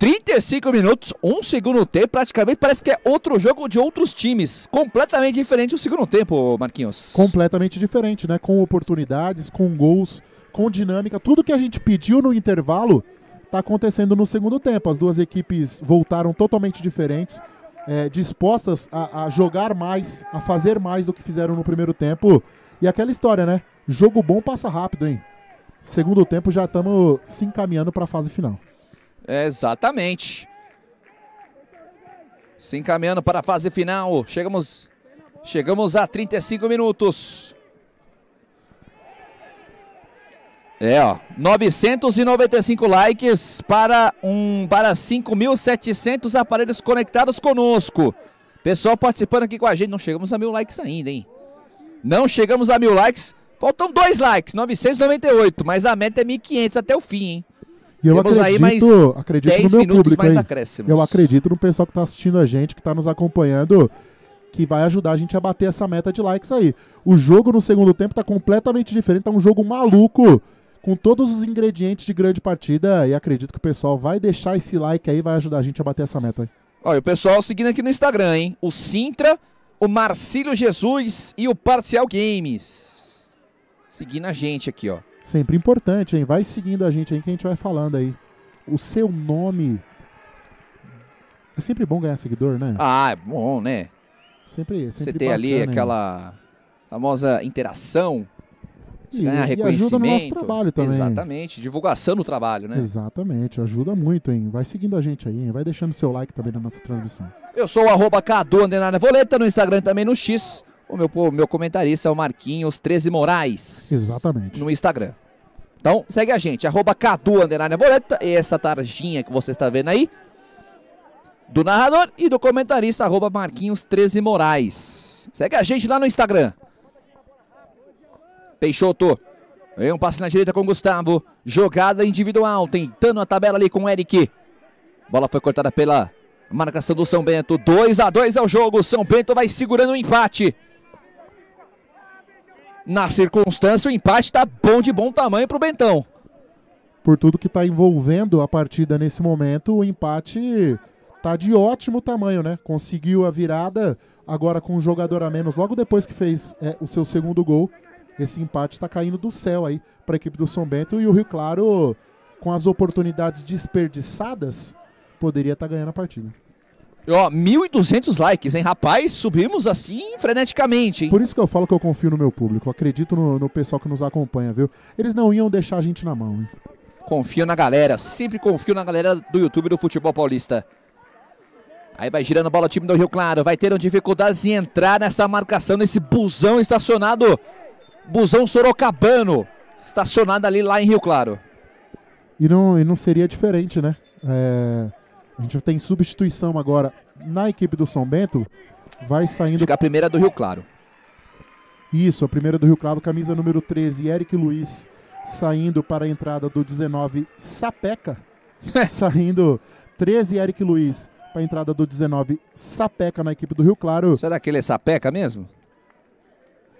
35 minutos, um segundo tempo, praticamente parece que é outro jogo de outros times. Completamente diferente o segundo tempo, Marquinhos. Completamente diferente, né? Com oportunidades, com gols, com dinâmica. Tudo que a gente pediu no intervalo está acontecendo no segundo tempo. As duas equipes voltaram totalmente diferentes, é, dispostas a, a jogar mais, a fazer mais do que fizeram no primeiro tempo. E aquela história, né? Jogo bom passa rápido, hein? Segundo tempo já estamos se encaminhando para a fase final exatamente. Se encaminhando para a fase final. Chegamos, chegamos a 35 minutos. É, ó, 995 likes para um para 5.700 aparelhos conectados conosco. Pessoal participando aqui com a gente, não chegamos a mil likes ainda, hein? Não chegamos a mil likes, faltam dois likes, 998, mas a meta é 1.500 até o fim, hein? E eu Temos acredito, aí mais acredito 10 no meu público, mais hein? Eu acredito no pessoal que está assistindo a gente, que está nos acompanhando, que vai ajudar a gente a bater essa meta de likes aí. O jogo no segundo tempo está completamente diferente, tá um jogo maluco, com todos os ingredientes de grande partida, e acredito que o pessoal vai deixar esse like aí, vai ajudar a gente a bater essa meta aí. Olha, o pessoal seguindo aqui no Instagram, hein? O Sintra, o Marcílio Jesus e o Parcial Games. Seguindo a gente aqui, ó. Sempre importante, hein? Vai seguindo a gente aí que a gente vai falando aí. O seu nome. É sempre bom ganhar seguidor, né? Ah, é bom, né? Sempre, é, sempre Você tem ali aquela famosa interação. Você ganhar reconhecimento. ajuda no nosso trabalho também. Exatamente, divulgação do trabalho, né? Exatamente, ajuda muito, hein? Vai seguindo a gente aí, hein? vai deixando seu like também na nossa transmissão. Eu sou o arroba Cadu Voleta no Instagram também no X o meu, o meu comentarista é o Marquinhos13 Moraes. Exatamente. No Instagram. Então, segue a gente, arroba Cadu essa tarjinha que você está vendo aí, do narrador e do comentarista, arroba Marquinhos13 Moraes. Segue a gente lá no Instagram. Peixoto, vem um passe na direita com Gustavo, jogada individual, tentando a tabela ali com o Eric. Bola foi cortada pela marcação do São Bento, 2 a 2 é o jogo, São Bento vai segurando o empate na circunstância, o empate está bom de bom tamanho para o Bentão. Por tudo que está envolvendo a partida nesse momento, o empate está de ótimo tamanho, né? Conseguiu a virada agora com um jogador a menos, logo depois que fez é, o seu segundo gol. Esse empate está caindo do céu aí para a equipe do São Bento e o Rio Claro, com as oportunidades desperdiçadas, poderia estar tá ganhando a partida. Ó, 1.200 likes, hein, rapaz? Subimos assim freneticamente, hein? Por isso que eu falo que eu confio no meu público. acredito no, no pessoal que nos acompanha, viu? Eles não iam deixar a gente na mão, hein? Confio na galera. Sempre confio na galera do YouTube do Futebol Paulista. Aí vai girando a bola o time do Rio Claro. Vai ter dificuldades em entrar nessa marcação, nesse busão estacionado. Busão sorocabano. Estacionado ali lá em Rio Claro. E não, e não seria diferente, né? É a gente tem substituição agora na equipe do São Bento. Vai saindo. Fica é a primeira do Rio Claro. Isso, a primeira do Rio Claro, camisa número 13, Eric Luiz, saindo para a entrada do 19, Sapeca. saindo 13, Eric Luiz, para a entrada do 19, Sapeca na equipe do Rio Claro. Será que ele é Sapeca mesmo?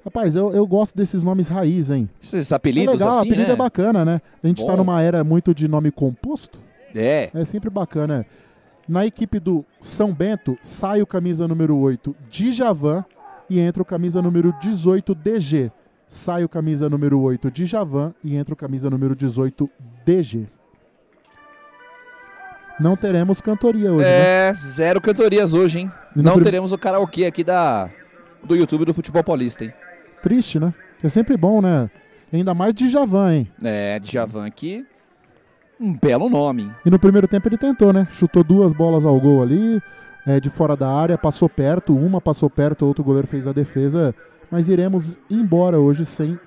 Rapaz, eu, eu gosto desses nomes raiz, hein? Esses é apelidos é legal, assim, apelido né? é bacana, né? A gente está numa era muito de nome composto. É. É sempre bacana. É. Na equipe do São Bento, sai o camisa número 8, Djavan, e entra o camisa número 18, DG. Sai o camisa número 8, Djavan, e entra o camisa número 18, DG. Não teremos cantoria hoje, né? É, né? zero cantorias hoje, hein? Não prim... teremos o karaokê aqui da, do YouTube do Futebol Paulista, hein? Triste, né? É sempre bom, né? Ainda mais de Javan, hein? É, de Javan aqui um belo nome. E no primeiro tempo ele tentou, né? Chutou duas bolas ao gol ali, é, de fora da área, passou perto, uma passou perto, outro goleiro fez a defesa, mas iremos embora hoje sem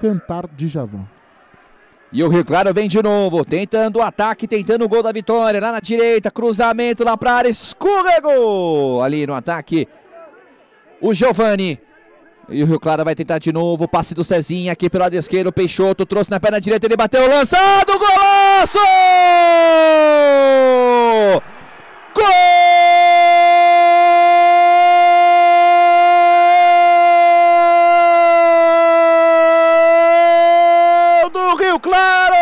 cantar de Javão. E o Rio Claro vem de novo, tentando o ataque, tentando o gol da vitória, lá na direita, cruzamento lá para área, escorregou! Ali no ataque, o Giovani e o Rio Claro vai tentar de novo. Passe do Cezinha aqui pelo lado esquerdo. Peixoto trouxe na perna direita. Ele bateu. Lançado. Golaço! Gol! Do Rio Claro!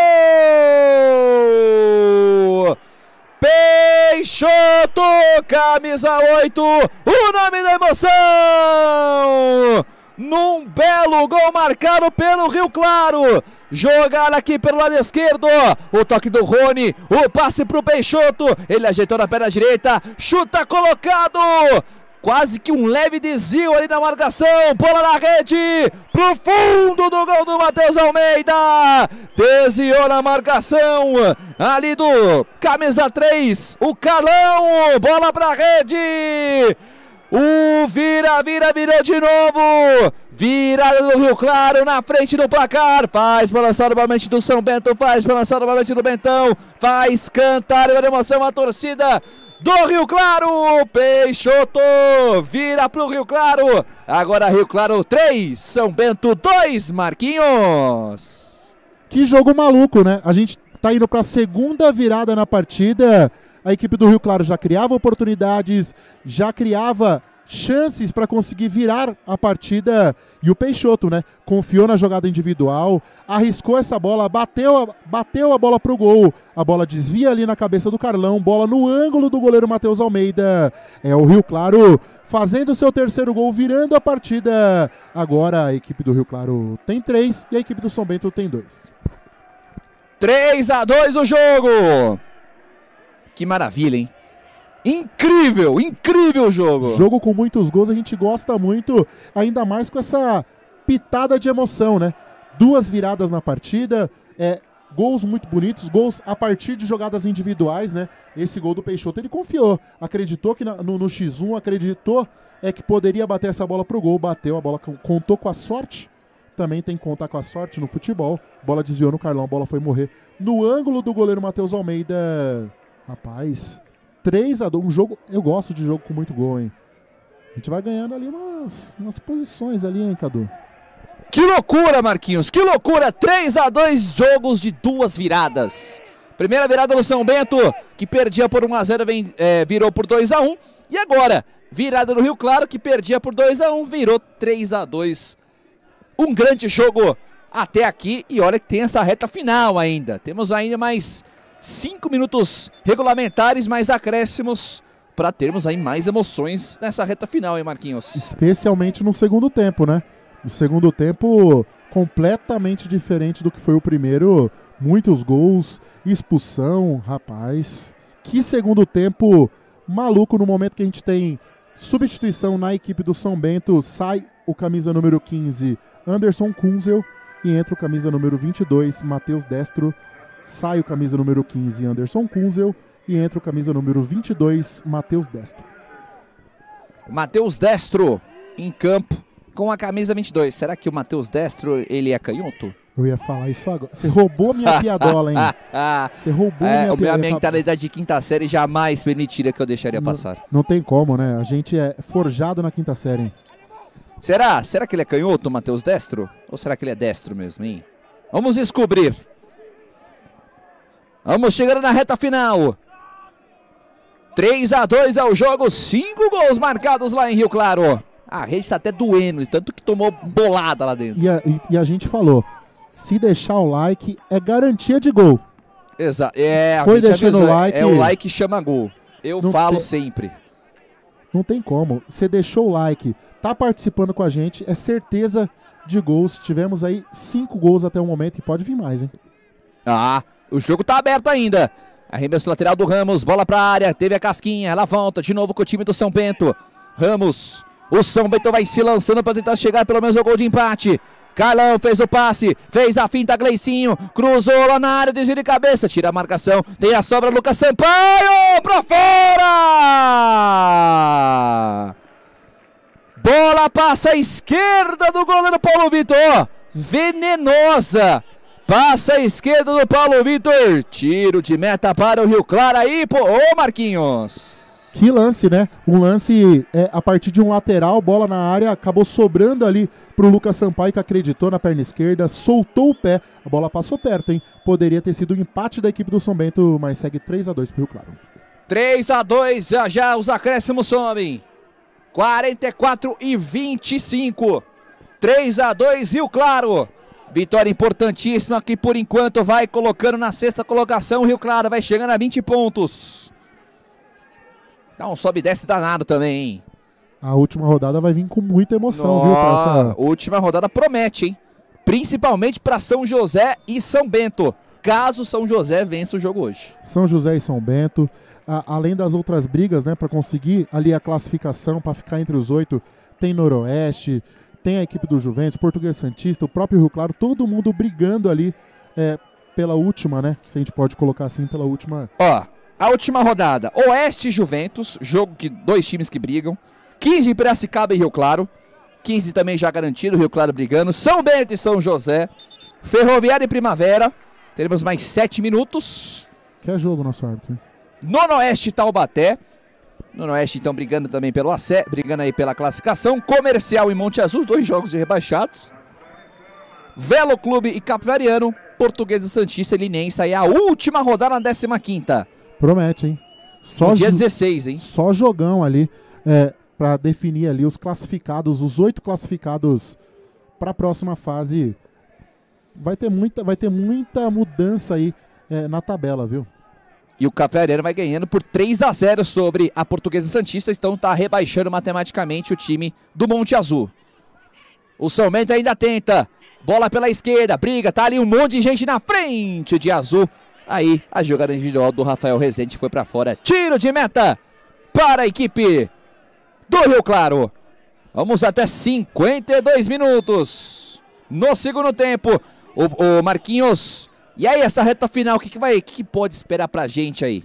Peixoto, camisa 8. O nome da emoção! num belo gol marcado pelo Rio Claro. Jogada aqui pelo lado esquerdo. O toque do Rony. O passe para o Peixoto. Ele ajeitou na perna direita. Chuta colocado. Quase que um leve desvio ali na marcação. Bola na rede. Pro fundo do gol do Matheus Almeida. Desviou na marcação. Ali do camisa 3. O Calão. Bola a rede. O vira, vira, virou de novo. Virada do Rio Claro na frente do placar. Faz para lançar novamente do São Bento. Faz para lançar novamente do Bentão. Faz cantar da emoção a torcida do Rio Claro. Peixoto vira para o Rio Claro. Agora Rio Claro 3, São Bento 2. Marquinhos. Que jogo maluco, né? A gente tá indo para a segunda virada na partida a equipe do Rio Claro já criava oportunidades, já criava chances para conseguir virar a partida. E o Peixoto, né? Confiou na jogada individual, arriscou essa bola, bateu a, bateu a bola para o gol. A bola desvia ali na cabeça do Carlão, bola no ângulo do goleiro Matheus Almeida. É o Rio Claro fazendo seu terceiro gol, virando a partida. Agora a equipe do Rio Claro tem três e a equipe do São Bento tem dois. 3 a 2 o jogo. Que maravilha, hein? Incrível, incrível jogo. Jogo com muitos gols, a gente gosta muito, ainda mais com essa pitada de emoção, né? Duas viradas na partida, é, gols muito bonitos, gols a partir de jogadas individuais, né? Esse gol do Peixoto, ele confiou, acreditou que na, no, no, X1, acreditou é que poderia bater essa bola pro gol, bateu a bola, contou com a sorte. Também tem que contar com a sorte no futebol. Bola desviou no Carlão, a bola foi morrer no ângulo do goleiro Matheus Almeida. Rapaz, 3 a 2 um jogo, eu gosto de jogo com muito gol, hein. A gente vai ganhando ali umas, umas posições ali, hein, Cadu. Que loucura, Marquinhos, que loucura, 3 a 2 jogos de duas viradas. Primeira virada do São Bento, que perdia por 1x0, é, virou por 2x1. E agora, virada do Rio Claro, que perdia por 2x1, virou 3x2. Um grande jogo até aqui. E olha que tem essa reta final ainda. Temos ainda mais cinco minutos regulamentares, mais acréscimos para termos aí mais emoções nessa reta final, hein, Marquinhos? Especialmente no segundo tempo, né? No segundo tempo, completamente diferente do que foi o primeiro. Muitos gols, expulsão, rapaz. Que segundo tempo maluco no momento que a gente tem substituição na equipe do São Bento. Sai o camisa número 15, Anderson Kunzel, e entra o camisa número 22, Matheus Destro sai o camisa número 15, Anderson Kunzel, e entra o camisa número 22, Matheus Destro. Matheus Destro em campo com a camisa 22. Será que o Matheus Destro ele é canhoto? Eu ia falar isso agora. Você roubou minha piadola, hein? Você roubou é, minha piadola. Tá a minha mentalidade de quinta série jamais permitiria que eu deixaria passar. Não tem como, né? A gente é forjado na quinta série. Será? Será que ele é canhoto, Matheus Destro? Ou será que ele é destro mesmo, hein? Vamos descobrir. Vamos chegando na reta final. 3 a 2 é o jogo, 5 gols marcados lá em Rio Claro. A rede está até doendo, tanto que tomou bolada lá dentro. E a, e, e a gente falou, se deixar o like é garantia de gol. Exato. É, Foi deixando o like. É o like chama gol. Eu falo tem, sempre. Não tem como. Você deixou o like, tá participando com a gente, é certeza de gols. Tivemos aí cinco gols até o momento e pode vir mais, hein? Ah, o jogo está aberto ainda. Arremesso lateral do Ramos, bola para a área, teve a casquinha, ela volta de novo com o time do São Bento. Ramos, o São Bento vai se lançando para tentar chegar pelo menos ao gol de empate. Carlão fez o passe, fez a finta Gleicinho, cruzou lá na área, desvio de cabeça, tira a marcação, tem a sobra Lucas Sampaio, para fora! Bola passa à esquerda do goleiro Paulo Vitor, venenosa. Passa a esquerda do Paulo Vitor. Tiro de meta para o Rio Claro aí, pô. Ô, Marquinhos. Que lance, né? Um lance é, a partir de um lateral, bola na área, acabou sobrando ali pro Lucas Sampaio, que acreditou na perna esquerda, soltou o pé. A bola passou perto, hein? Poderia ter sido um empate da equipe do São Bento, mas segue 3 a 2 pro Rio Claro. 3 a 2 já já os acréscimos somem. 44 e 25. 3 a 2 Rio Claro. Vitória importantíssima que por enquanto vai colocando na sexta colocação. O Rio Claro vai chegando a 20 pontos. Dá um sobe e desce danado também, hein? A última rodada vai vir com muita emoção, Nossa, viu? Essa... Última rodada promete, hein? Principalmente para São José e São Bento. Caso São José vença o jogo hoje. São José e São Bento, a, além das outras brigas, né, para conseguir ali a classificação, para ficar entre os oito, tem Noroeste, tem a equipe do Juventus, Português Santista, o próprio Rio Claro, todo mundo brigando ali é, pela última, né? Se a gente pode colocar assim, pela última. Ó, a última rodada: Oeste e Juventus, jogo que dois times que brigam. 15 em Piracicaba e Rio Claro. 15 também já garantido, Rio Claro brigando. São Bento e São José. Ferroviária e Primavera. Teremos mais 7 minutos. Que é jogo, nosso árbitro. Nono Oeste Taubaté. No Noroeste então brigando também pelo Acé, brigando aí pela classificação. Comercial e Monte Azul, dois jogos de rebaixados. Velo Clube e Capivariano, Portuguesa Santista e Linense. Aí a última rodada na 15ª. Promete, hein? Só no dia 16, hein? Só jogão ali é, para definir ali os classificados, os oito classificados para a próxima fase. Vai ter muita, vai ter muita mudança aí é, na tabela, viu? E o Café Arena vai ganhando por 3 a 0 sobre a Portuguesa Santista. Então está rebaixando matematicamente o time do Monte Azul. O São Bento ainda tenta. Bola pela esquerda, briga, tá ali um monte de gente na frente de azul. Aí a jogada individual do Rafael Rezende foi para fora. Tiro de meta para a equipe do Rio Claro. Vamos até 52 minutos. No segundo tempo, o, o Marquinhos e aí, essa reta final, o que, que, vai, que, que pode esperar pra gente aí?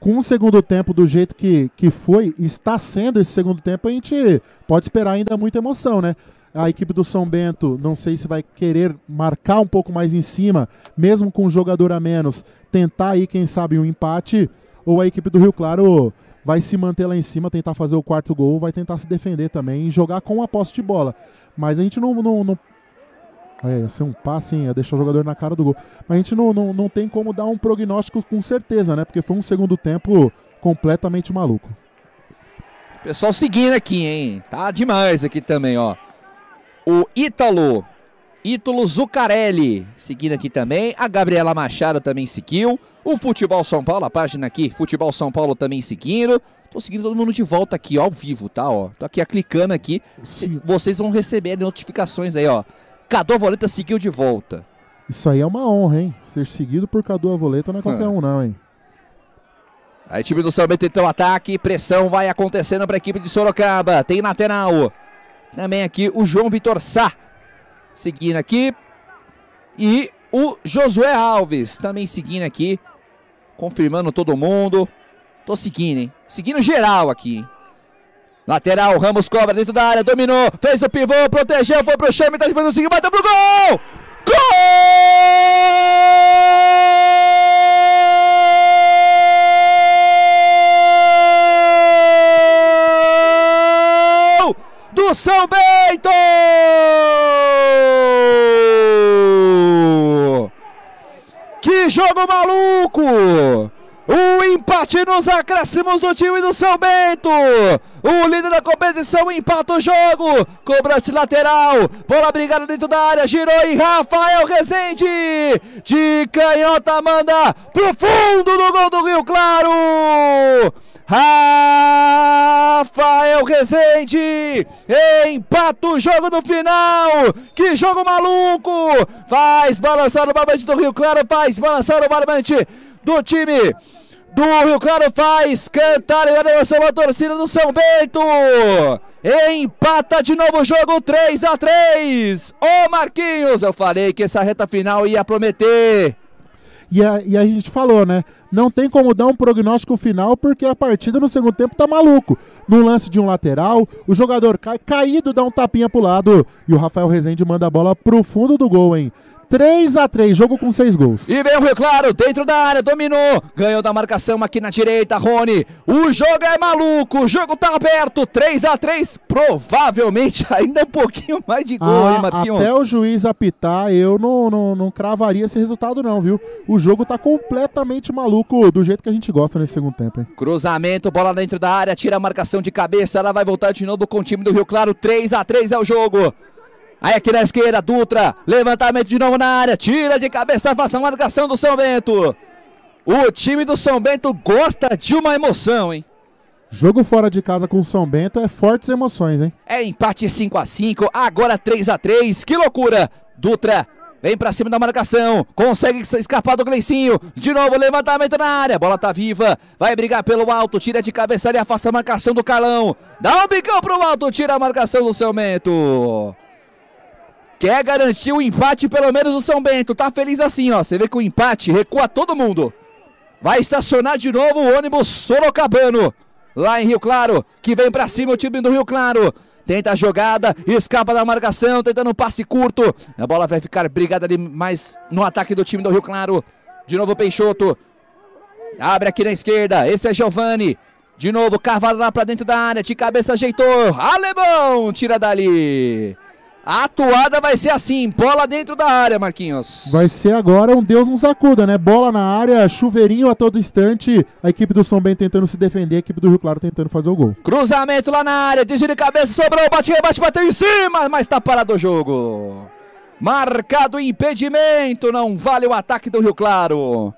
Com o segundo tempo do jeito que, que foi, está sendo esse segundo tempo, a gente pode esperar ainda muita emoção, né? a equipe do São Bento, não sei se vai querer marcar um pouco mais em cima, mesmo com um jogador a menos, tentar aí, quem sabe, um empate, ou a equipe do Rio Claro vai se manter lá em cima, tentar fazer o quarto gol, vai tentar se defender também e jogar com a posse de bola. Mas a gente não, não, não, é, ia ser um passe, ia deixar o jogador na cara do gol. Mas a gente não, não, não tem como dar um prognóstico com certeza, né? Porque foi um segundo tempo completamente maluco. Pessoal seguindo aqui, hein? Tá demais aqui também, ó. O Ítalo, Ítalo Zucarelli, seguindo aqui também. A Gabriela Machado também seguiu. O Futebol São Paulo, a página aqui, Futebol São Paulo também seguindo. Tô seguindo todo mundo de volta aqui, ó, ao vivo, tá, ó. Tô aqui ó, clicando aqui. Sim. Vocês vão receber notificações aí, ó. Cadu Avoleta seguiu de volta. Isso aí é uma honra, hein? Ser seguido por Cadu Avoleta não é qualquer ah. um, não, hein? Aí time do tem tentou ataque, pressão vai acontecendo para a equipe de Sorocaba. Tem lateral. Também aqui o João Vitor Sá. Seguindo aqui. E o Josué Alves também seguindo aqui. Confirmando todo mundo. Tô seguindo, hein? Seguindo geral aqui. Lateral, Ramos cobra dentro da área, dominou, fez o pivô, protegeu, foi pro chame, tá de o bateu pro gol! Gol! Do São Bento! Que jogo maluco! O empate nos acréscimos do time do São Bento. O líder da competição empata o jogo. Cobrança lateral. Bola brigada dentro da área. Girou e Rafael Rezende. De canhota manda pro fundo do gol do Rio Claro. Rafael Rezende empata o jogo no final. Que jogo maluco! Faz balançar o Barbante do Rio Claro, faz balançar o Barbante do time do Rio Claro faz cantar e emoção a torcida do São Bento. Empata de novo o jogo 3 a 3. Ô Marquinhos, eu falei que essa reta final ia prometer. E a, e a gente falou, né? Não tem como dar um prognóstico final porque a partida no segundo tempo tá maluco. No lance de um lateral, o jogador cai, caído dá um tapinha pro lado e o Rafael Rezende manda a bola pro fundo do gol, hein? 3 a 3 jogo com seis gols. E vem o Rio Claro, dentro da área, dominou, ganhou da marcação aqui na direita, Rony. O jogo é maluco, o jogo tá aberto, 3 a 3 provavelmente ainda um pouquinho mais de gol, ah, hein, Marquinhos? Até o juiz apitar, eu não, não, não cravaria esse resultado não, viu? O jogo tá completamente maluco, do jeito que a gente gosta nesse segundo tempo, hein? Cruzamento, bola dentro da área, tira a marcação de cabeça, ela vai voltar de novo com o time do Rio Claro, 3 a 3 é o jogo. Aí aqui na esquerda, Dutra. Levantamento de novo na área. Tira de cabeça, afasta a marcação do São Bento. O time do São Bento gosta de uma emoção, hein? Jogo fora de casa com o São Bento é fortes emoções, hein? É empate 5 a 5 agora 3 a 3 Que loucura! Dutra Vem pra cima da marcação. Consegue escapar do Gleicinho. De novo, levantamento na área. Bola tá viva. Vai brigar pelo alto. Tira de cabeça e afasta a marcação do Carlão. Dá um bicão pro alto. Tira a marcação do São Bento. Quer garantir o empate, pelo menos o São Bento. Tá feliz assim, ó. Você vê que o empate recua todo mundo. Vai estacionar de novo o ônibus sorocabano. Lá em Rio Claro, que vem para cima o time do Rio Claro. Tenta a jogada, escapa da marcação, tentando um passe curto. A bola vai ficar brigada ali mais no ataque do time do Rio Claro. De novo o Peixoto. Abre aqui na esquerda. Esse é Giovani. De novo, cavalo lá para dentro da área. De cabeça ajeitou. Alemão, tira dali. A atuada vai ser assim, bola dentro da área, Marquinhos. Vai ser agora um Deus nos acuda, né? Bola na área, chuveirinho a todo instante. A equipe do São Bem tentando se defender, a equipe do Rio Claro tentando fazer o gol. Cruzamento lá na área, desvio de cabeça, sobrou, bateu, bate, bateu em cima, mas tá parado o jogo. Marcado o impedimento, não vale o ataque do Rio Claro.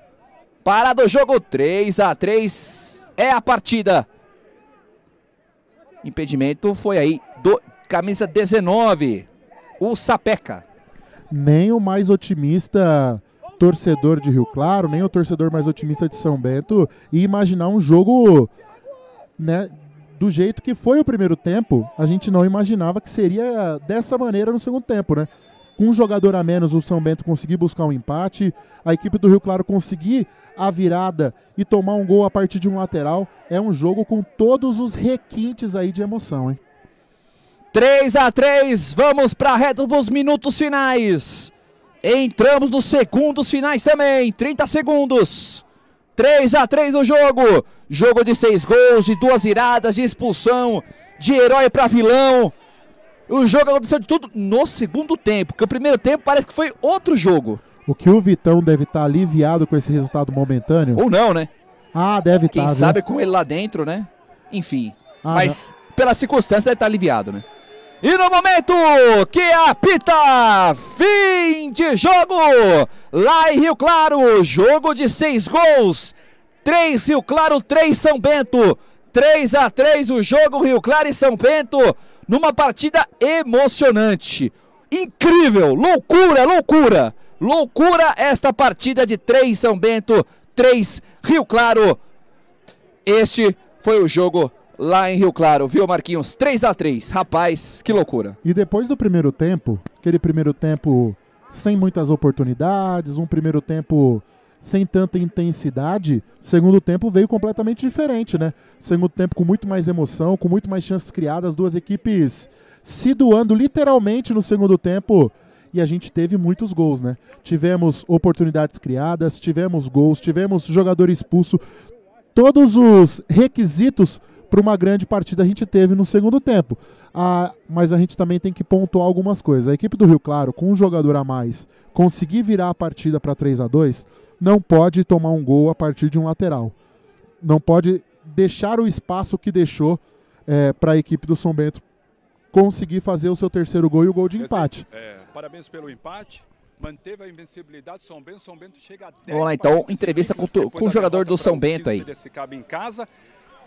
Parado o jogo, 3 a 3 é a partida. Impedimento foi aí do camisa 19 o Sapeca. Nem o mais otimista torcedor de Rio Claro, nem o torcedor mais otimista de São Bento e imaginar um jogo, né, do jeito que foi o primeiro tempo, a gente não imaginava que seria dessa maneira no segundo tempo, né? Com um jogador a menos, o São Bento conseguir buscar um empate, a equipe do Rio Claro conseguir a virada e tomar um gol a partir de um lateral, é um jogo com todos os requintes aí de emoção, hein? 3 a 3 vamos para a reta dos minutos finais. Entramos nos segundos finais também, 30 segundos. 3 a 3 o jogo. Jogo de seis gols, de duas iradas, de expulsão, de herói para vilão. O jogo aconteceu de tudo no segundo tempo, porque o primeiro tempo parece que foi outro jogo. O que o Vitão deve estar tá aliviado com esse resultado momentâneo? Ou não, né? Ah, deve estar. Quem tá, sabe viu? com ele lá dentro, né? Enfim. Ah, mas não. pela circunstância deve estar tá aliviado, né? E no momento que apita, fim de jogo, lá em Rio Claro, jogo de seis gols, três Rio Claro, três São Bento, 3 a 3 o jogo Rio Claro e São Bento, numa partida emocionante, incrível, loucura, loucura, loucura esta partida de três São Bento, três Rio Claro, este foi o jogo lá em Rio Claro, viu, Marquinhos? 3 a 3 Rapaz, que loucura. E depois do primeiro tempo, aquele primeiro tempo sem muitas oportunidades, um primeiro tempo sem tanta intensidade, segundo tempo veio completamente diferente, né? Segundo tempo com muito mais emoção, com muito mais chances criadas, duas equipes se doando literalmente no segundo tempo. E a gente teve muitos gols, né? Tivemos oportunidades criadas, tivemos gols, tivemos jogador expulso. Todos os requisitos para uma grande partida a gente teve no segundo tempo. Ah, mas a gente também tem que pontuar algumas coisas. A equipe do Rio Claro, com um jogador a mais, conseguir virar a partida para 3 a 2 não pode tomar um gol a partir de um lateral. Não pode deixar o espaço que deixou é, para a equipe do São Bento conseguir fazer o seu terceiro gol e o gol de empate. É, parabéns pelo empate manteve a invencibilidade São Bento. São Bento chega a 10 Vamos lá então, entrevista com, com o jogador do São Bento aí. Desse em casa.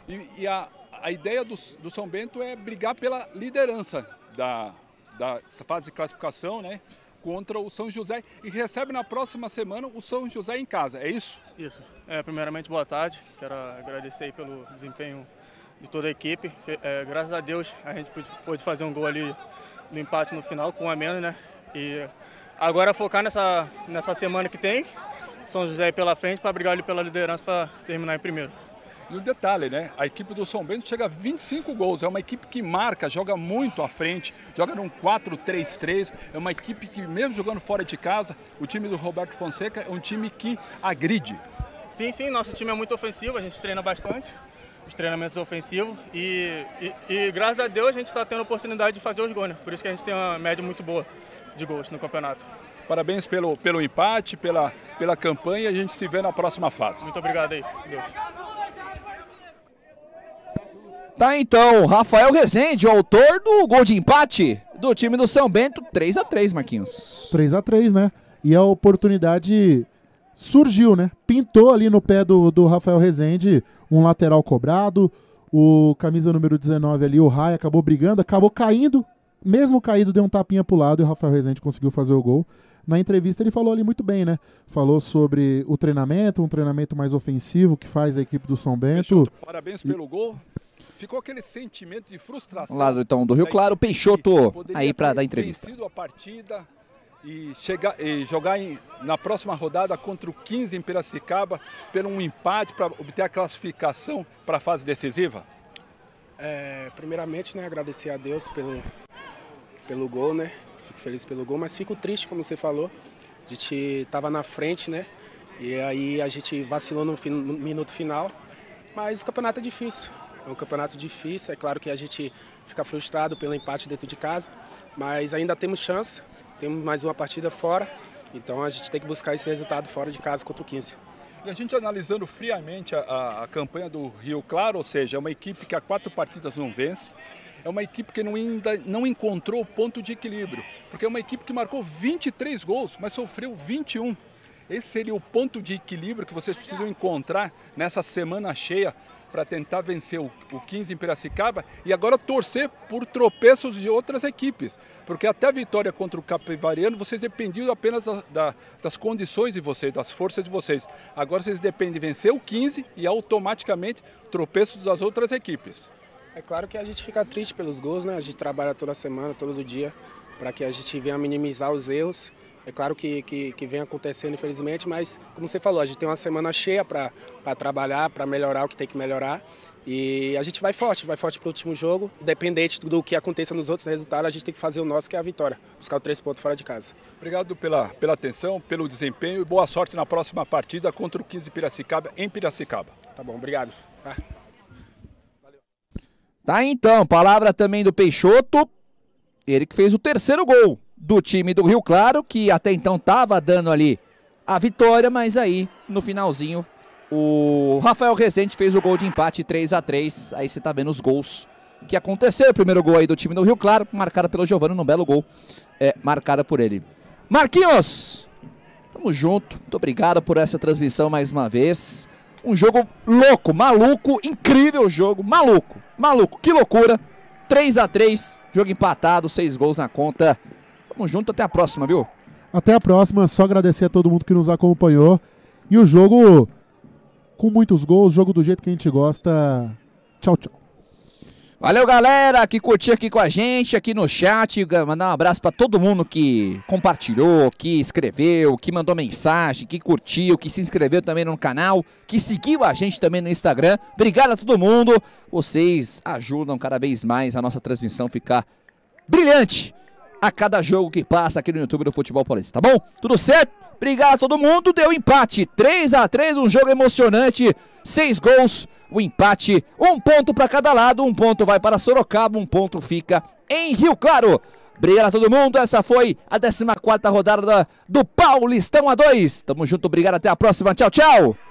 E, e a, a ideia do, do São Bento é brigar pela liderança da, da fase de classificação, né? Contra o São José e recebe na próxima semana o São José em casa, é isso? Isso. É, primeiramente, boa tarde. Quero agradecer pelo desempenho de toda a equipe. É, graças a Deus a gente pôde fazer um gol ali no empate no final, com um a menos, né? E agora focar nessa, nessa semana que tem, São José pela frente, para brigar ali pela liderança para terminar em primeiro. E o detalhe, né? A equipe do São Bento chega a 25 gols. É uma equipe que marca, joga muito à frente, joga num 4-3-3. É uma equipe que, mesmo jogando fora de casa, o time do Roberto Fonseca é um time que agride. Sim, sim, nosso time é muito ofensivo, a gente treina bastante os treinamentos ofensivos e, e, e, graças a Deus a gente está tendo a oportunidade de fazer os gols, né? Por isso que a gente tem uma média muito boa de gols no campeonato. Parabéns pelo, pelo empate, pela, pela campanha e a gente se vê na próxima fase. Muito obrigado aí, Deus. Tá então, Rafael Rezende, autor do gol de empate do time do São Bento, 3 a 3 Marquinhos. 3 a 3 né? E a oportunidade surgiu, né? Pintou ali no pé do, do Rafael Rezende um lateral cobrado, o camisa número 19 ali, o Rai, acabou brigando, acabou caindo, mesmo caído, deu um tapinha pro lado e o Rafael Rezende conseguiu fazer o gol. Na entrevista ele falou ali muito bem, né? Falou sobre o treinamento, um treinamento mais ofensivo que faz a equipe do São Bento. Peixoto, parabéns pelo gol. Ficou aquele sentimento de frustração. Lá lado então do Rio Claro, Peixoto aí para dar entrevista. a partida e, chegar, e jogar em, na próxima rodada contra o 15 em Piracicaba pelo um empate para obter a classificação para a fase decisiva? É, primeiramente, né, agradecer a Deus pelo, pelo gol, né? Fico feliz pelo gol, mas fico triste, como você falou. A gente estava na frente, né? E aí a gente vacilou no, no minuto final. Mas o campeonato é difícil. É um campeonato difícil, é claro que a gente fica frustrado pelo empate dentro de casa, mas ainda temos chance, temos mais uma partida fora, então a gente tem que buscar esse resultado fora de casa contra o 15. E a gente analisando friamente a, a, a campanha do Rio Claro, ou seja, é uma equipe que há quatro partidas não vence, é uma equipe que não, ainda, não encontrou o ponto de equilíbrio, porque é uma equipe que marcou 23 gols, mas sofreu 21. Esse seria o ponto de equilíbrio que vocês precisam encontrar nessa semana cheia para tentar vencer o, o 15 em Piracicaba e agora torcer por tropeços de outras equipes. Porque até a vitória contra o Capivariano, vocês dependiam apenas da, da, das condições de vocês, das forças de vocês. Agora vocês dependem de vencer o 15 e automaticamente tropeços das outras equipes. É claro que a gente fica triste pelos gols, né? A gente trabalha toda semana, todo dia, para que a gente venha minimizar os erros é claro que, que, que vem acontecendo, infelizmente, mas como você falou, a gente tem uma semana cheia para trabalhar, para melhorar o que tem que melhorar. E a gente vai forte, vai forte para o último jogo. Independente do que aconteça nos outros resultados, a gente tem que fazer o nosso, que é a vitória. Buscar o três pontos fora de casa. Obrigado pela, pela atenção, pelo desempenho e boa sorte na próxima partida contra o 15 Piracicaba, em Piracicaba. Tá bom, obrigado. Tá, tá então, palavra também do Peixoto. Ele que fez o terceiro gol do time do Rio Claro, que até então estava dando ali a vitória, mas aí no finalzinho o Rafael Rezende fez o gol de empate 3 a 3 Aí você está vendo os gols que aconteceram. primeiro gol aí do time do Rio Claro, marcado pelo Giovano, num belo gol, é, marcado por ele. Marquinhos, tamo junto, muito obrigado por essa transmissão mais uma vez. Um jogo louco, maluco, incrível jogo, maluco, maluco, que loucura. 3 a 3 jogo empatado, seis gols na conta Tamo junto, até a próxima, viu? Até a próxima, só agradecer a todo mundo que nos acompanhou. E o jogo com muitos gols, jogo do jeito que a gente gosta. Tchau, tchau. Valeu, galera, que curtiu aqui com a gente, aqui no chat. Mandar um abraço para todo mundo que compartilhou, que escreveu, que mandou mensagem, que curtiu, que se inscreveu também no canal, que seguiu a gente também no Instagram. Obrigado a todo mundo. Vocês ajudam cada vez mais a nossa transmissão ficar brilhante a cada jogo que passa aqui no YouTube do Futebol Paulista, tá bom? Tudo certo? Obrigado a todo mundo. Deu empate 3 a 3, um jogo emocionante. Seis gols, o empate, um ponto para cada lado, um ponto vai para Sorocaba, um ponto fica em Rio Claro. Obrigado a todo mundo. Essa foi a 14ª rodada do Paulistão A2. Tamo junto, obrigado, até a próxima. Tchau, tchau.